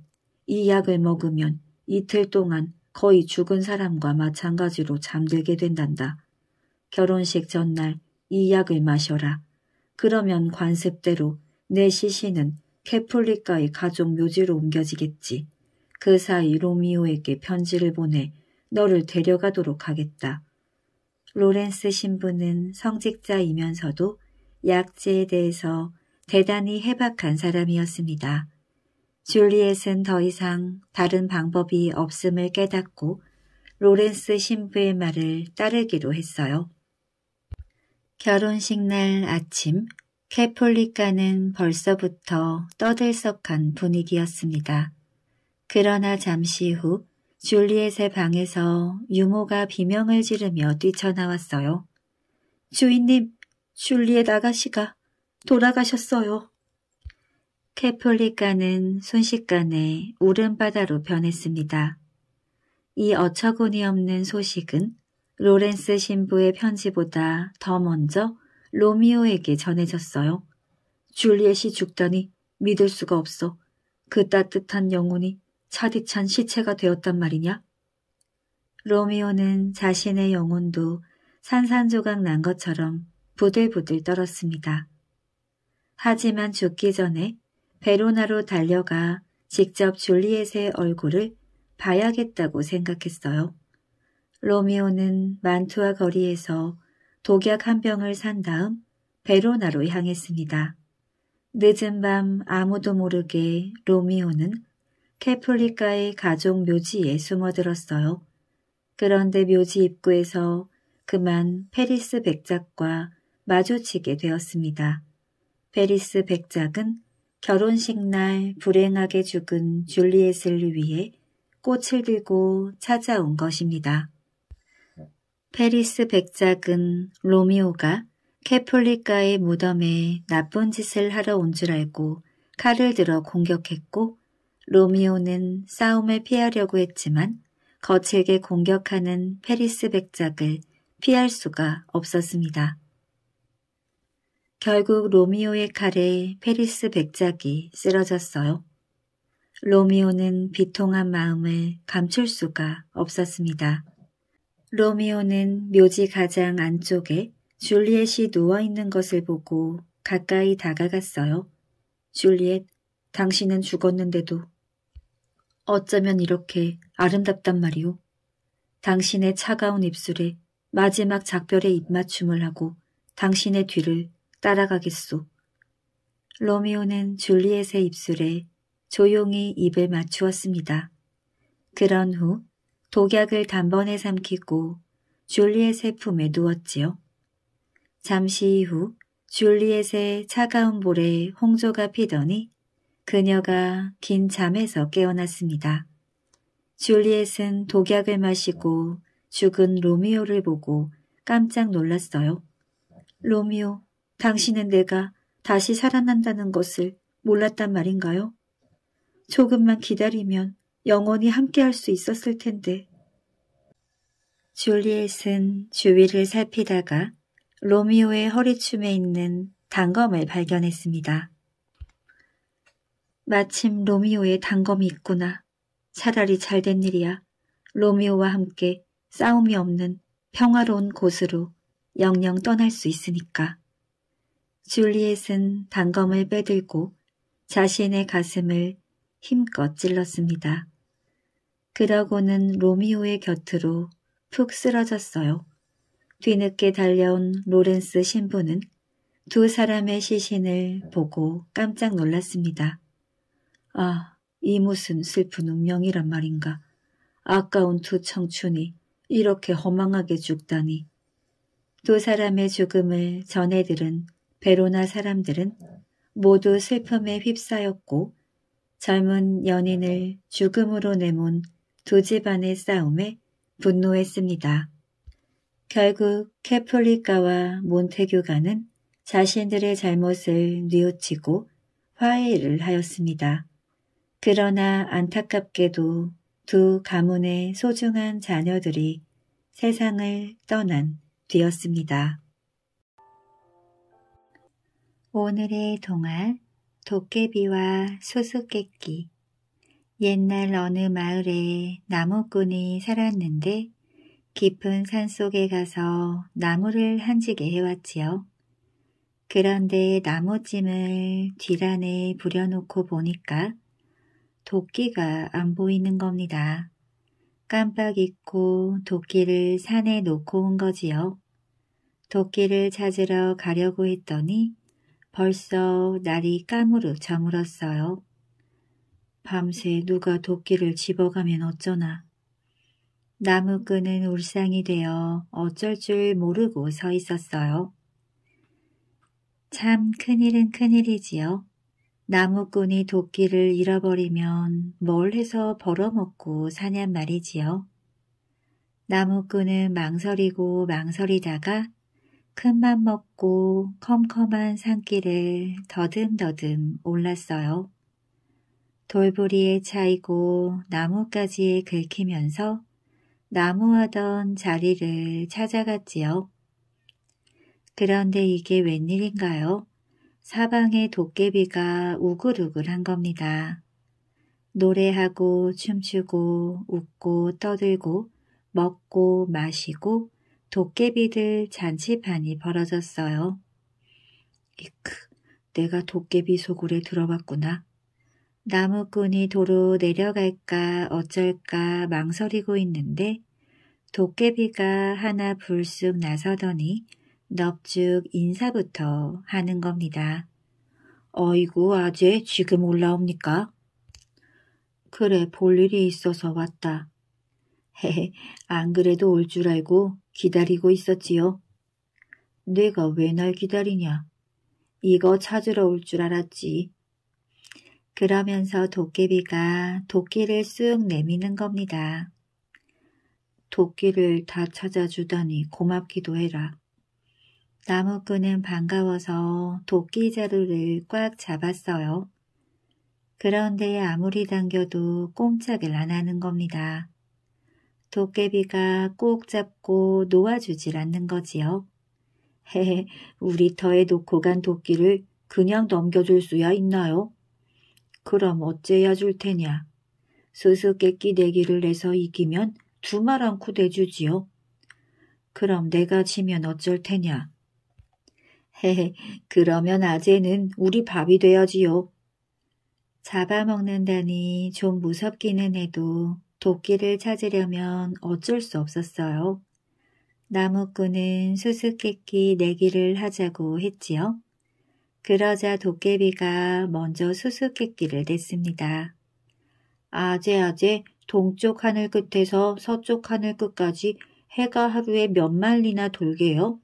Speaker 1: 이 약을 먹으면 이틀 동안 거의 죽은 사람과 마찬가지로 잠들게 된단다. 결혼식 전날 이 약을 마셔라. 그러면 관습대로 내 시신은 캐폴리카의 가족 묘지로 옮겨지겠지. 그 사이 로미오에게 편지를 보내 너를 데려가도록 하겠다. 로렌스 신부는 성직자이면서도 약제에 대해서 대단히 해박한 사람이었습니다. 줄리엣은 더 이상 다른 방법이 없음을 깨닫고 로렌스 신부의 말을 따르기로 했어요. 결혼식 날 아침 캐폴리카는 벌써부터 떠들썩한 분위기였습니다. 그러나 잠시 후 줄리엣의 방에서 유모가 비명을 지르며 뛰쳐나왔어요. 주인님, 줄리엣 아가씨가 돌아가셨어요. 캐폴리카는 순식간에 울음바다로 변했습니다. 이 어처구니 없는 소식은 로렌스 신부의 편지보다 더 먼저 로미오에게 전해졌어요. 줄리엣이 죽다니 믿을 수가 없어. 그 따뜻한 영혼이 차디찬 시체가 되었단 말이냐? 로미오는 자신의 영혼도 산산조각 난 것처럼 부들부들 떨었습니다. 하지만 죽기 전에 베로나로 달려가 직접 줄리엣의 얼굴을 봐야겠다고 생각했어요. 로미오는 만투와 거리에서 독약 한 병을 산 다음 베로나로 향했습니다. 늦은 밤 아무도 모르게 로미오는 캐폴리카의 가족 묘지에 숨어들었어요. 그런데 묘지 입구에서 그만 페리스 백작과 마주치게 되었습니다. 페리스 백작은 결혼식 날 불행하게 죽은 줄리엣을 위해 꽃을 들고 찾아온 것입니다. 페리스 백작은 로미오가 캐폴리카의 무덤에 나쁜 짓을 하러 온 줄 알고 칼을 들어 공격했고 로미오는 싸움을 피하려고 했지만 거칠게 공격하는 페리스 백작을 피할 수가 없었습니다. 결국 로미오의 칼에 페리스 백작이 쓰러졌어요. 로미오는 비통한 마음을 감출 수가 없었습니다. 로미오는 묘지 가장 안쪽에 줄리엣이 누워있는 것을 보고 가까이 다가갔어요. 줄리엣, 당신은 죽었는데도 어쩌면 이렇게 아름답단 말이오. 당신의 차가운 입술에 마지막 작별의 입맞춤을 하고 당신의 뒤를 따라가겠소. 로미오는 줄리엣의 입술에 조용히 입을 맞추었습니다. 그런 후 독약을 단번에 삼키고 줄리엣의 품에 누웠지요. 잠시 이후 줄리엣의 차가운 볼에 홍조가 피더니 그녀가 긴 잠에서 깨어났습니다. 줄리엣은 독약을 마시고 죽은 로미오를 보고 깜짝 놀랐어요. 로미오, 당신은 내가 다시 살아난다는 것을 몰랐단 말인가요? 조금만 기다리면 영원히 함께할 수 있었을 텐데. 줄리엣은 주위를 살피다가 로미오의 허리춤에 있는 단검을 발견했습니다. 마침 로미오의 단검이 있구나. 차라리 잘된 일이야. 로미오와 함께 싸움이 없는 평화로운 곳으로 영영 떠날 수 있으니까. 줄리엣은 단검을 빼들고 자신의 가슴을 힘껏 찔렀습니다. 그러고는 로미오의 곁으로 푹 쓰러졌어요. 뒤늦게 달려온 로렌스 신부는 두 사람의 시신을 보고 깜짝 놀랐습니다. 아, 이 무슨 슬픈 운명이란 말인가. 아까운 두 청춘이 이렇게 허망하게 죽다니. 두 사람의 죽음을 전해 들은 베로나 사람들은 모두 슬픔에 휩싸였고 젊은 연인을 죽음으로 내몬 두 집안의 싸움에 분노했습니다. 결국 캐폴리카와 몬테교가는 자신들의 잘못을 뉘우치고 화해를 하였습니다. 그러나 안타깝게도 두 가문의 소중한 자녀들이 세상을 떠난 뒤였습니다. 오늘의 동화 도깨비와 수수께끼 옛날 어느 마을에 나무꾼이 살았는데 깊은 산속에 가서 나무를 한지게 해왔지요. 그런데 나무찜을 뒤란에 부려놓고 보니까 도끼가 안 보이는 겁니다. 깜빡 잊고 도끼를 산에 놓고 온 거지요. 도끼를 찾으러 가려고 했더니 벌써 날이 까무룩 저물었어요. 밤새 누가 도끼를 집어가면 어쩌나. 나무끈은 울상이 되어 어쩔 줄 모르고 서 있었어요. 참 큰일은 큰일이지요. 나무꾼이 도끼를 잃어버리면 뭘 해서 벌어먹고 사냔 말이지요. 나무꾼은 망설이고 망설이다가 큰 맘 먹고 컴컴한 산길을 더듬더듬 올랐어요. 돌부리에 차이고 나뭇가지에 긁히면서 나무하던 자리를 찾아갔지요. 그런데 이게 웬일인가요? 사방에 도깨비가 우글우글한 겁니다. 노래하고 춤추고 웃고 떠들고 먹고 마시고 도깨비들 잔치판이 벌어졌어요. 이크, 내가 도깨비 소굴에 들어봤구나. 나무꾼이 도로 내려갈까 어쩔까 망설이고 있는데 도깨비가 하나 불쑥 나서더니 넙죽 인사부터 하는 겁니다. 어이구 아재 지금 올라옵니까? 그래 볼 일이 있어서 왔다. 헤헤 안 그래도 올 줄 알고 기다리고 있었지요. 내가 왜 날 기다리냐. 이거 찾으러 올 줄 알았지. 그러면서 도깨비가 도끼를 쑥 내미는 겁니다. 도끼를 다 찾아주다니 고맙기도 해라. 나무꾼은 반가워서 도끼 자루를 꽉 잡았어요. 그런데 아무리 당겨도 꼼짝을 안 하는 겁니다. 도깨비가 꼭 잡고 놓아주질 않는 거지요. 헤헤, 우리 터에 놓고 간 도끼를 그냥 넘겨줄 수야 있나요? 그럼 어째야 줄 테냐. 수수께끼 내기를 내서 이기면 두말 않고 대주지요 그럼 내가 지면 어쩔 테냐. 헤헤, 그러면 아재는 우리 밥이 되어지요. 잡아먹는다니 좀 무섭기는 해도 도끼를 찾으려면 어쩔 수 없었어요. 나무꾼은 수수께끼 내기를 하자고 했지요. 그러자 도깨비가 먼저 수수께끼를 냈습니다. 아재 아재 동쪽 하늘 끝에서 서쪽 하늘 끝까지 해가 하루에 몇마리나 돌게요?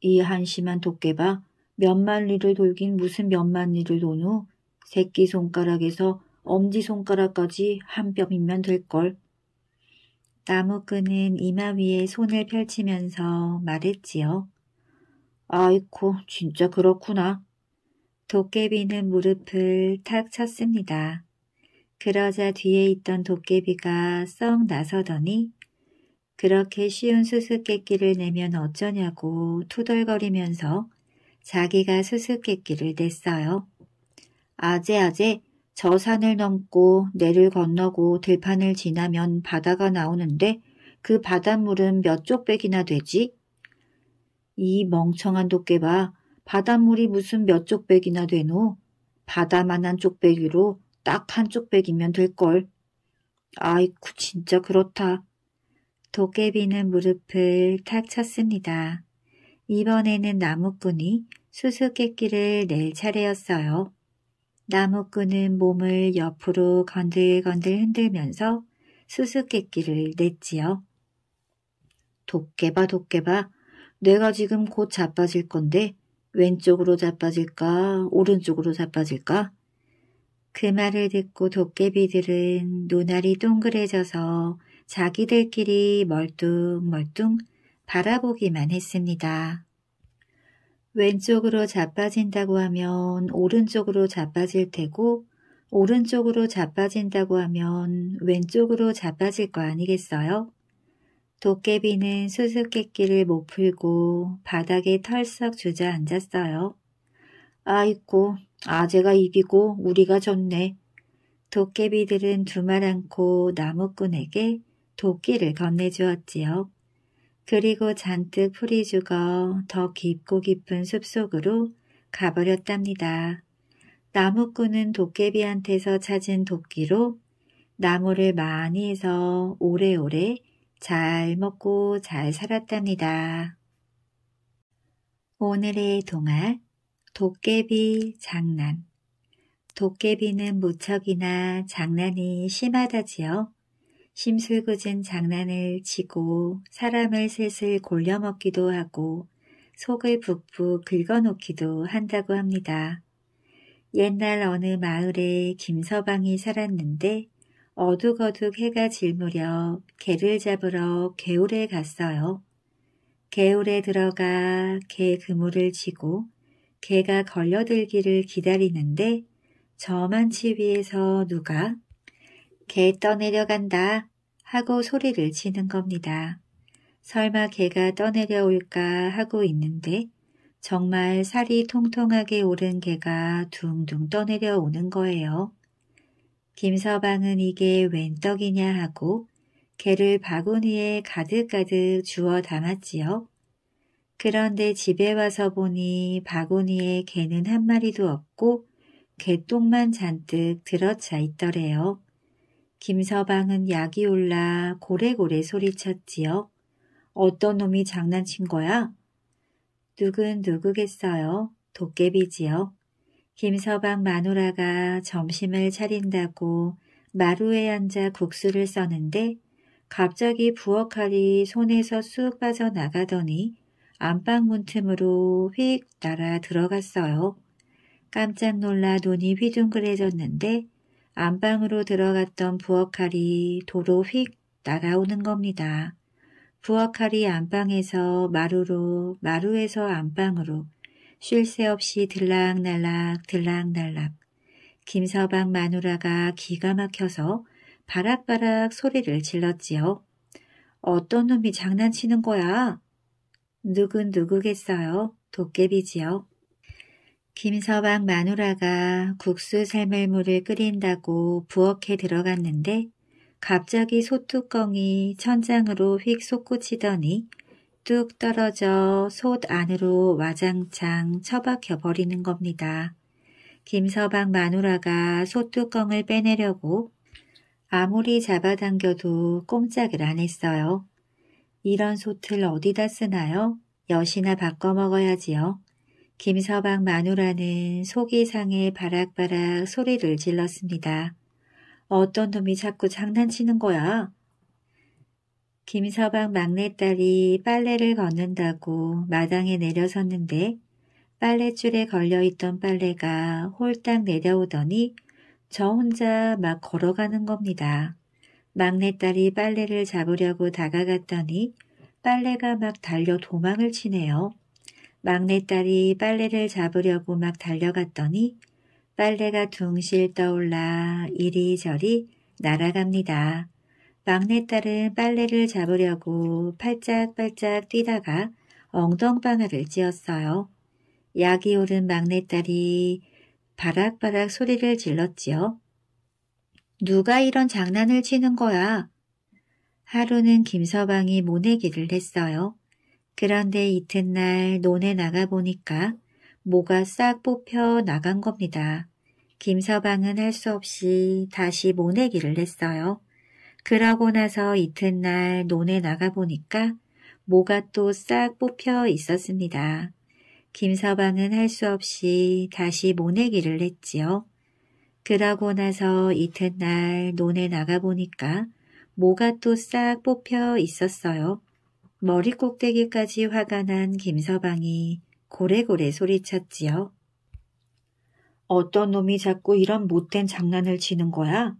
Speaker 1: 이 한심한 도깨가 몇만 리를 돌긴 무슨 몇만 리를 돈 후 새끼 손가락에서 엄지 손가락까지 한 뼘이면 될걸. 나무끈은 이마 위에 손을 펼치면서 말했지요. 아이코 진짜 그렇구나. 도깨비는 무릎을 탁 쳤습니다. 그러자 뒤에 있던 도깨비가 썩 나서더니 그렇게 쉬운 수수께끼를 내면 어쩌냐고 투덜거리면서 자기가 수수께끼를 냈어요. 아재 아재 저 산을 넘고 내를 건너고 들판을 지나면 바다가 나오는데 그 바닷물은 몇 쪽백이나 되지? 이 멍청한 도깨봐 바닷물이 무슨 몇 쪽백이나 되노? 바다만한 쪽배기로 딱 한 쪽배기면 될걸. 아이쿠 진짜 그렇다. 도깨비는 무릎을 탁 쳤습니다. 이번에는 나무꾼이 수수께끼를 낼 차례였어요. 나무꾼은 몸을 옆으로 건들건들 흔들면서 수수께끼를 냈지요. 도깨바도깨바 내가 지금 곧 자빠질 건데 왼쪽으로 자빠질까 오른쪽으로 자빠질까? 그 말을 듣고 도깨비들은 눈알이 동그래져서 자기들끼리 멀뚱멀뚱 바라보기만 했습니다. 왼쪽으로 자빠진다고 하면 오른쪽으로 자빠질 테고, 오른쪽으로 자빠진다고 하면 왼쪽으로 자빠질 거 아니겠어요? 도깨비는 수수께끼를 못 풀고 바닥에 털썩 주저앉았어요. 아이고, 아재가 이기고 우리가 졌네. 도깨비들은 두말 않고 나무꾼에게 도끼를 건네주었지요. 그리고 잔뜩 풀이 죽어 더 깊고 깊은 숲속으로 가버렸답니다. 나무꾼은 도깨비한테서 찾은 도끼로 나무를 많이 해서 오래오래 잘 먹고 잘 살았답니다. 오늘의 동화 도깨비 장난 도깨비는 무척이나 장난이 심하다지요. 심술궂은 장난을 치고 사람을 슬슬 골려먹기도 하고 속을 북북 긁어놓기도 한다고 합니다. 옛날 어느 마을에 김서방이 살았는데 어둑어둑 해가 질 무렵 개를 잡으러 개울에 갔어요. 개울에 들어가 개 그물을 치고 개가 걸려들기를 기다리는데 저만치 위에서 누가 개 떠내려간다 하고 소리를 치는 겁니다. 설마 개가 떠내려올까 하고 있는데 정말 살이 통통하게 오른 개가 둥둥 떠내려오는 거예요. 김서방은 이게 웬 떡이냐 하고 개를 바구니에 가득가득 주워 담았지요. 그런데 집에 와서 보니 바구니에 개는 한 마리도 없고 개똥만 잔뜩 들어차 있더래요. 김서방은 약이 올라 고래고래 소리쳤지요. 어떤 놈이 장난친 거야? 누군 누구겠어요. 도깨비지요. 김서방 마누라가 점심을 차린다고 마루에 앉아 국수를 써는데 갑자기 부엌칼이 손에서 쑥 빠져나가더니 안방 문틈으로 휙 날아 들어갔어요. 깜짝 놀라 눈이 휘둥그레졌는데 안방으로 들어갔던 부엌칼이 도로 휙 날아오는 겁니다. 부엌칼이 안방에서 마루로 마루에서 안방으로 쉴 새 없이 들락날락 들락날락 김서방 마누라가 기가 막혀서 바락바락 소리를 질렀지요. 어떤 놈이 장난치는 거야? 누군 누구겠어요? 도깨비지요. 김서방 마누라가 국수 삶을 물을 끓인다고 부엌에 들어갔는데 갑자기 소뚜껑이 천장으로 휙 솟구치더니 뚝 떨어져 솥 안으로 와장창 처박혀 버리는 겁니다. 김서방 마누라가 소뚜껑을 빼내려고 아무리 잡아당겨도 꼼짝을 안 했어요. 이런 소틀 어디다 쓰나요? 엿이나 바꿔 먹어야지요. 김서방 마누라는 속이 상해 바락바락 소리를 질렀습니다. 어떤 놈이 자꾸 장난치는 거야? 김서방 막내딸이 빨래를 걷는다고 마당에 내려섰는데 빨래줄에 걸려있던 빨래가 홀딱 내려오더니 저 혼자 막 걸어가는 겁니다. 막내딸이 빨래를 잡으려고 다가갔더니 빨래가 막 달려 도망을 치네요. 막내딸이 빨래를 잡으려고 막 달려갔더니 빨래가 둥실 떠올라 이리저리 날아갑니다. 막내딸은 빨래를 잡으려고 팔짝팔짝 뛰다가 엉덩방아를 찧었어요. 약이 오른 막내딸이 바락바락 소리를 질렀지요. 누가 이런 장난을 치는 거야? 하루는 김서방이 모내기를 했어요. 그런데 이튿날 논에 나가보니까 모가 싹 뽑혀 나간 겁니다. 김서방은 할 수 없이 다시 모내기를 했어요 그러고 나서 이튿날 논에 나가보니까 모가 또 싹 뽑혀 있었습니다. 김서방은 할 수 없이 다시 모내기를 했지요 그러고 나서 이튿날 논에 나가보니까 모가 또 싹 뽑혀 있었어요. 머리 꼭대기까지 화가 난 김서방이 고래고래 소리쳤지요. 어떤 놈이 자꾸 이런 못된 장난을 치는 거야?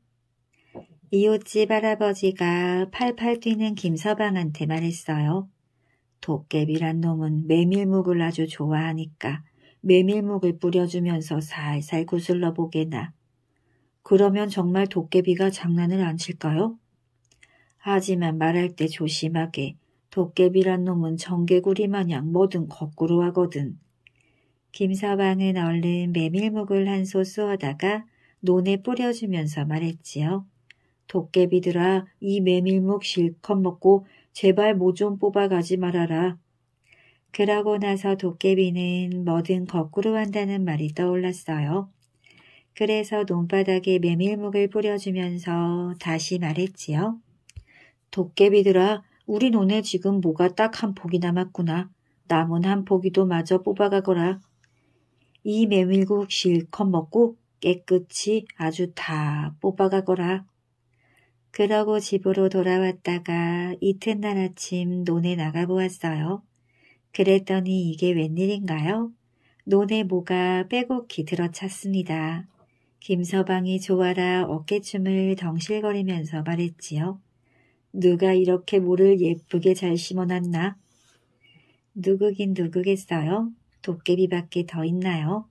Speaker 1: 이웃집 할아버지가 팔팔 뛰는 김서방한테 말했어요. 도깨비란 놈은 메밀묵을 아주 좋아하니까 메밀묵을 뿌려주면서 살살 구슬러 보게나. 그러면 정말 도깨비가 장난을 안 칠까요? 하지만 말할 때 조심하게 도깨비란 놈은 정개구리 마냥 뭐든 거꾸로 하거든. 김서방은 얼른 메밀묵을 한소 쏘아다가 논에 뿌려주면서 말했지요. 도깨비들아 이 메밀묵 실컷 먹고 제발 모좀 뭐 뽑아가지 말아라. 그러고 나서 도깨비는 뭐든 거꾸로 한다는 말이 떠올랐어요. 그래서 논바닥에 메밀묵을 뿌려주면서 다시 말했지요. 도깨비들아 우리 논에 지금 뭐가 딱 한 포기 남았구나. 남은 한 포기도 마저 뽑아가거라. 이 메밀국 실컷 먹고 깨끗이 아주 다 뽑아가거라. 그러고 집으로 돌아왔다가 이튿날 아침 논에 나가보았어요. 그랬더니 이게 웬일인가요? 논에 뭐가 빼곡히 들어찼습니다. 김서방이 좋아라 어깨춤을 덩실거리면서 말했지요. 누가 이렇게 모를 예쁘게 잘 심어놨나? 누구긴 누구겠어요? 도깨비밖에 더 있나요?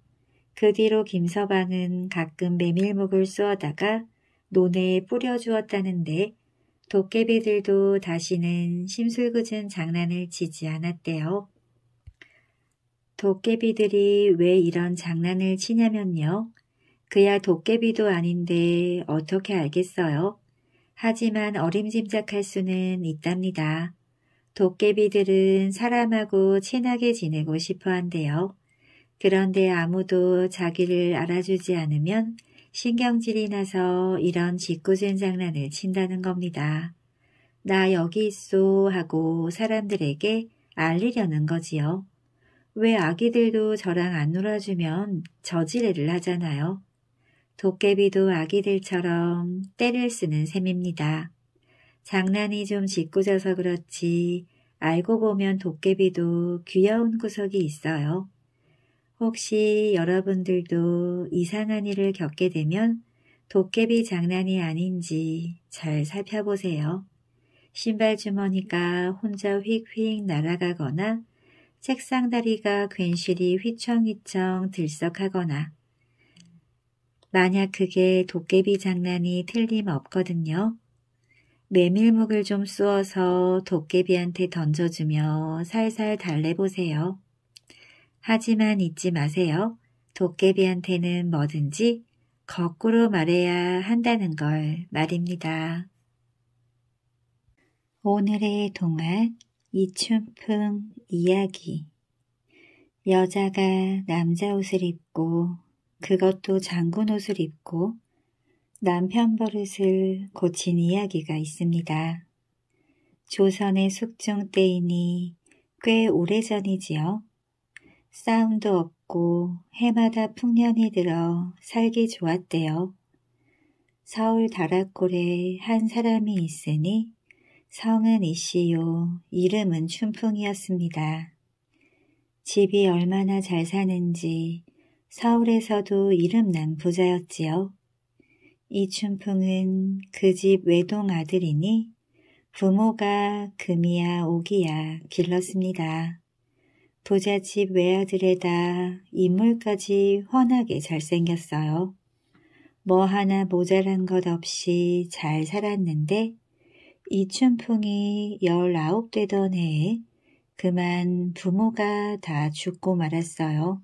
Speaker 1: 그 뒤로 김서방은 가끔 메밀묵을 쏘다가 논에 뿌려주었다는데 도깨비들도 다시는 심술궂은 장난을 치지 않았대요. 도깨비들이 왜 이런 장난을 치냐면요. 그야 도깨비도 아닌데 어떻게 알겠어요? 하지만 어림짐작할 수는 있답니다. 도깨비들은 사람하고 친하게 지내고 싶어 한대요. 그런데 아무도 자기를 알아주지 않으면 신경질이 나서 이런 짓궂은 장난을 친다는 겁니다. 나 여기 있소 하고 사람들에게 알리려는 거지요. 왜 아기들도 저랑 안 놀아주면 저지레를 하잖아요. 도깨비도 아기들처럼 때를 쓰는 셈입니다. 장난이 좀 짓궂어서 그렇지 알고 보면 도깨비도 귀여운 구석이 있어요. 혹시 여러분들도 이상한 일을 겪게 되면 도깨비 장난이 아닌지 잘 살펴보세요. 신발 주머니가 혼자 휙휙 날아가거나 책상 다리가 괜시리 휘청휘청 들썩하거나 만약 그게 도깨비 장난이 틀림없거든요. 메밀묵을 좀 쑤어서 도깨비한테 던져주며 살살 달래보세요. 하지만 잊지 마세요. 도깨비한테는 뭐든지 거꾸로 말해야 한다는 걸 말입니다. 오늘의 동화 이춘풍 이야기 여자가 남자 옷을 입고 그것도 장군 옷을 입고 남편 버릇을 고친 이야기가 있습니다. 조선의 숙종 때이니 꽤 오래전이지요. 싸움도 없고 해마다 풍년이 들어 살기 좋았대요. 서울 다락골에 한 사람이 있으니 성은 이씨요 이름은 춘풍이었습니다. 집이 얼마나 잘 사는지 서울에서도 이름난 부자였지요. 이춘풍은 그 집 외동 아들이니 부모가 금이야 오기야 길렀습니다. 부잣집 외아들에다 인물까지 훤하게 잘생겼어요. 뭐 하나 모자란 것 없이 잘 살았는데 이춘풍이 열아홉 되던 해에 그만 부모가 다 죽고 말았어요.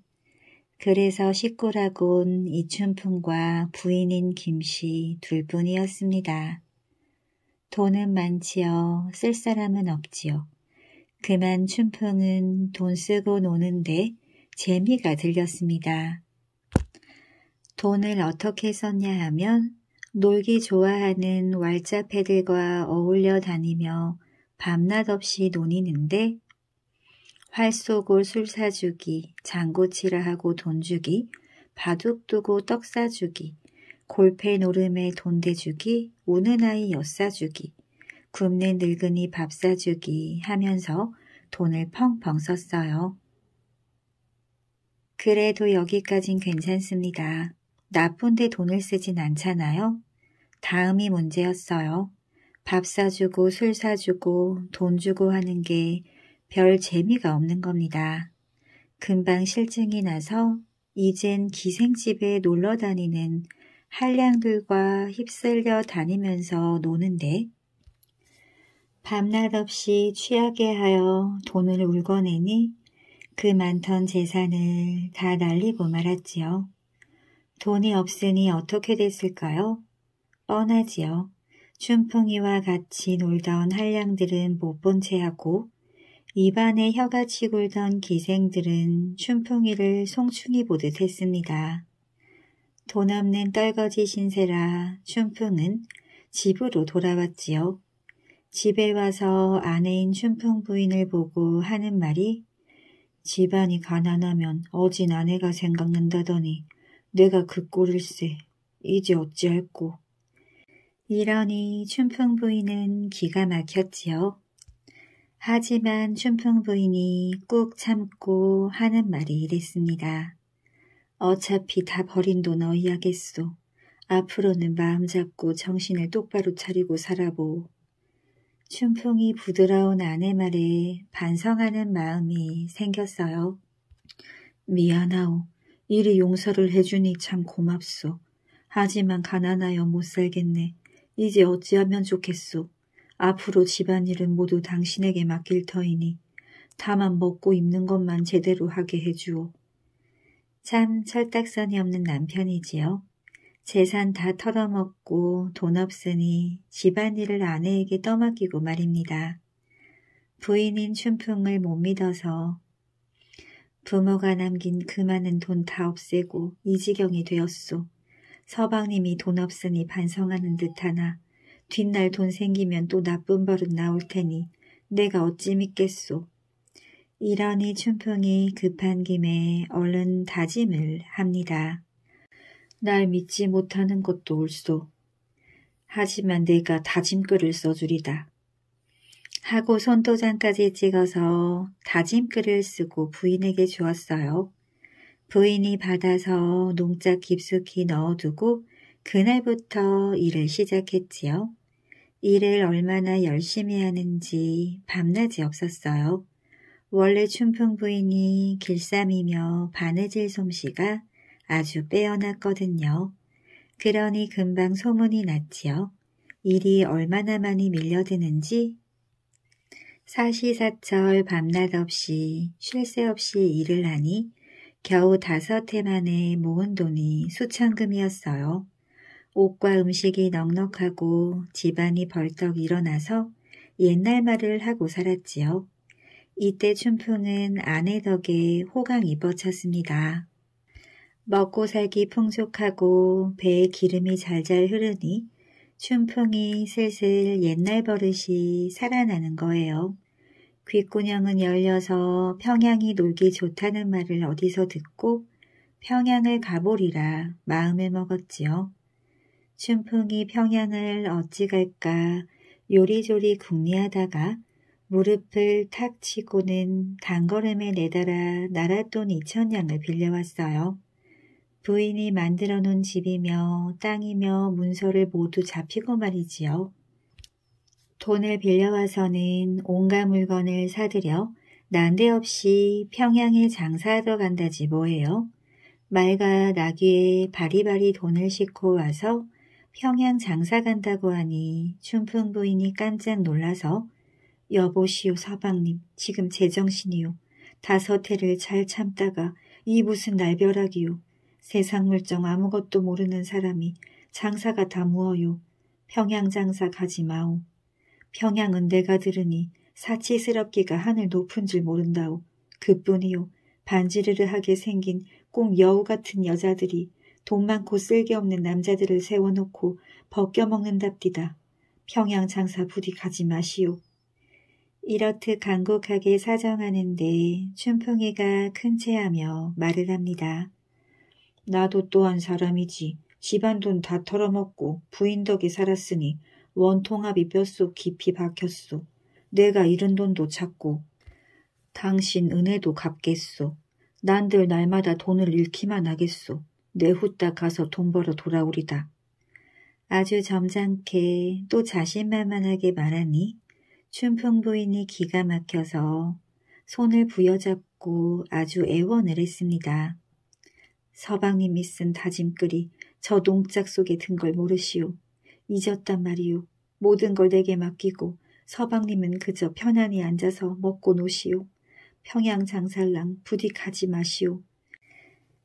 Speaker 1: 그래서 식구라곤 이춘풍과 부인인 김씨 둘 뿐이었습니다. 돈은 많지요. 쓸 사람은 없지요. 그만 춘풍은 돈 쓰고 노는데 재미가 들렸습니다. 돈을 어떻게 썼냐 하면 놀기 좋아하는 왈자패들과 어울려 다니며 밤낮 없이 노니는데 활 쏘고 술 사주기, 장고치라 하고 돈 주기, 바둑 두고 떡 사주기, 골패 노름에 돈 대주기, 우는 아이 엿 사주기, 굶는 늙은이 밥 사주기 하면서 돈을 펑펑 썼어요. 그래도 여기까진 괜찮습니다. 나쁜데 돈을 쓰진 않잖아요. 다음이 문제였어요. 밥 사주고 술 사주고 돈 주고 하는 게별 재미가 없는 겁니다. 금방 실증이 나서 이젠 기생집에 놀러 다니는 한량들과 휩쓸려 다니면서 노는데 밤낮 없이 취하게 하여 돈을 울거내니 그 많던 재산을 다 날리고 말았지요. 돈이 없으니 어떻게 됐을까요? 뻔하지요. 춘풍이와 같이 놀던 한량들은 못 본 채 하고 입안에 혀가치 굴던 기생들은 춘풍이를 송충이 보듯 했습니다. 돈 없는 떨거지 신세라 춘풍은 집으로 돌아왔지요. 집에 와서 아내인 춘풍 부인을 보고 하는 말이 집안이 가난하면 어진 아내가 생각난다더니 내가 그 꼴일세. 이제 어찌할꼬. 이러니 춘풍 부인은 기가 막혔지요. 하지만 춘풍 부인이 꾹 참고 하는 말이 이랬습니다. 어차피 다 버린 돈 어이하겠소. 앞으로는 마음 잡고 정신을 똑바로 차리고 살아보. 춘풍이 부드러운 아내 말에 반성하는 마음이 생겼어요. 미안하오. 이리 용서를 해주니 참 고맙소. 하지만 가난하여 못 살겠네. 이제 어찌하면 좋겠소. 앞으로 집안일은 모두 당신에게 맡길 터이니 다만 먹고 입는 것만 제대로 하게 해주오. 참 철딱선이 없는 남편이지요. 재산 다 털어먹고 돈 없으니 집안일을 아내에게 떠맡기고 말입니다. 부인인 춘풍을 못 믿어서 부모가 남긴 그 많은 돈 다 없애고 이 지경이 되었소. 서방님이 돈 없으니 반성하는 듯하나 뒷날 돈 생기면 또 나쁜 버릇 나올 테니 내가 어찌 믿겠소. 이러니 춘풍이 급한 김에 얼른 다짐을 합니다. 날 믿지 못하는 것도 옳소. 하지만 내가 다짐글을 써주리다. 하고 손도장까지 찍어서 다짐글을 쓰고 부인에게 주었어요. 부인이 받아서 농작 깊숙이 넣어두고 그날부터 일을 시작했지요. 일을 얼마나 열심히 하는지 밤낮이 없었어요. 원래 춘풍 부인이 길쌈이며 바느질 솜씨가 아주 빼어났거든요. 그러니 금방 소문이 났지요. 일이 얼마나 많이 밀려드는지 사시사철 밤낮 없이 쉴 새 없이 일을 하니 겨우 다섯 해 만에 모은 돈이 수천금이었어요. 옷과 음식이 넉넉하고 집안이 벌떡 일어나서 옛날 말을 하고 살았지요. 이때 춘풍은 아내 덕에 호강 입어쳤습니다. 먹고 살기 풍족하고 배에 기름이 잘잘 흐르니 춘풍이 슬슬 옛날 버릇이 살아나는 거예요. 귓구녕은 열려서 평양이 놀기 좋다는 말을 어디서 듣고 평양을 가보리라 마음에 먹었지요. 춘풍이 평양을 어찌 갈까 요리조리 궁리하다가 무릎을 탁 치고는 단걸음에 내달아 나랏돈 이천냥을 빌려왔어요. 부인이 만들어 놓은 집이며 땅이며 문서를 모두 잡히고 말이지요. 돈을 빌려와서는 온갖 물건을 사들여 난데없이 평양에 장사하러 간다지 뭐예요. 말과 나귀에 바리바리 돈을 싣고 와서 평양 장사 간다고 하니 춘풍 부인이 깜짝 놀라서 여보시오 사방님 지금 제정신이요. 다섯 해를 잘 참다가 이 무슨 날벼락이요. 세상 물정 아무것도 모르는 사람이 장사가 다 무어요. 평양 장사 가지 마오. 평양은 내가 들으니 사치스럽기가 하늘 높은 줄 모른다오. 그뿐이요. 반지르르하게 생긴 꼭 여우 같은 여자들이 돈 많고 쓸개없는 남자들을 세워놓고 벗겨먹는답디다. 평양 장사 부디 가지 마시오. 이렇듯 간곡하게 사정하는데 춘풍이가 큰체하며 말을 합니다. 나도 또한 사람이지. 집안 돈 다 털어먹고 부인 덕에 살았으니 원통합이 뼛속 깊이 박혔소. 내가 잃은 돈도 찾고 당신 은혜도 갚겠소. 난들 날마다 돈을 잃기만 하겠소. 뇌 후딱 가서 돈 벌어 돌아오리다. 아주 점잖게 또 자신만만하게 말하니 춘풍부인이 기가 막혀서 손을 부여잡고 아주 애원을 했습니다. 서방님이 쓴 다짐글이 저 농짝 속에 든 걸 모르시오. 잊었단 말이오. 모든 걸 내게 맡기고 서방님은 그저 편안히 앉아서 먹고 노시오. 평양 장살랑 부디 가지 마시오.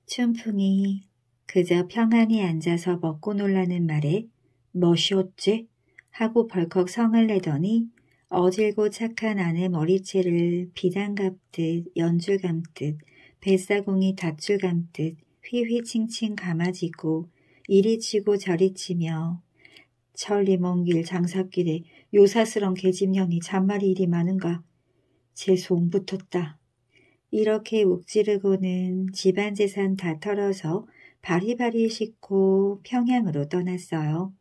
Speaker 1: 춘풍이 그저 평안히 앉아서 먹고 놀라는 말에 멋이었지 하고 벌컥 성을 내더니 어질고 착한 아내 머리채를 비단 감듯 연줄 감듯 뱃사공이 닷줄 감듯 휘휘칭칭 감아지고 이리 치고 저리 치며 천리먼길 장사길에 요사스런 계집년이 잔말이 일이 많은가 재소 붙었다. 이렇게 욱지르고는 집안 재산 다 털어서 바리바리 싣고 평양으로 떠났어요.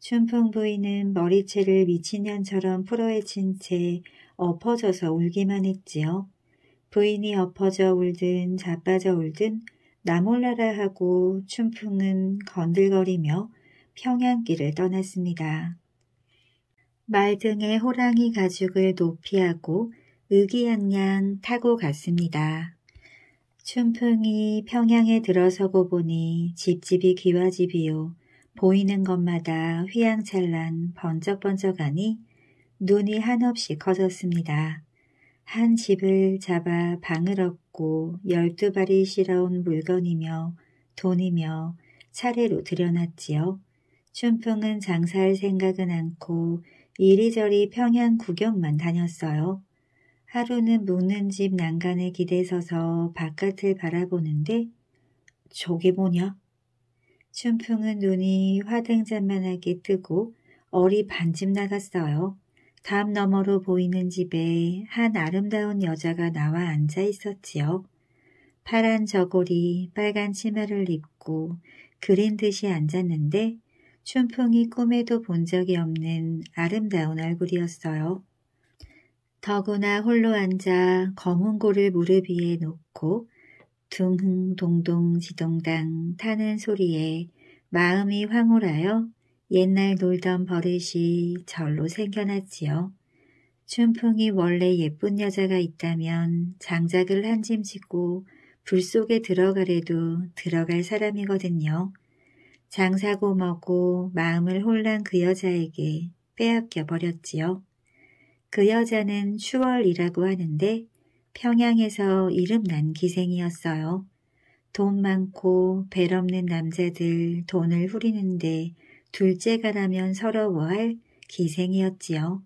Speaker 1: 춘풍 부인은 머리채를 미친년처럼 풀어헤친 채 엎어져서 울기만 했지요. 부인이 엎어져 울든 자빠져 울든 나몰라라 하고 춘풍은 건들거리며 평양길을 떠났습니다. 말 등에 호랑이 가죽을 높이하고 의기양양 타고 갔습니다. 춘풍이 평양에 들어서고 보니 집집이 기와집이요. 보이는 것마다 휘황찬란 번쩍번쩍하니 눈이 한없이 커졌습니다. 한 집을 잡아 방을 얻고 열두 발이 실어온 물건이며 돈이며 차례로 들여놨지요. 춘풍은 장사할 생각은 않고 이리저리 평양 구경만 다녔어요. 하루는 묵는 집 난간에 기대서서 바깥을 바라보는데 저게 뭐냐? 춘풍은 눈이 화등잔만하게 뜨고 어리 반쯤 나갔어요. 담 너머로 보이는 집에 한 아름다운 여자가 나와 앉아 있었지요. 파란 저고리, 빨간 치마를 입고 그린 듯이 앉았는데 춘풍이 꿈에도 본 적이 없는 아름다운 얼굴이었어요. 더구나 홀로 앉아 검은 고를 무릎 위에 놓고 둥흥 동동 지동당 타는 소리에 마음이 황홀하여 옛날 놀던 버릇이 절로 생겨났지요. 춘풍이 원래 예쁜 여자가 있다면 장작을 한 짐 짓고 불 속에 들어가래도 들어갈 사람이거든요. 장사고 먹고 마음을 홀란 그 여자에게 빼앗겨 버렸지요. 그 여자는 슈월이라고 하는데 평양에서 이름난 기생이었어요. 돈 많고 벨 없는 남자들 돈을 후리는데 둘째가라면 서러워할 기생이었지요.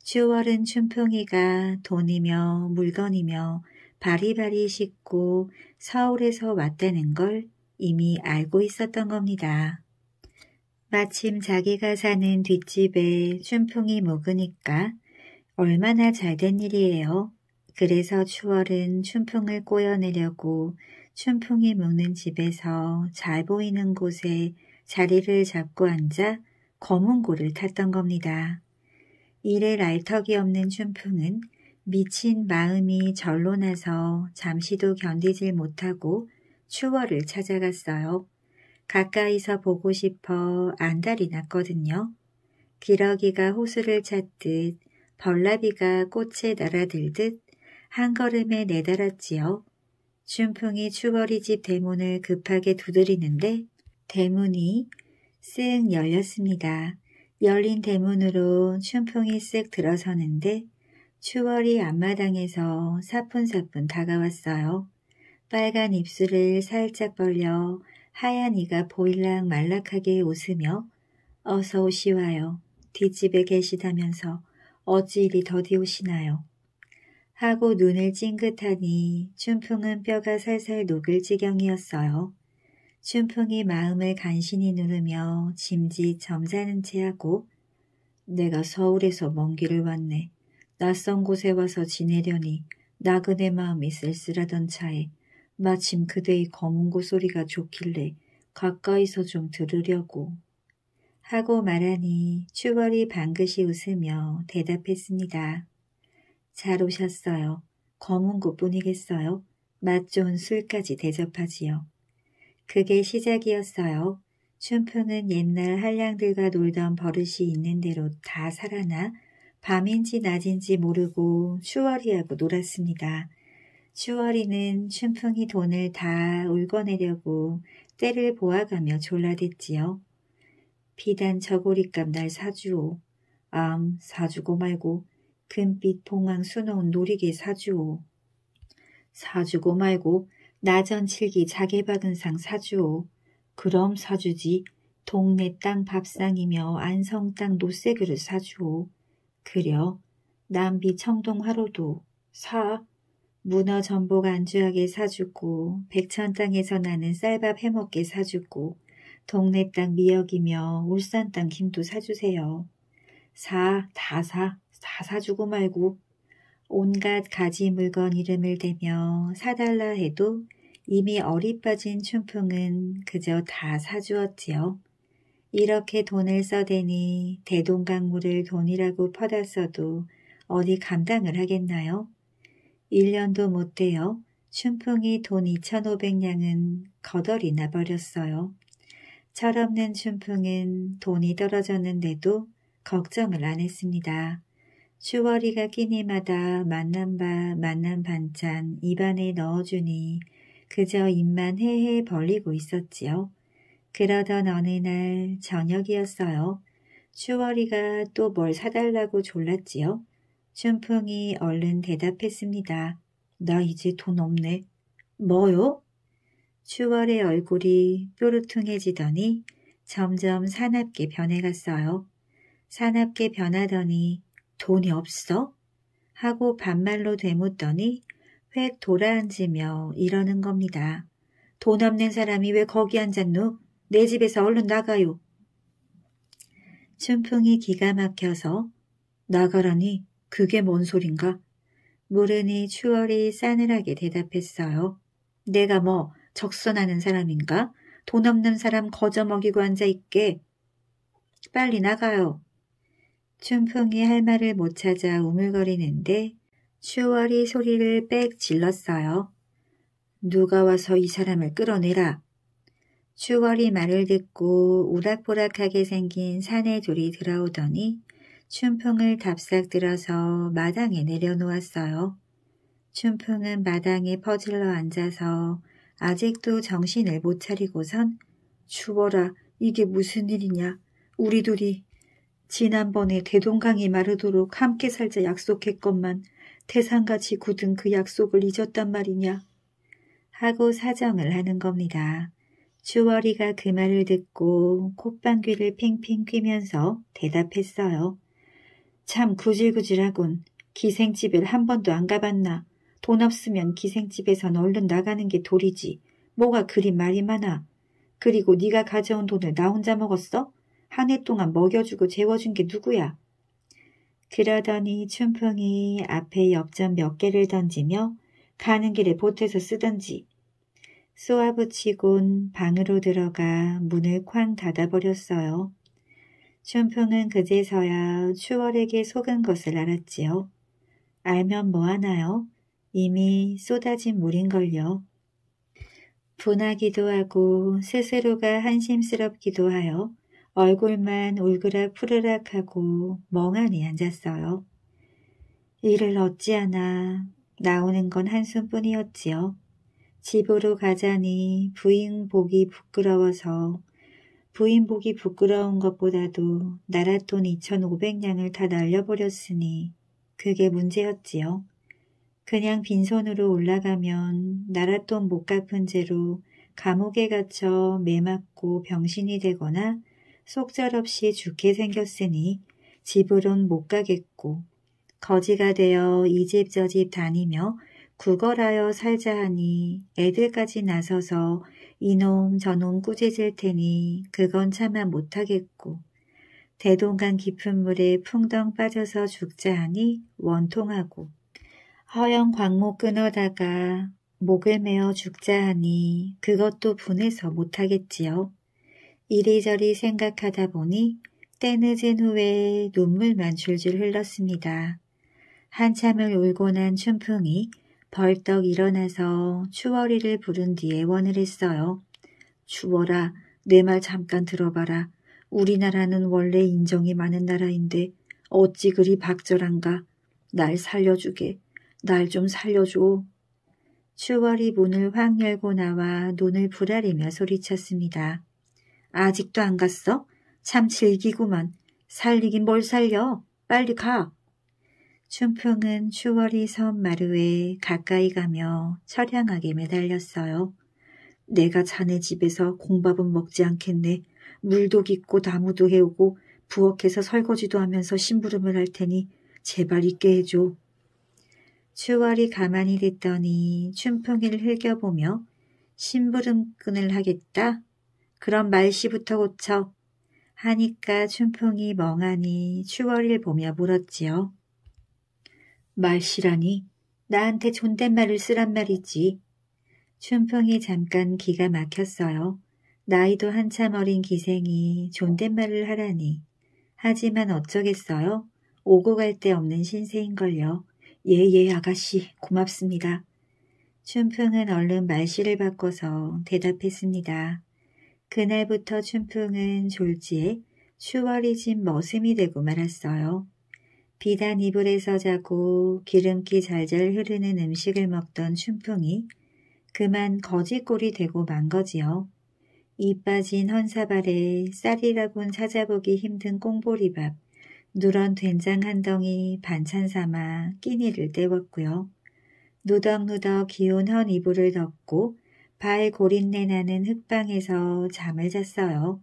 Speaker 1: 슈월은 춘풍이가 돈이며 물건이며 바리바리 싣고 서울에서 왔다는 걸 이미 알고 있었던 겁니다. 마침 자기가 사는 뒷집에 춘풍이 묵으니까 얼마나 잘된 일이에요. 그래서 추월은 춘풍을 꼬여내려고 춘풍이 묵는 집에서 잘 보이는 곳에 자리를 잡고 앉아 검은 고를 탔던 겁니다. 이를 알턱이 없는 춘풍은 미친 마음이 절로 나서 잠시도 견디질 못하고 추월을 찾아갔어요. 가까이서 보고 싶어 안달이 났거든요. 기러기가 호수를 찾듯 벌나비가 꽃에 날아들듯 한 걸음에 내달았지요. 춘풍이 추거리 집 대문을 급하게 두드리는데 대문이 쓱 열렸습니다. 열린 대문으로 춘풍이 쓱 들어서는데 추월이 앞마당에서 사뿐사뿐 다가왔어요. 빨간 입술을 살짝 벌려 하얀 이가 보일랑 말락하게 웃으며 어서 오시와요. 뒷집에 계시다면서 어찌 이리 더디오시나요? 하고 눈을 찡긋하니 춘풍은 뼈가 살살 녹을 지경이었어요. 춘풍이 마음을 간신히 누르며 짐짓 점잖은 체하고 내가 서울에서 먼 길을 왔네. 낯선 곳에 와서 지내려니 나그네 마음이 쓸쓸하던 차에 마침 그대의 검은고 소리가 좋길래 가까이서 좀 들으려고 하고 말하니 추월이 방긋이 웃으며 대답했습니다. 잘 오셨어요. 검은 곳뿐이겠어요. 맛 좋은 술까지 대접하지요. 그게 시작이었어요. 춘풍은 옛날 한량들과 놀던 버릇이 있는 대로 다 살아나 밤인지 낮인지 모르고 추월이하고 놀았습니다. 추월이는 춘풍이 돈을 다 울거내려고 때를 보아가며 졸라댔지요. 비단 저고리값 날 사주오. 암 사주고 말고 금빛 봉황 수놓은 노리개 사주오. 사주고 말고 나전칠기 자개박은상 사주오. 그럼 사주지 동네 땅 밥상이며 안성 땅 노쇠그릇 사주오. 그려 남비 청동 화로도 사 문어 전복 안주하게 사주고 백천 땅에서 나는 쌀밥 해먹게 사주고 동네 땅 미역이며 울산 땅 김도 사주세요. 사, 다 사, 다 사주고 말고 온갖 가지 물건 이름을 대며 사달라 해도 이미 어리 빠진 춘풍은 그저 다 사주었지요. 이렇게 돈을 써대니 대동강물을 돈이라고 퍼다 써도 어디 감당을 하겠나요? 1년도 못 돼요. 춘풍이 돈 2,500냥은 거덜이나 버렸어요. 철없는 춘풍은 돈이 떨어졌는데도 걱정을 안 했습니다. 슈월이가 끼니마다 만난 바 만난 반찬 입안에 넣어주니 그저 입만 헤헤 벌리고 있었지요. 그러던 어느 날 저녁이었어요. 슈월이가 또 뭘 사달라고 졸랐지요. 춘풍이 얼른 대답했습니다. 나 이제 돈 없네. 뭐요? 슈월의 얼굴이 뾰루퉁해지더니 점점 사납게 변해갔어요. 사납게 변하더니 돈이 없어? 하고 반말로 되묻더니 획 돌아앉으며 이러는 겁니다. 돈 없는 사람이 왜 거기 앉았노내 집에서 얼른 나가요. 춘풍이 기가 막혀서 나가라니 그게 뭔 소린가? 물으니 추월이 싸늘하게 대답했어요. 내가 뭐 적선하는 사람인가? 돈 없는 사람 거저 먹이고 앉아 있게. 빨리 나가요. 춘풍이 할 말을 못 찾아 우물거리는데 추월이 소리를 빽 질렀어요. 누가 와서 이 사람을 끌어내라. 추월이 말을 듣고 우락부락하게 생긴 사내 돌이 들어오더니 춘풍을 답싹 들어서 마당에 내려놓았어요. 춘풍은 마당에 퍼질러 앉아서 아직도 정신을 못 차리고선 주워라 이게 무슨 일이냐 우리 둘이 지난번에 대동강이 마르도록 함께 살자 약속했건만 태산같이 굳은 그 약속을 잊었단 말이냐 하고 사정을 하는 겁니다. 주월이가 그 말을 듣고 콧방귀를 핑핑 뀌면서 대답했어요. 참 구질구질하군. 기생집을 한 번도 안 가봤나. 돈 없으면 기생집에선 얼른 나가는 게 도리지. 뭐가 그리 말이 많아. 그리고 네가 가져온 돈을 나 혼자 먹었어? 한 해 동안 먹여주고 재워준 게 누구야? 그러더니 춘풍이 앞에 엽전 몇 개를 던지며 가는 길에 보태서 쓰던지 쏘아붙이곤 방으로 들어가 문을 쾅 닫아버렸어요. 춘풍은 그제서야 추월에게 속은 것을 알았지요. 알면 뭐하나요? 이미 쏟아진 물인걸요. 분하기도 하고 스스로가 한심스럽기도 하여 얼굴만 울그락 푸르락하고 멍하니 앉았어요. 이를 어찌하나 나오는 건 한숨뿐이었지요. 집으로 가자니 부인 복이 부끄러워서 부인 복이 부끄러운 것보다도 나랏돈 2,500냥을 다 날려버렸으니 그게 문제였지요. 그냥 빈손으로 올라가면 나랏돈 못 갚은 죄로 감옥에 갇혀 매맞고 병신이 되거나 속절없이 죽게 생겼으니 집으론 못 가겠고 거지가 되어 이 집 저 집 다니며 구걸하여 살자 하니 애들까지 나서서 이놈 저놈 꾸짖을 테니 그건 참아 못하겠고 대동강 깊은 물에 풍덩 빠져서 죽자 하니 원통하고 허영 광목 끊어다가 목을 메어 죽자 하니 그것도 분해서 못하겠지요. 이리저리 생각하다 보니 때늦은 후에 눈물만 줄줄 흘렀습니다. 한참을 울고 난 춘풍이 벌떡 일어나서 추월이를 부른 뒤에 원을 했어요. 추월아, 내 말 잠깐 들어봐라. 우리나라는 원래 인정이 많은 나라인데 어찌 그리 박절한가. 날 살려주게. 날좀 살려줘. 추월이 문을 확 열고 나와 눈을 부라리며 소리쳤습니다. 아직도 안 갔어? 참 즐기구만. 살리긴 뭘 살려. 빨리 가. 춘풍은 추월이 섬 마루에 가까이 가며 처량하게 매달렸어요. 내가 자네 집에서 공밥은 먹지 않겠네. 물도 깊고 나무도 해오고 부엌에서 설거지도 하면서 심부름을 할 테니 제발 있게 해줘. 추월이 가만히 듣더니 춘풍이를 흘겨보며 심부름꾼을 하겠다. 그럼 말씨부터 고쳐. 하니까 춘풍이 멍하니 추월이를 보며 물었지요. 말씨라니 나한테 존댓말을 쓰란 말이지. 춘풍이 잠깐 기가 막혔어요. 나이도 한참 어린 기생이 존댓말을 하라니. 하지만 어쩌겠어요? 오고 갈 데 없는 신세인걸요. 예예 예, 아가씨 고맙습니다. 춘풍은 얼른 말씨를 바꿔서 대답했습니다. 그날부터 춘풍은 졸지에 추월이 진 머슴이 되고 말았어요. 비단 이불에서 자고 기름기 잘잘 흐르는 음식을 먹던 춘풍이 그만 거지꼴이 되고 만 거지요. 이 빠진 헌사발에 쌀이라곤 찾아보기 힘든 꽁보리밥, 누런 된장 한 덩이 반찬 삼아 끼니를 때웠고요. 누덕누덕 기운 헌 이불을 덮고 발 고린내 나는 흙방에서 잠을 잤어요.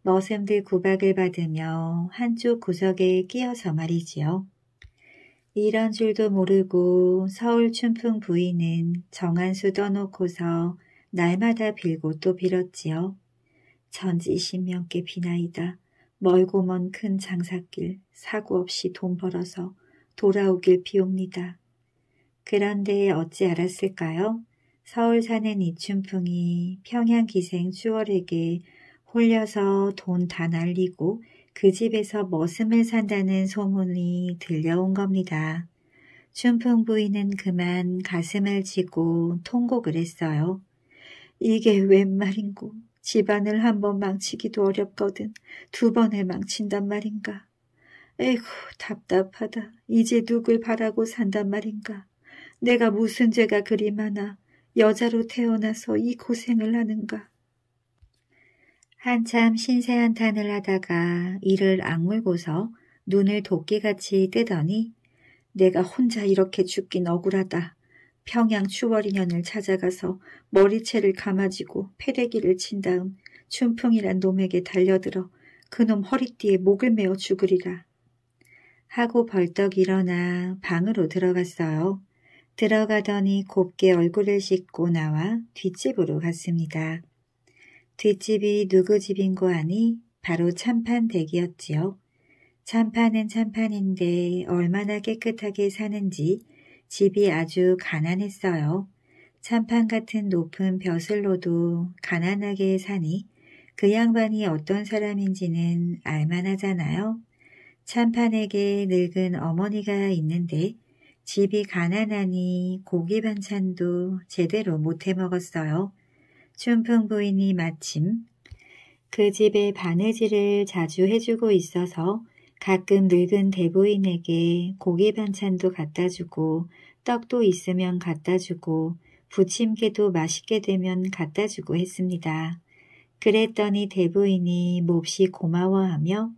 Speaker 1: 머슴들 구박을 받으며 한쪽 구석에 끼어서 말이지요. 이런 줄도 모르고 서울 춘풍 부인은 정한수 떠놓고서 날마다 빌고 또 빌었지요. 전지신명께 비나이다. 멀고 먼 큰 장사길 사고 없이 돈 벌어서 돌아오길 비옵니다. 그런데 어찌 알았을까요? 서울 사는 이춘풍이 평양 기생 추월에게 홀려서 돈 다 날리고 그 집에서 머슴을 산다는 소문이 들려온 겁니다. 춘풍 부인은 그만 가슴을 치고 통곡을 했어요. 이게 웬 말인고 집안을 한 번 망치기도 어렵거든 두 번을 망친단 말인가. 에휴 답답하다. 이제 누굴 바라고 산단 말인가. 내가 무슨 죄가 그리 많아 여자로 태어나서 이 고생을 하는가. 한참 신세한탄을 하다가 이를 악물고서 눈을 도끼같이 뜨더니 내가 혼자 이렇게 죽긴 억울하다. 평양 추월인연을 찾아가서 머리채를 감아지고 패대기를 친 다음 춘풍이란 놈에게 달려들어 그놈 허리띠에 목을 메어 죽으리라. 하고 벌떡 일어나 방으로 들어갔어요. 들어가더니 곱게 얼굴을 씻고 나와 뒷집으로 갔습니다. 뒷집이 누구 집인 거 아니? 바로 참판 댁이었지요. 참판은 참판인데 얼마나 깨끗하게 사는지 집이 아주 가난했어요. 찬판 같은 높은 벼슬로도 가난하게 사니 그 양반이 어떤 사람인지는 알만하잖아요. 찬판에게 늙은 어머니가 있는데 집이 가난하니 고기 반찬도 제대로 못해 먹었어요. 춘풍 부인이 마침 그 집에 바느질을 자주 해주고 있어서 가끔 늙은 대부인에게 고기 반찬도 갖다 주고 떡도 있으면 갖다 주고 부침개도 맛있게 되면 갖다 주고 했습니다. 그랬더니 대부인이 몹시 고마워하며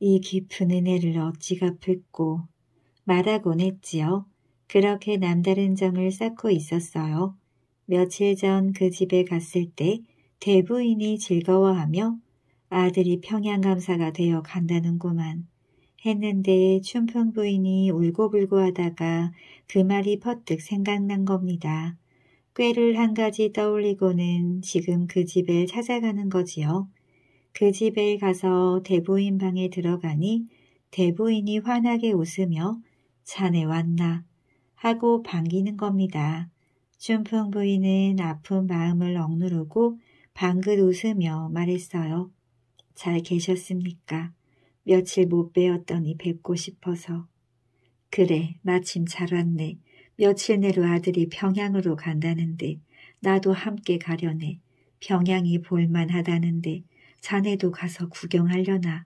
Speaker 1: 이 깊은 은혜를 어찌 갚을꼬 말하곤 했지요. 그렇게 남다른 정을 쌓고 있었어요. 며칠 전 그 집에 갔을 때 대부인이 즐거워하며 아들이 평양감사가 되어 간다는구만. 했는데 춘풍 부인이 울고불고 하다가 그 말이 퍼뜩 생각난 겁니다. 꾀를 한 가지 떠올리고는 지금 그 집에 찾아가는 거지요. 그 집에 가서 대부인 방에 들어가니 대부인이 환하게 웃으며 자네 왔나 하고 반기는 겁니다. 춘풍 부인은 아픈 마음을 억누르고 방긋 웃으며 말했어요. 잘 계셨습니까? 며칠 못 빼었더니 뵙고 싶어서. 그래, 마침 잘 왔네. 며칠 내로 아들이 평양으로 간다는데 나도 함께 가려네. 평양이 볼만하다는데 자네도 가서 구경하려나.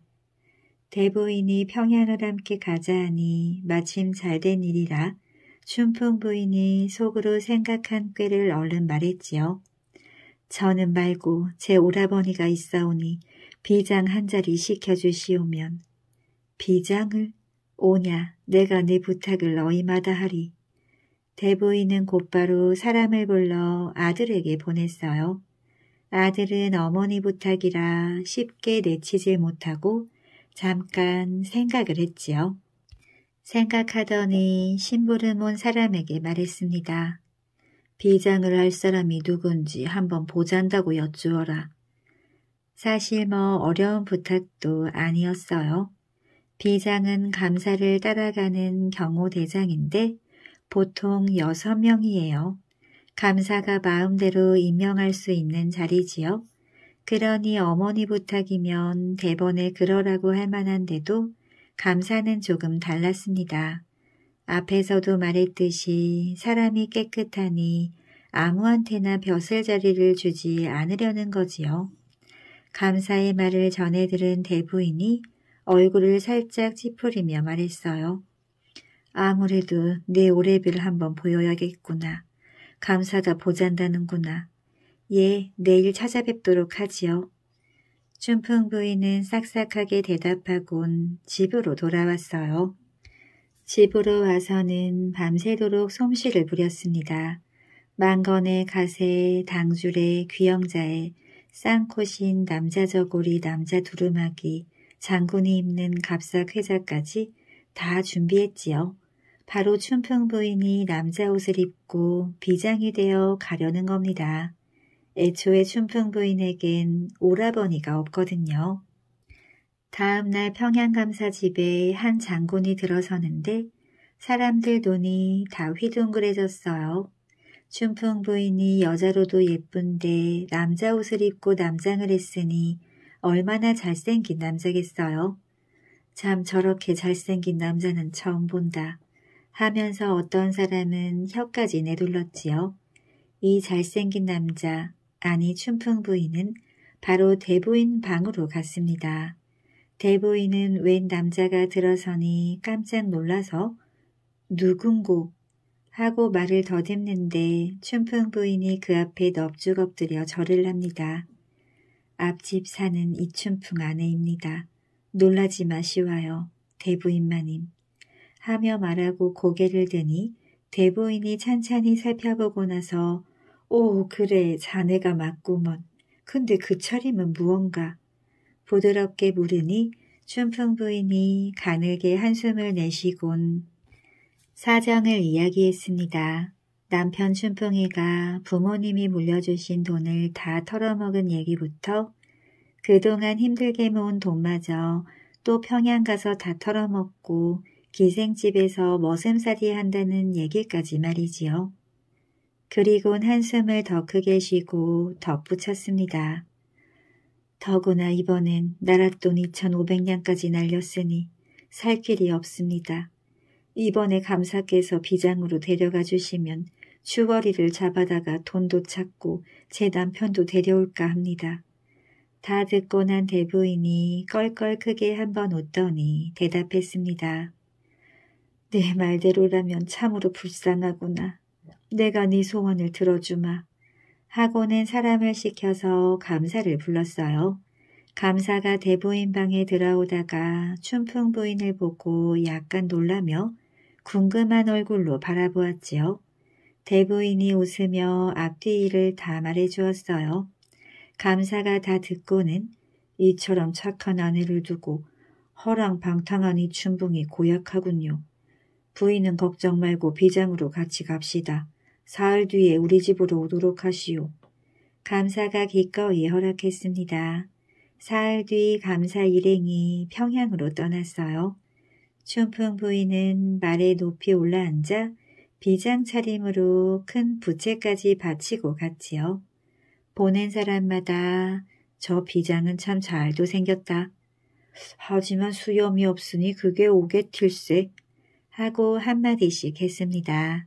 Speaker 1: 대부인이 평양을 함께 가자하니 마침 잘 된 일이라 춘풍 부인이 속으로 생각한 꾀를 얼른 말했지요. 저는 말고 제 오라버니가 있사오니 비장 한 자리 시켜주시오면 비장을 오냐 내가 네 부탁을 너희마다 하리. 대보이는 곧바로 사람을 불러 아들에게 보냈어요. 아들은 어머니 부탁이라 쉽게 내치질 못하고 잠깐 생각을 했지요. 생각하더니 심부름 온 사람에게 말했습니다. 비장을 할 사람이 누군지 한번 보잔다고 여쭈어라. 사실 뭐 어려운 부탁도 아니었어요. 비장은 감사를 따라가는 경호대장인데 보통 여섯 명이에요 감사가 마음대로 임명할 수 있는 자리지요. 그러니 어머니 부탁이면 대번에 그러라고 할 만한데도 감사는 조금 달랐습니다. 앞에서도 말했듯이 사람이 깨끗하니 아무한테나 벼슬 자리를 주지 않으려는 거지요. 감사의 말을 전해 들은 대부인이 얼굴을 살짝 찌푸리며 말했어요. 아무래도 내 오래비를 한번 보여야겠구나. 감사가 보잔다는구나. 예, 내일 찾아뵙도록 하지요. 춘풍 부인은 싹싹하게 대답하곤 집으로 돌아왔어요. 집으로 와서는 밤새도록 솜씨를 부렸습니다. 망건의 가세당줄의귀영자의 쌍코신 남자 저고리 남자 두루마기 장군이 입는 갑삭 회자까지 다 준비했지요. 바로 춘풍 부인이 남자 옷을 입고 비장이 되어 가려는 겁니다. 애초에 춘풍 부인에겐 오라버니가 없거든요. 다음날 평양감사 집에 한 장군이 들어서는데 사람들 눈이 다 휘둥그레졌어요. 춘풍 부인이 여자로도 예쁜데 남자 옷을 입고 남장을 했으니 얼마나 잘생긴 남자겠어요. 참 저렇게 잘생긴 남자는 처음 본다. 하면서 어떤 사람은 혀까지 내둘렀지요. 이 잘생긴 남자, 아니 춘풍 부인은 바로 대부인 방으로 갔습니다. 대부인은 웬 남자가 들어서니 깜짝 놀라서 누군고 하고 말을 더듬는데 춘풍 부인이 그 앞에 넙죽 엎드려 절을 합니다. 앞집 사는 이춘풍 아내입니다. 놀라지 마시와요. 대부인마님. 하며 말하고 고개를 드니 대부인이 찬찬히 살펴보고 나서 오 그래 자네가 맞구먼. 근데 그 차림은 무언가. 부드럽게 물으니 춘풍 부인이 가늘게 한숨을 내쉬곤 사정을 이야기했습니다. 남편 춘풍이가 부모님이 물려주신 돈을 다 털어먹은 얘기부터 그동안 힘들게 모은 돈마저 또 평양 가서 다 털어먹고 기생집에서 머슴살이 한다는 얘기까지 말이지요. 그리곤 한숨을 더 크게 쉬고 덧붙였습니다. 더구나 이번엔 나랏돈 2,500냥까지 날렸으니 살 길이 없습니다. 이번에 감사께서 비장으로 데려가 주시면 주거리를 잡아다가 돈도 찾고 제 남편도 데려올까 합니다. 다 듣고 난 대부인이 껄껄 크게 한번 웃더니 대답했습니다. 내 말대로라면 참으로 불쌍하구나. 내가 네 소원을 들어주마. 하고는 사람을 시켜서 감사를 불렀어요. 감사가 대부인 방에 들어오다가 춘풍 부인을 보고 약간 놀라며 궁금한 얼굴로 바라보았지요. 대부인이 웃으며 앞뒤 일을 다 말해주었어요. 감사가 다 듣고는 이처럼 착한 아내를 두고 허랑방탕하니 춘붕이 고약하군요. 부인은 걱정 말고 비장으로 같이 갑시다. 사흘 뒤에 우리 집으로 오도록 하시오. 감사가 기꺼이 허락했습니다. 사흘 뒤 감사 일행이 평양으로 떠났어요. 춘풍 부인은 말에 높이 올라앉아 비장 차림으로 큰 부채까지 바치고 갔지요. 보낸 사람마다 저 비장은 참 잘도 생겼다. 하지만 수염이 없으니 그게 오게틸세 하고 한마디씩 했습니다.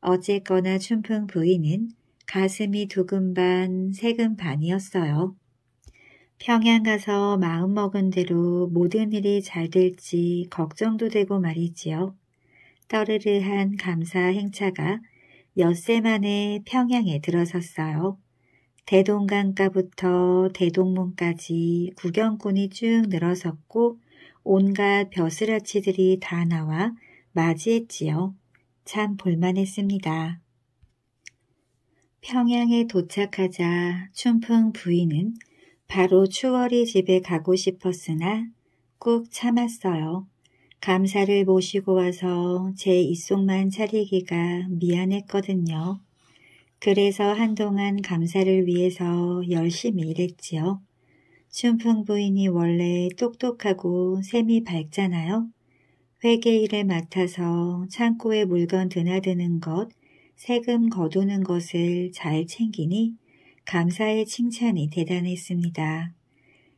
Speaker 1: 어쨌거나 춘풍 부인은 가슴이 두근 반, 세근 반이었어요. 평양 가서 마음먹은 대로 모든 일이 잘 될지 걱정도 되고 말이지요. 떠르르한 감사 행차가 엿새 만에 평양에 들어섰어요. 대동강가부터 대동문까지 구경꾼이 쭉 늘어섰고 온갖 벼슬아치들이 다 나와 맞이했지요. 참 볼만했습니다. 평양에 도착하자 춘풍 부인은 바로 추월이 집에 가고 싶었으나 꾹 참았어요. 감사를 모시고 와서 제 입속만 차리기가 미안했거든요. 그래서 한동안 감사를 위해서 열심히 일했지요. 춘풍 부인이 원래 똑똑하고 샘이 밝잖아요. 회계 일을 맡아서 창고에 물건 드나드는 것, 세금 거두는 것을 잘 챙기니 감사의 칭찬이 대단했습니다.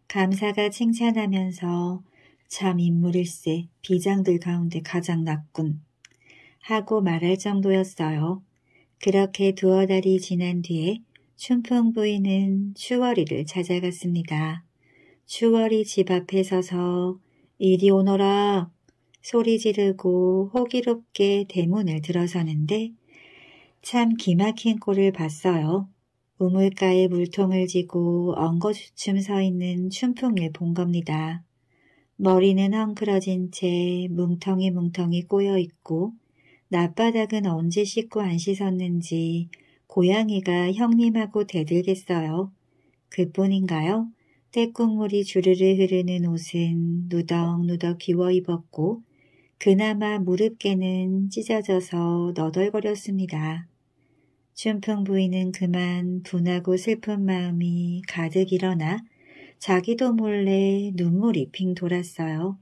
Speaker 1: 감사가 칭찬하면서 참 인물일세 비장들 가운데 가장 낮군 하고 말할 정도였어요. 그렇게 두어 달이 지난 뒤에 춘풍 부인은 추월이를 찾아갔습니다. 추월이 집 앞에 서서 이리 오너라 소리 지르고 호기롭게 대문을 들어서는데 참 기막힌 꼴을 봤어요. 우물가에 물통을 쥐고 엉거주춤 서 있는 춘풍을 본 겁니다. 머리는 헝클어진 채 뭉텅이 뭉텅이 꼬여 있고 낮바닥은 언제 씻고 안 씻었는지 고양이가 형님하고 대들겠어요. 그뿐인가요? 때국물이 주르르 흐르는 옷은 누덕누덕 기워 입었고 그나마 무릎께는 찢어져서 너덜거렸습니다. 춘풍 부인은 그만 분하고 슬픈 마음이 가득 일어나 자기도 몰래 눈물이 핑 돌았어요.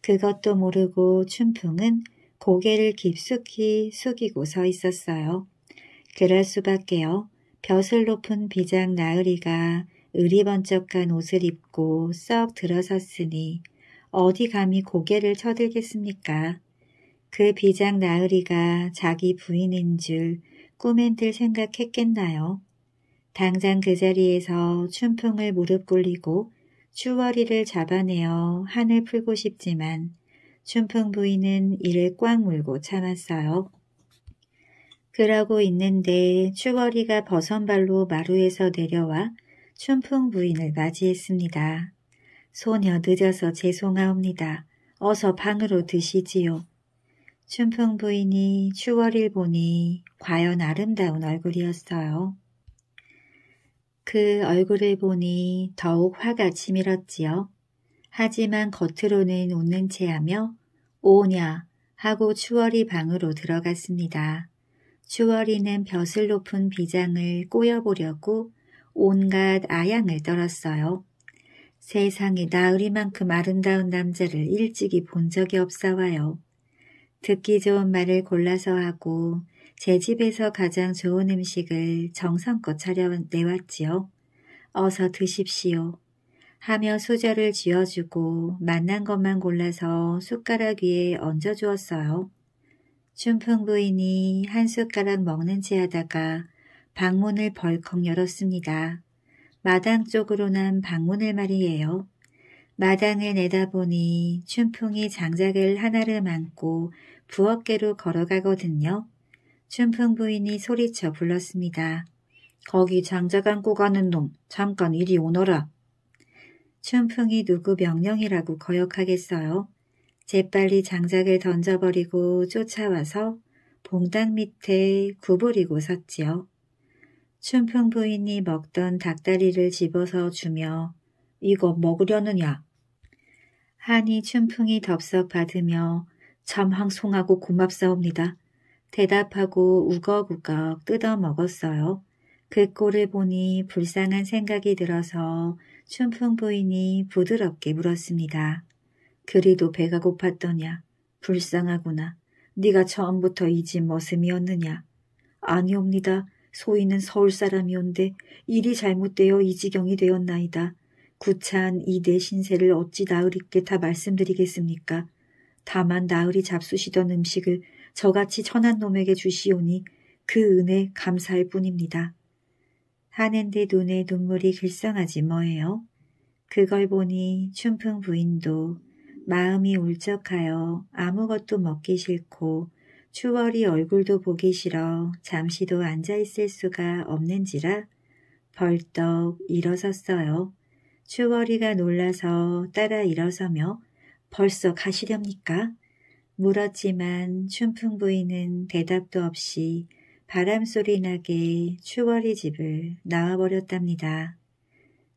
Speaker 1: 그것도 모르고 춘풍은 고개를 깊숙이 숙이고 서 있었어요. 그럴 수밖에요. 벼슬 높은 비장 나으리가 의리번쩍한 옷을 입고 썩 들어섰으니 어디 감히 고개를 쳐들겠습니까? 그 비장 나으리가 자기 부인인 줄 꿈엔 들 생각했겠나요? 당장 그 자리에서 춘풍을 무릎 꿇리고 추월이를 잡아내어 한을 풀고 싶지만 춘풍 부인은 이를 꽉 물고 참았어요. 그러고 있는데 추월이가 버선발로 마루에서 내려와 춘풍 부인을 맞이했습니다. 소녀 늦어서 죄송하옵니다. 어서 방으로 드시지요. 춘풍 부인이 추월일 보니 과연 아름다운 얼굴이었어요. 그 얼굴을 보니 더욱 화가 치밀었지요. 하지만 겉으로는 웃는 채 하며 오냐 하고 추월이 방으로 들어갔습니다. 추월이는 벼슬 높은 비장을 꼬여보려고 온갖 아양을 떨었어요. 세상에 나으리만큼 아름다운 남자를 일찍이 본 적이 없어와요 듣기 좋은 말을 골라서 하고 제 집에서 가장 좋은 음식을 정성껏 차려내왔지요. 어서 드십시오. 하며 수저를 쥐어주고 만난 것만 골라서 숟가락 위에 얹어주었어요. 춘풍 부인이 한 숟가락 먹는 체 하다가 방문을 벌컥 열었습니다. 마당 쪽으로 난 방문을 말이에요. 마당을 내다보니 춘풍이 장작을 하나를 안고 부엌계로 걸어가거든요. 춘풍 부인이 소리쳐 불렀습니다. 거기 장작 안고 가는 놈 잠깐 이리 오너라. 춘풍이 누구 명령이라고 거역하겠어요. 재빨리 장작을 던져버리고 쫓아와서 봉당 밑에 구부리고 섰지요. 춘풍 부인이 먹던 닭다리를 집어서 주며 이거 먹으려느냐 한이 춘풍이 덥석 받으며 참 황송하고 고맙사옵니다. 대답하고 우걱우걱 뜯어먹었어요. 그 꼴을 보니 불쌍한 생각이 들어서 춘풍 부인이 부드럽게 물었습니다. 그리도 배가 고팠더냐. 불쌍하구나. 네가 처음부터 이 집 머슴이었느냐. 아니옵니다. 소인은 서울 사람이온데 일이 잘못되어 이 지경이 되었나이다. 구차한 이내 신세를 어찌 나으리께 다 말씀드리겠습니까? 다만 나으리 잡수시던 음식을 저같이 천한 놈에게 주시오니 그 은혜 감사할 뿐입니다. 하는데 눈에 눈물이 길썽하지 뭐예요? 그걸 보니 춘풍 부인도 마음이 울적하여 아무것도 먹기 싫고 추월이 얼굴도 보기 싫어 잠시도 앉아있을 수가 없는지라 벌떡 일어섰어요. 주월이가 놀라서 따라 일어서며 벌써 가시렵니까? 물었지만 춘풍 부인은 대답도 없이 바람소리 나게 추월이 집을 나와버렸답니다.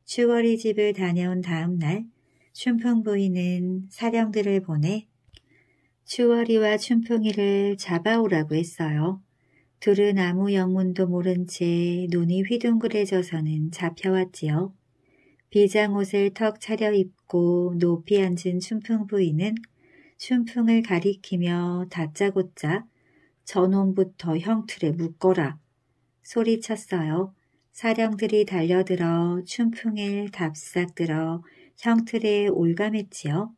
Speaker 1: 추월이 집을 다녀온 다음 날 춘풍 부인은 사령들을 보내 추월이와 춘풍이를 잡아오라고 했어요. 둘은 아무 영문도 모른 채 눈이 휘둥그레져서는 잡혀왔지요. 비장옷을 턱 차려입고 높이 앉은 춘풍 부인은 춘풍을 가리키며 다짜고짜 전원부터 형틀에 묶어라 소리쳤어요. 사령들이 달려들어 춘풍을 답싹 들어 형틀에 올감했지요.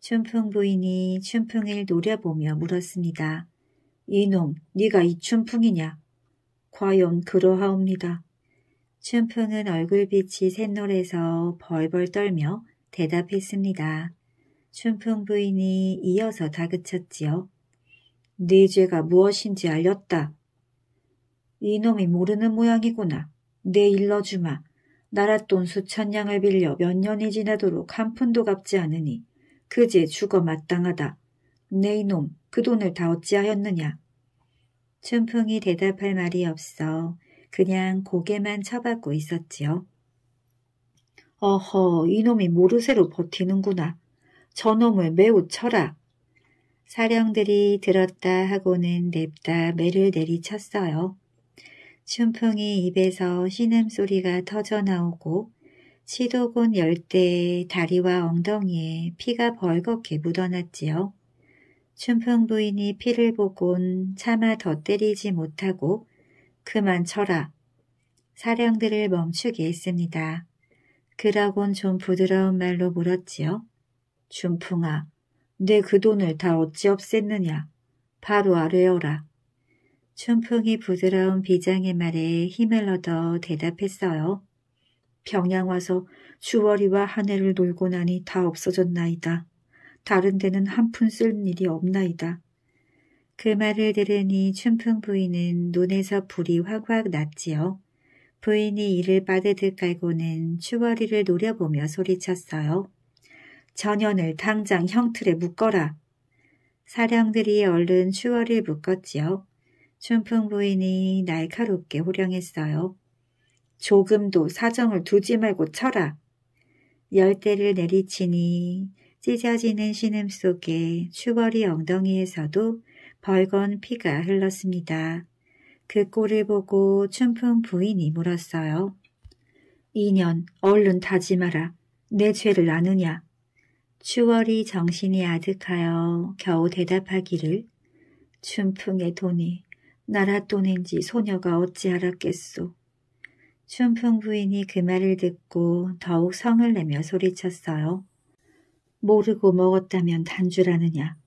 Speaker 1: 춘풍 부인이 춘풍을 노려보며 물었습니다. 이놈, 네가 이 춘풍이냐? 과연 그러하옵니다. 춘풍은 얼굴빛이 샛노래서 벌벌 떨며 대답했습니다. 춘풍 부인이 이어서 다그쳤지요. 네 죄가 무엇인지 알렸다. 이놈이 모르는 모양이구나. 내 네 일러주마. 나랏돈 수천 냥을 빌려 몇 년이 지나도록 한 푼도 갚지 않으니 그제 죽어 마땅하다. 네 이놈 그 돈을 다 어찌하였느냐. 춘풍이 대답할 말이 없어 그냥 고개만 쳐박고 있었지요. 어허, 이놈이 모르쇠로 버티는구나. 저놈을 매우 쳐라. 사령들이 들었다 하고는 냅다 매를 내리쳤어요. 춘풍이 입에서 신음소리가 터져나오고 시도곤 열대의 다리와 엉덩이에 피가 벌겋게 묻어났지요. 춘풍 부인이 피를 보곤 차마 더 때리지 못하고 그만 쳐라. 사령들을 멈추게 했습니다. 그라곤 좀 부드러운 말로 물었지요. 준풍아, 내 그 돈을 다 어찌 없앴느냐? 바로 아뢰어라. 춘풍이 부드러운 비장의 말에 힘을 얻어 대답했어요. 병양 와서 주월이와 하늘을 놀고 나니 다 없어졌나이다. 다른 데는 한 푼 쓸 일이 없나이다. 그 말을 들으니 춘풍 부인은 눈에서 불이 확확 났지요. 부인이 이를 빠듯득 깔고는 추월이를 노려보며 소리쳤어요. 전연을 당장 형틀에 묶어라. 사령들이 얼른 추월을 묶었지요. 춘풍 부인이 날카롭게 호령했어요. 조금도 사정을 두지 말고 쳐라. 열대를 내리치니 찢어지는 신음 속에 추월이 엉덩이에서도 벌건 피가 흘렀습니다. 그 꼴을 보고 춘풍 부인이 물었어요. 이년 얼른 타지 마라내 죄를 아느냐. 추월이 정신이 아득하여 겨우 대답하기를 춘풍의 돈이 나라 돈인지 소녀가 어찌 알았겠소. 춘풍 부인이 그 말을 듣고 더욱 성을 내며 소리쳤어요. 모르고 먹었다면 단주라느냐.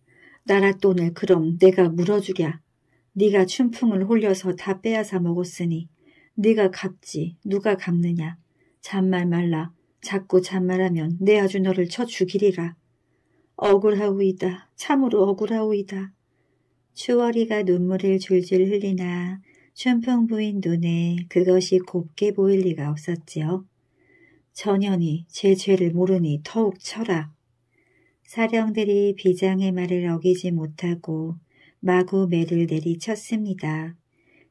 Speaker 1: 나라 돈을 그럼 내가 물어주랴. 네가 춘풍을 홀려서 다 빼앗아 먹었으니 네가 갚지 누가 갚느냐. 잔말 말라. 자꾸 잔말하면 내 아주 너를 쳐 죽이리라. 억울하오이다. 참으로 억울하오이다. 추월이가 눈물을 줄줄 흘리나 춘풍 부인 눈에 그것이 곱게 보일 리가 없었지요. 전연이 제 죄를 모르니 더욱 쳐라. 사령들이 비장의 말을 어기지 못하고 마구 매를 내리쳤습니다.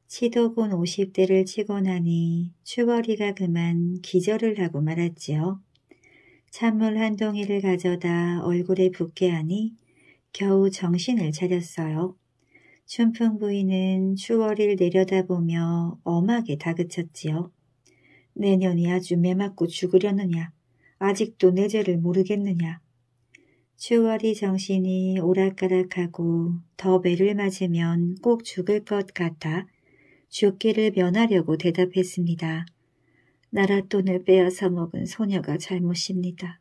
Speaker 1: 치도군 50대를 치고 나니 추월이가 그만 기절을 하고 말았지요. 찬물 한 동이를 가져다 얼굴에 붓게 하니 겨우 정신을 차렸어요. 춘풍 부인은 추월이를 내려다보며 엄하게 다그쳤지요. 내년이 아주 매맞고 죽으려느냐 아직도 내 죄를 모르겠느냐 10월이 정신이 오락가락하고 더 매를 맞으면 꼭 죽을 것 같아 죽기를 면하려고 대답했습니다. 나라 돈을 빼앗아 먹은 소녀가 잘못입니다.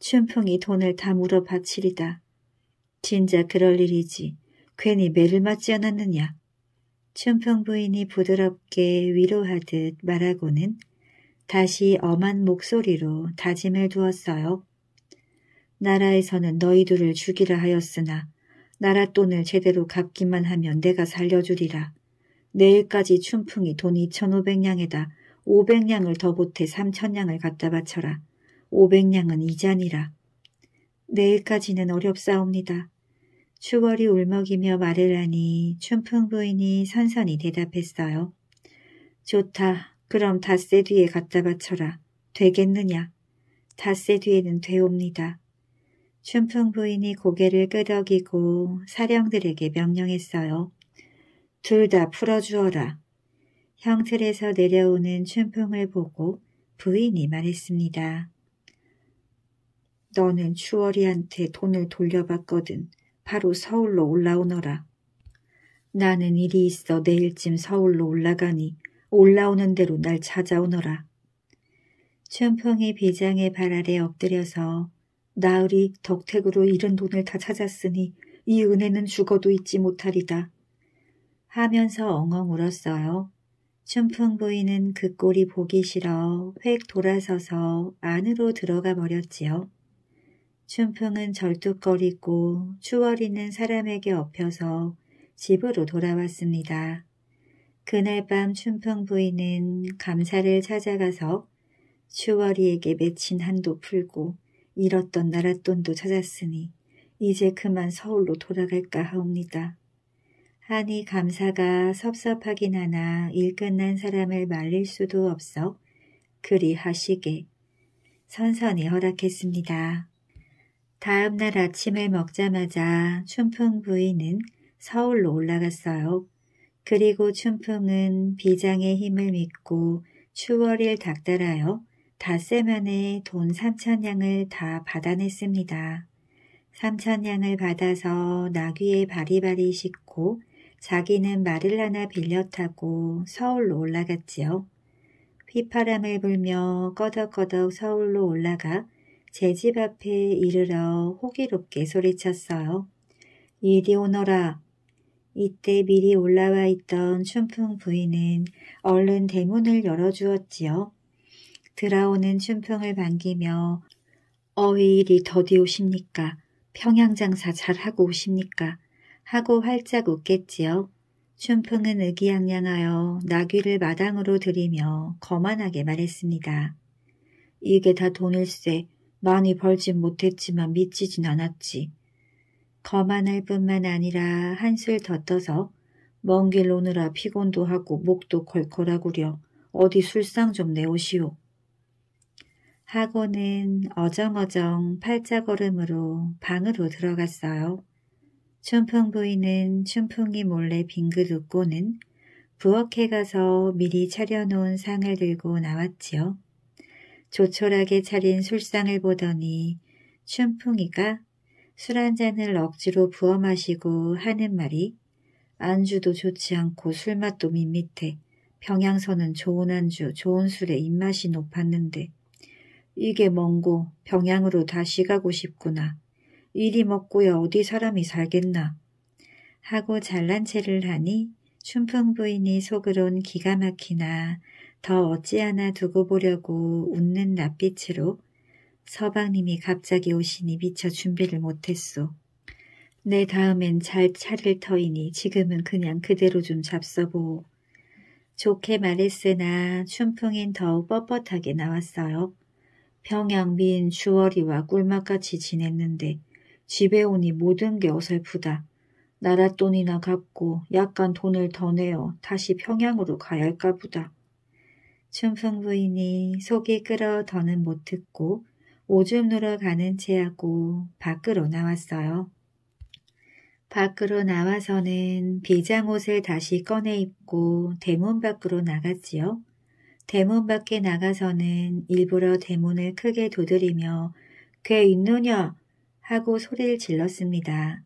Speaker 1: 춘풍이 돈을 다 물어 바치리다. 진짜 그럴 일이지. 괜히 매를 맞지 않았느냐. 춘풍 부인이 부드럽게 위로하듯 말하고는 다시 엄한 목소리로 다짐을 두었어요. 나라에서는 너희들을 죽이라 하였으나 나라 돈을 제대로 갚기만 하면 내가 살려주리라. 내일까지 춘풍이 돈 2,500냥에다 500냥을 더 보태 3,000냥을 갖다 바쳐라. 500냥은 이잔이라 내일까지는 어렵사옵니다. 추월이 울먹이며 말을 하니 춘풍 부인이 선선히 대답했어요. 좋다. 그럼 닷새 뒤에 갖다 바쳐라. 되겠느냐? 닷새 뒤에는 되옵니다. 춘풍 부인이 고개를 끄덕이고 사령들에게 명령했어요. 둘 다 풀어주어라. 형틀에서 내려오는 춘풍을 보고 부인이 말했습니다. 너는 추월이한테 돈을 돌려받거든. 바로 서울로 올라오너라. 나는 일이 있어 내일쯤 서울로 올라가니 올라오는 대로 날 찾아오너라. 춘풍이 비장의 발 아래 엎드려서 나으리 덕택으로 잃은 돈을 다 찾았으니 이 은혜는 죽어도 잊지 못하리다. 하면서 엉엉 울었어요. 춘풍 부인은 그 꼴이 보기 싫어 획 돌아서서 안으로 들어가 버렸지요. 춘풍은 절뚝거리고 추월이는 사람에게 엎여서 집으로 돌아왔습니다. 그날 밤 춘풍 부인은 감사를 찾아가서 추월이에게 맺힌 한도 풀고 잃었던 나랏돈도 찾았으니 이제 그만 서울로 돌아갈까 하옵니다. 하니 감사가 섭섭하긴 하나 일 끝난 사람을 말릴 수도 없어 그리하시게 선선히 허락했습니다. 다음 날 아침을 먹자마자 춘풍 부인은 서울로 올라갔어요. 그리고 춘풍은 비장의 힘을 믿고 추월일 닥달하여 닷새 만에 돈삼천냥을다 받아냈습니다. 삼천냥을 받아서 나귀에 바리바리 싣고 자기는 말을 하나 빌려 타고 서울로 올라갔지요. 휘파람을 불며 꺼덕꺼덕 서울로 올라가 제 집 앞에 이르러 호기롭게 소리쳤어요. 이리 오너라. 이때 미리 올라와 있던 춘풍 부인은 얼른 대문을 열어주었지요. 들어오는 춘풍을 반기며 어휘 일이 더디오십니까? 평양장사 잘하고 오십니까? 하고 활짝 웃겠지요. 춘풍은 의기양양하여 나귀를 마당으로 들이며 거만하게 말했습니다. 이게 다 돈일세. 많이 벌진 못했지만 미치진 않았지. 거만할 뿐만 아니라 한술 더 떠서 먼 길 오느라 피곤도 하고 목도 콜콜하구려 어디 술상 좀 내오시오. 하고는 어정어정 팔자걸음으로 방으로 들어갔어요. 춘풍 부인은 춘풍이 몰래 빙긋 웃고는 부엌에 가서 미리 차려놓은 상을 들고 나왔지요. 조촐하게 차린 술상을 보더니 춘풍이가 술 한 잔을 억지로 부어 마시고 하는 말이 안주도 좋지 않고 술맛도 밋밋해. 평양서는 좋은 안주, 좋은 술에 입맛이 높았는데 이게 먼고 병양으로 다시 가고 싶구나. 이리 먹고야 어디 사람이 살겠나. 하고 잘난 체를 하니 춘풍 부인이 속으론 기가 막히나 더 어찌하나 두고 보려고 웃는 낯빛으로 서방님이 갑자기 오시니 미처 준비를 못했소. 내 다음엔 잘 차릴 터이니 지금은 그냥 그대로 좀잡숴보 좋게 말했으나 춘풍인 더욱 뻣뻣하게 나왔어요. 평양빈 주월이와 꿀맛같이 지냈는데 집에 오니 모든 게 어설프다. 나랏돈이나 갚고 약간 돈을 더 내어 다시 평양으로 가야 할까 보다. 춘풍 부인이 속이 끓어 더는 못 듣고 오줌 누러 가는 체하고 밖으로 나왔어요. 밖으로 나와서는 비장옷을 다시 꺼내 입고 대문 밖으로 나갔지요. 대문 밖에 나가서는 일부러 대문을 크게 두드리며 괴 있느냐 하고 소리를 질렀습니다.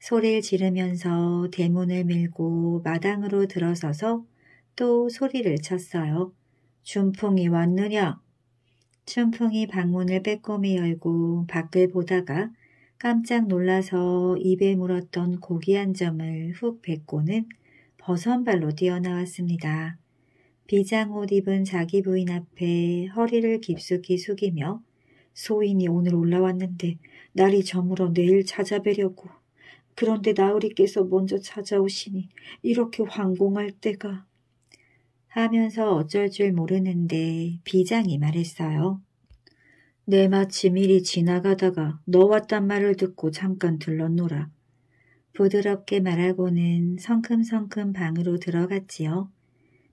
Speaker 1: 소리를 지르면서 대문을 밀고 마당으로 들어서서 또 소리를 쳤어요. 춘풍이 왔느냐? 춘풍이 방문을 빼꼼히 열고 밖을 보다가 깜짝 놀라서 입에 물었던 고기 한 점을 훅 뱉고는 버선발로 뛰어나왔습니다. 비장옷 입은 자기 부인 앞에 허리를 깊숙이 숙이며 소인이 오늘 올라왔는데 날이 저물어 내일 찾아뵈려고 그런데 나으리께서 먼저 찾아오시니 이렇게 황공할 때가 하면서 어쩔 줄 모르는데 비장이 말했어요. 내 마침 일리 지나가다가 너 왔단 말을 듣고 잠깐 들렀노라. 부드럽게 말하고는 성큼성큼 방으로 들어갔지요.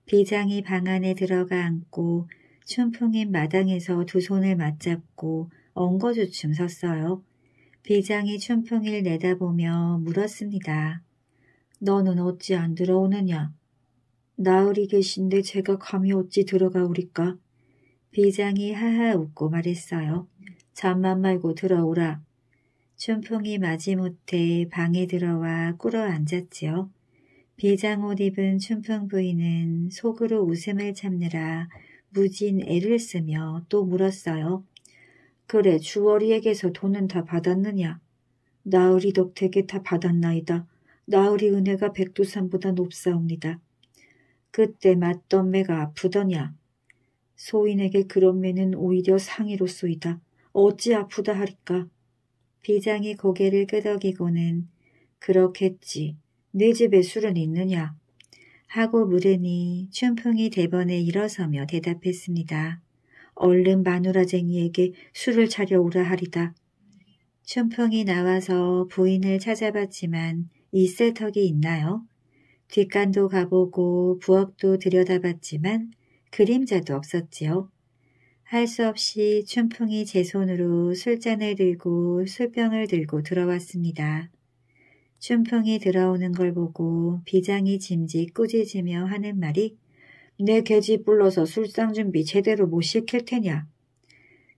Speaker 1: 비장이 방 안에 들어가 앉고 춘풍인 마당에서 두 손을 맞잡고 엉거주춤 섰어요. 비장이 춘풍이를 내다보며 물었습니다. 너는 어찌 안 들어오느냐? 나으리 계신데 제가 감히 어찌 들어가오리까? 비장이 하하 웃고 말했어요. 잠만 말고 들어오라. 춘풍이 마지못해 방에 들어와 꿇어 앉았지요. 비장옷 입은 춘풍 부인은 속으로 웃음을 참느라 무진 애를 쓰며 또 물었어요. 그래 주월이에게서 돈은 다 받았느냐? 나으리 덕택에 다 받았나이다. 나으리 은혜가 백두산보다 높사옵니다. 그때 맞던매가 아프더냐? 소인에게 그런 매는 오히려 상의로 쏘이다. 어찌 아프다 하리까? 비장이 고개를 끄덕이고는 그렇겠지. 내 집에 술은 있느냐? 하고 물으니 춘풍이 대번에 일어서며 대답했습니다. 얼른 마누라쟁이에게 술을 차려오라 하리다. 춘풍이 나와서 부인을 찾아봤지만 이을 턱이 있나요? 뒷간도 가보고 부엌도 들여다봤지만 그림자도 없었지요. 할 수 없이 춘풍이 제 손으로 술잔을 들고 술병을 들고 들어왔습니다. 춘풍이 들어오는 걸 보고 비장이 짐짓 꾸짖으며 하는 말이 내계집 불러서 술상 준비 제대로 못 시킬 테냐.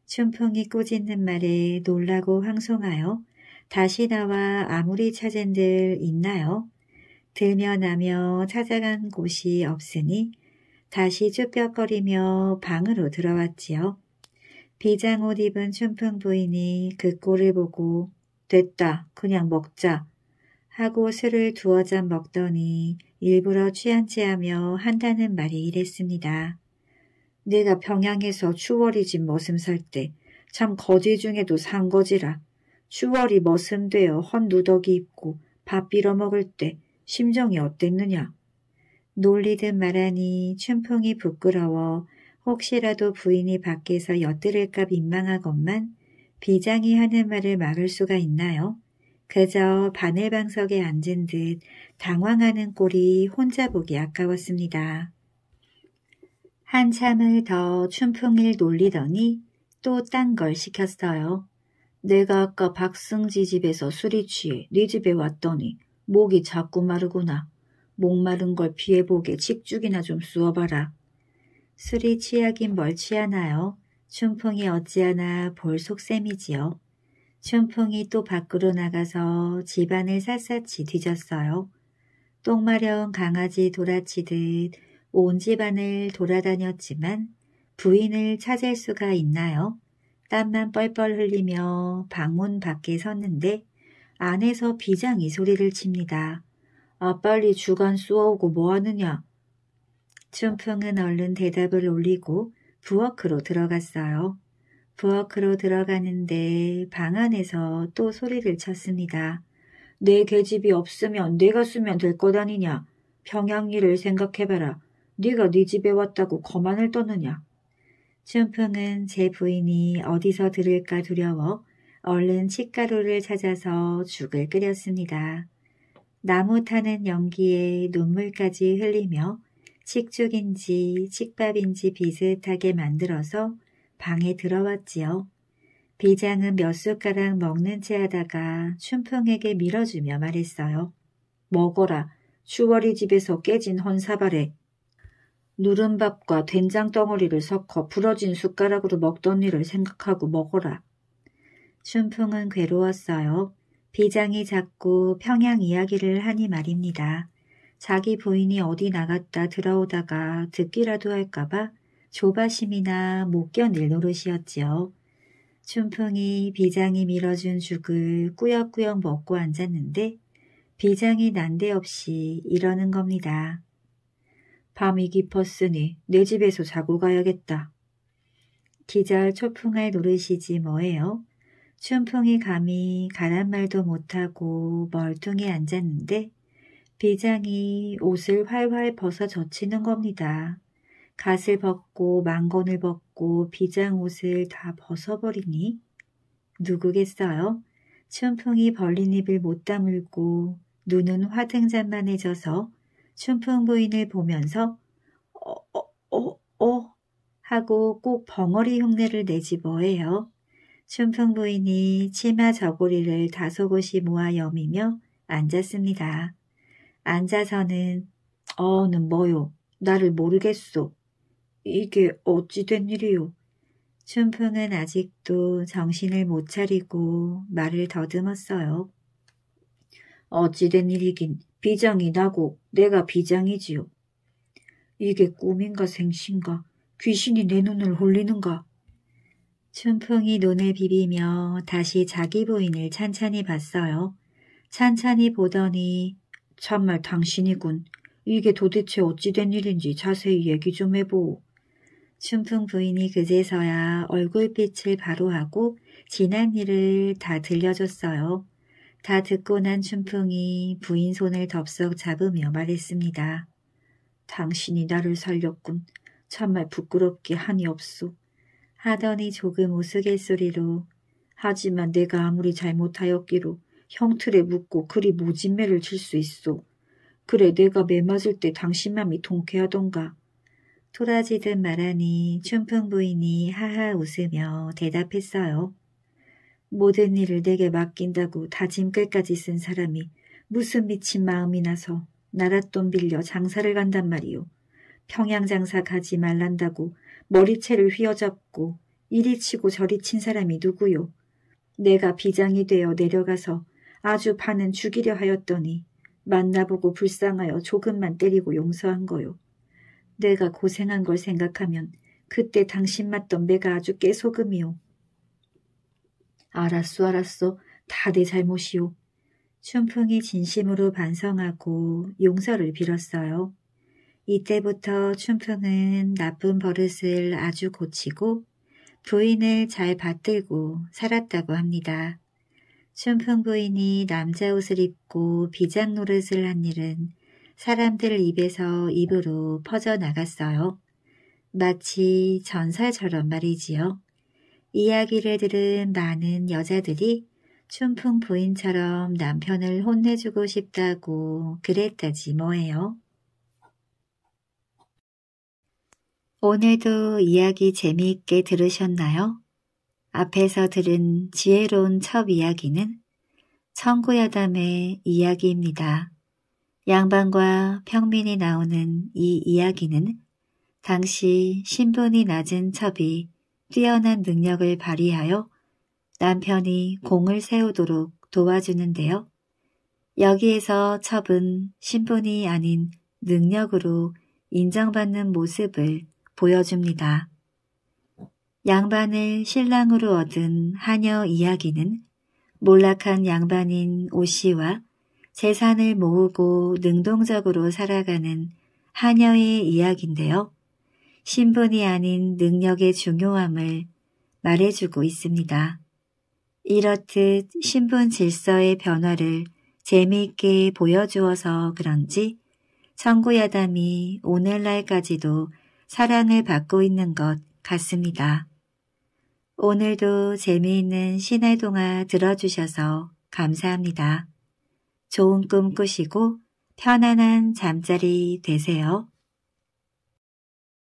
Speaker 1: 춘풍이 꾸짖는 말에 놀라고 황송하여 다시 나와 아무리 찾은 들 있나요? 들며나며 찾아간 곳이 없으니 다시 쭈뼛거리며 방으로 들어왔지요. 비장옷 입은 춘풍 부인이 그 꼴을 보고 됐다 그냥 먹자 하고 술을 두어 잔 먹더니 일부러 취한 채하며 한다는 말이 이랬습니다. 내가 평양에서 추월이 집 머슴 살 때 참 거지 중에도 산 거지라. 추월이 머슴 되어 헌 누더기 입고 밥 빌어 먹을 때 심정이 어땠느냐. 놀리듯 말하니 춘풍이 부끄러워 혹시라도 부인이 밖에서 엿들을까 민망하건만 비장이 하는 말을 막을 수가 있나요? 그저 바늘방석에 앉은 듯 당황하는 꼴이 혼자 보기 아까웠습니다. 한참을 더춘풍이 놀리더니 또 딴 걸 시켰어요. 내가 아까 박승지 집에서 술이 취해 네 집에 왔더니 목이 자꾸 마르구나. 목마른 걸피해보게 직죽이나 좀 쑤어봐라. 술이 취하긴 멀치 않아요 춘풍이 어찌하나 볼속셈이지요. 춘풍이 또 밖으로 나가서 집안을 샅샅이 뒤졌어요. 똥마려운 강아지 돌아치듯 온 집안을 돌아다녔지만 부인을 찾을 수가 있나요? 땀만 뻘뻘 흘리며 방문 밖에 섰는데 안에서 비장이 소리를 칩니다. 아 빨리 주간 쏘오고 뭐하느냐? 춘풍은 얼른 대답을 올리고 부엌으로 들어갔어요. 부엌으로 들어가는데 방 안에서 또 소리를 쳤습니다. 내 계집이 없으면 내가 쓰면 될 것 아니냐. 평양리를 생각해봐라. 네가 네 집에 왔다고 거만을 떠느냐. 춘풍은 제 부인이 어디서 들을까 두려워 얼른 칡가루를 찾아서 죽을 끓였습니다. 나무 타는 연기에 눈물까지 흘리며 칡죽인지 칡밥인지 비슷하게 만들어서 방에 들어왔지요. 비장은 몇 숟가락 먹는 채 하다가 춘풍에게 밀어주며 말했어요. 먹어라. 추월이 집에서 깨진 헌사발에 누른밥과 된장 덩어리를 섞어 부러진 숟가락으로 먹던 일을 생각하고 먹어라. 춘풍은 괴로웠어요. 비장이 자꾸 평양 이야기를 하니 말입니다. 자기 부인이 어디 나갔다 들어오다가 듣기라도 할까봐 조바심이나 못 견딜 노릇이었지요. 춘풍이 비장이 밀어준 죽을 꾸역꾸역 먹고 앉았는데 비장이 난데없이 이러는 겁니다. 밤이 깊었으니 내 집에서 자고 가야겠다. 기절 초풍할 노릇이지 뭐예요. 춘풍이 감히 가란 말도 못하고 멀뚱히 앉았는데 비장이 옷을 활활 벗어 젖히는 겁니다. 갓을 벗고 망건을 벗고 비장 옷을 다 벗어버리니 누구겠어요? 춘풍이 벌린 입을 못 다물고 눈은 화등잔만해 져서 춘풍 부인을 보면서 어 어어어 어, 어, 어 하고 꼭 벙어리 흉내를 내집어 해요. 춘풍 부인이 치마 저고리를 다소곳이 모아 여미며 앉았습니다. 앉아서는 어는 뭐요? 나를 모르겠소. 이게 어찌된 일이요? 춘풍은 아직도 정신을 못 차리고 말을 더듬었어요. 어찌된 일이긴 비장이 나고 내가 비장이지요. 이게 꿈인가 생신가 귀신이 내 눈을 홀리는가? 춘풍이 눈을 비비며 다시 자기 부인을 찬찬히 봤어요. 찬찬히 보더니 참말 당신이군. 이게 도대체 어찌된 일인지 자세히 얘기 좀 해보오. 춘풍 부인이 그제서야 얼굴빛을 바로하고 지난 일을 다 들려줬어요. 다 듣고 난 춘풍이 부인 손을 덥석 잡으며 말했습니다. 당신이 나를 살렸군. 참말 부끄럽게 한이 없소. 하더니 조금 우스갯소리로 하지만 내가 아무리 잘못하였기로 형틀에 묻고 그리 모진매를 칠 수 있소. 그래 내가 매맞을 때 당신 맘이 동쾌하던가 토라지듯 말하니 춘풍 부인이 하하 웃으며 대답했어요. 모든 일을 내게 맡긴다고 다짐 끝까지 쓴 사람이 무슨 미친 마음이 나서 나랏돈 빌려 장사를 간단 말이오. 평양장사 가지 말란다고 머리채를 휘어잡고 이리 치고 저리 친 사람이 누구요. 내가 비장이 되어 내려가서 아주 파는 죽이려 하였더니 만나보고 불쌍하여 조금만 때리고 용서한 거요. 내가 고생한 걸 생각하면 그때 당신 맞던 배가 아주 깨소금이요. 알았소 알았소 다 내 잘못이요. 춘풍이 진심으로 반성하고 용서를 빌었어요. 이때부터 춘풍은 나쁜 버릇을 아주 고치고 부인을 잘 받들고 살았다고 합니다. 춘풍 부인이 남자 옷을 입고 비장 노릇을 한 일은 사람들 입에서 입으로 퍼져나갔어요. 마치 전사처럼 말이지요. 이야기를 들은 많은 여자들이 춘풍 부인처럼 남편을 혼내주고 싶다고 그랬다지 뭐예요. 오늘도 이야기 재미있게 들으셨나요? 앞에서 들은 지혜로운 첩 이야기는 청구야담의 이야기입니다. 양반과 평민이 나오는 이 이야기는 당시 신분이 낮은 첩이 뛰어난 능력을 발휘하여 남편이 공을 세우도록 도와주는데요. 여기에서 첩은 신분이 아닌 능력으로 인정받는 모습을 보여줍니다. 양반을 신랑으로 얻은 하녀 이야기는 몰락한 양반인 오씨와 재산을 모으고 능동적으로 살아가는 하녀의 이야기인데요. 신분이 아닌 능력의 중요함을 말해주고 있습니다. 이렇듯 신분 질서의 변화를 재미있게 보여주어서 그런지 천구야담이 오늘날까지도 사랑을 받고 있는 것 같습니다. 오늘도 재미있는 신의 동화 들어주셔서 감사합니다. 좋은 꿈 꾸시고 편안한 잠자리 되세요.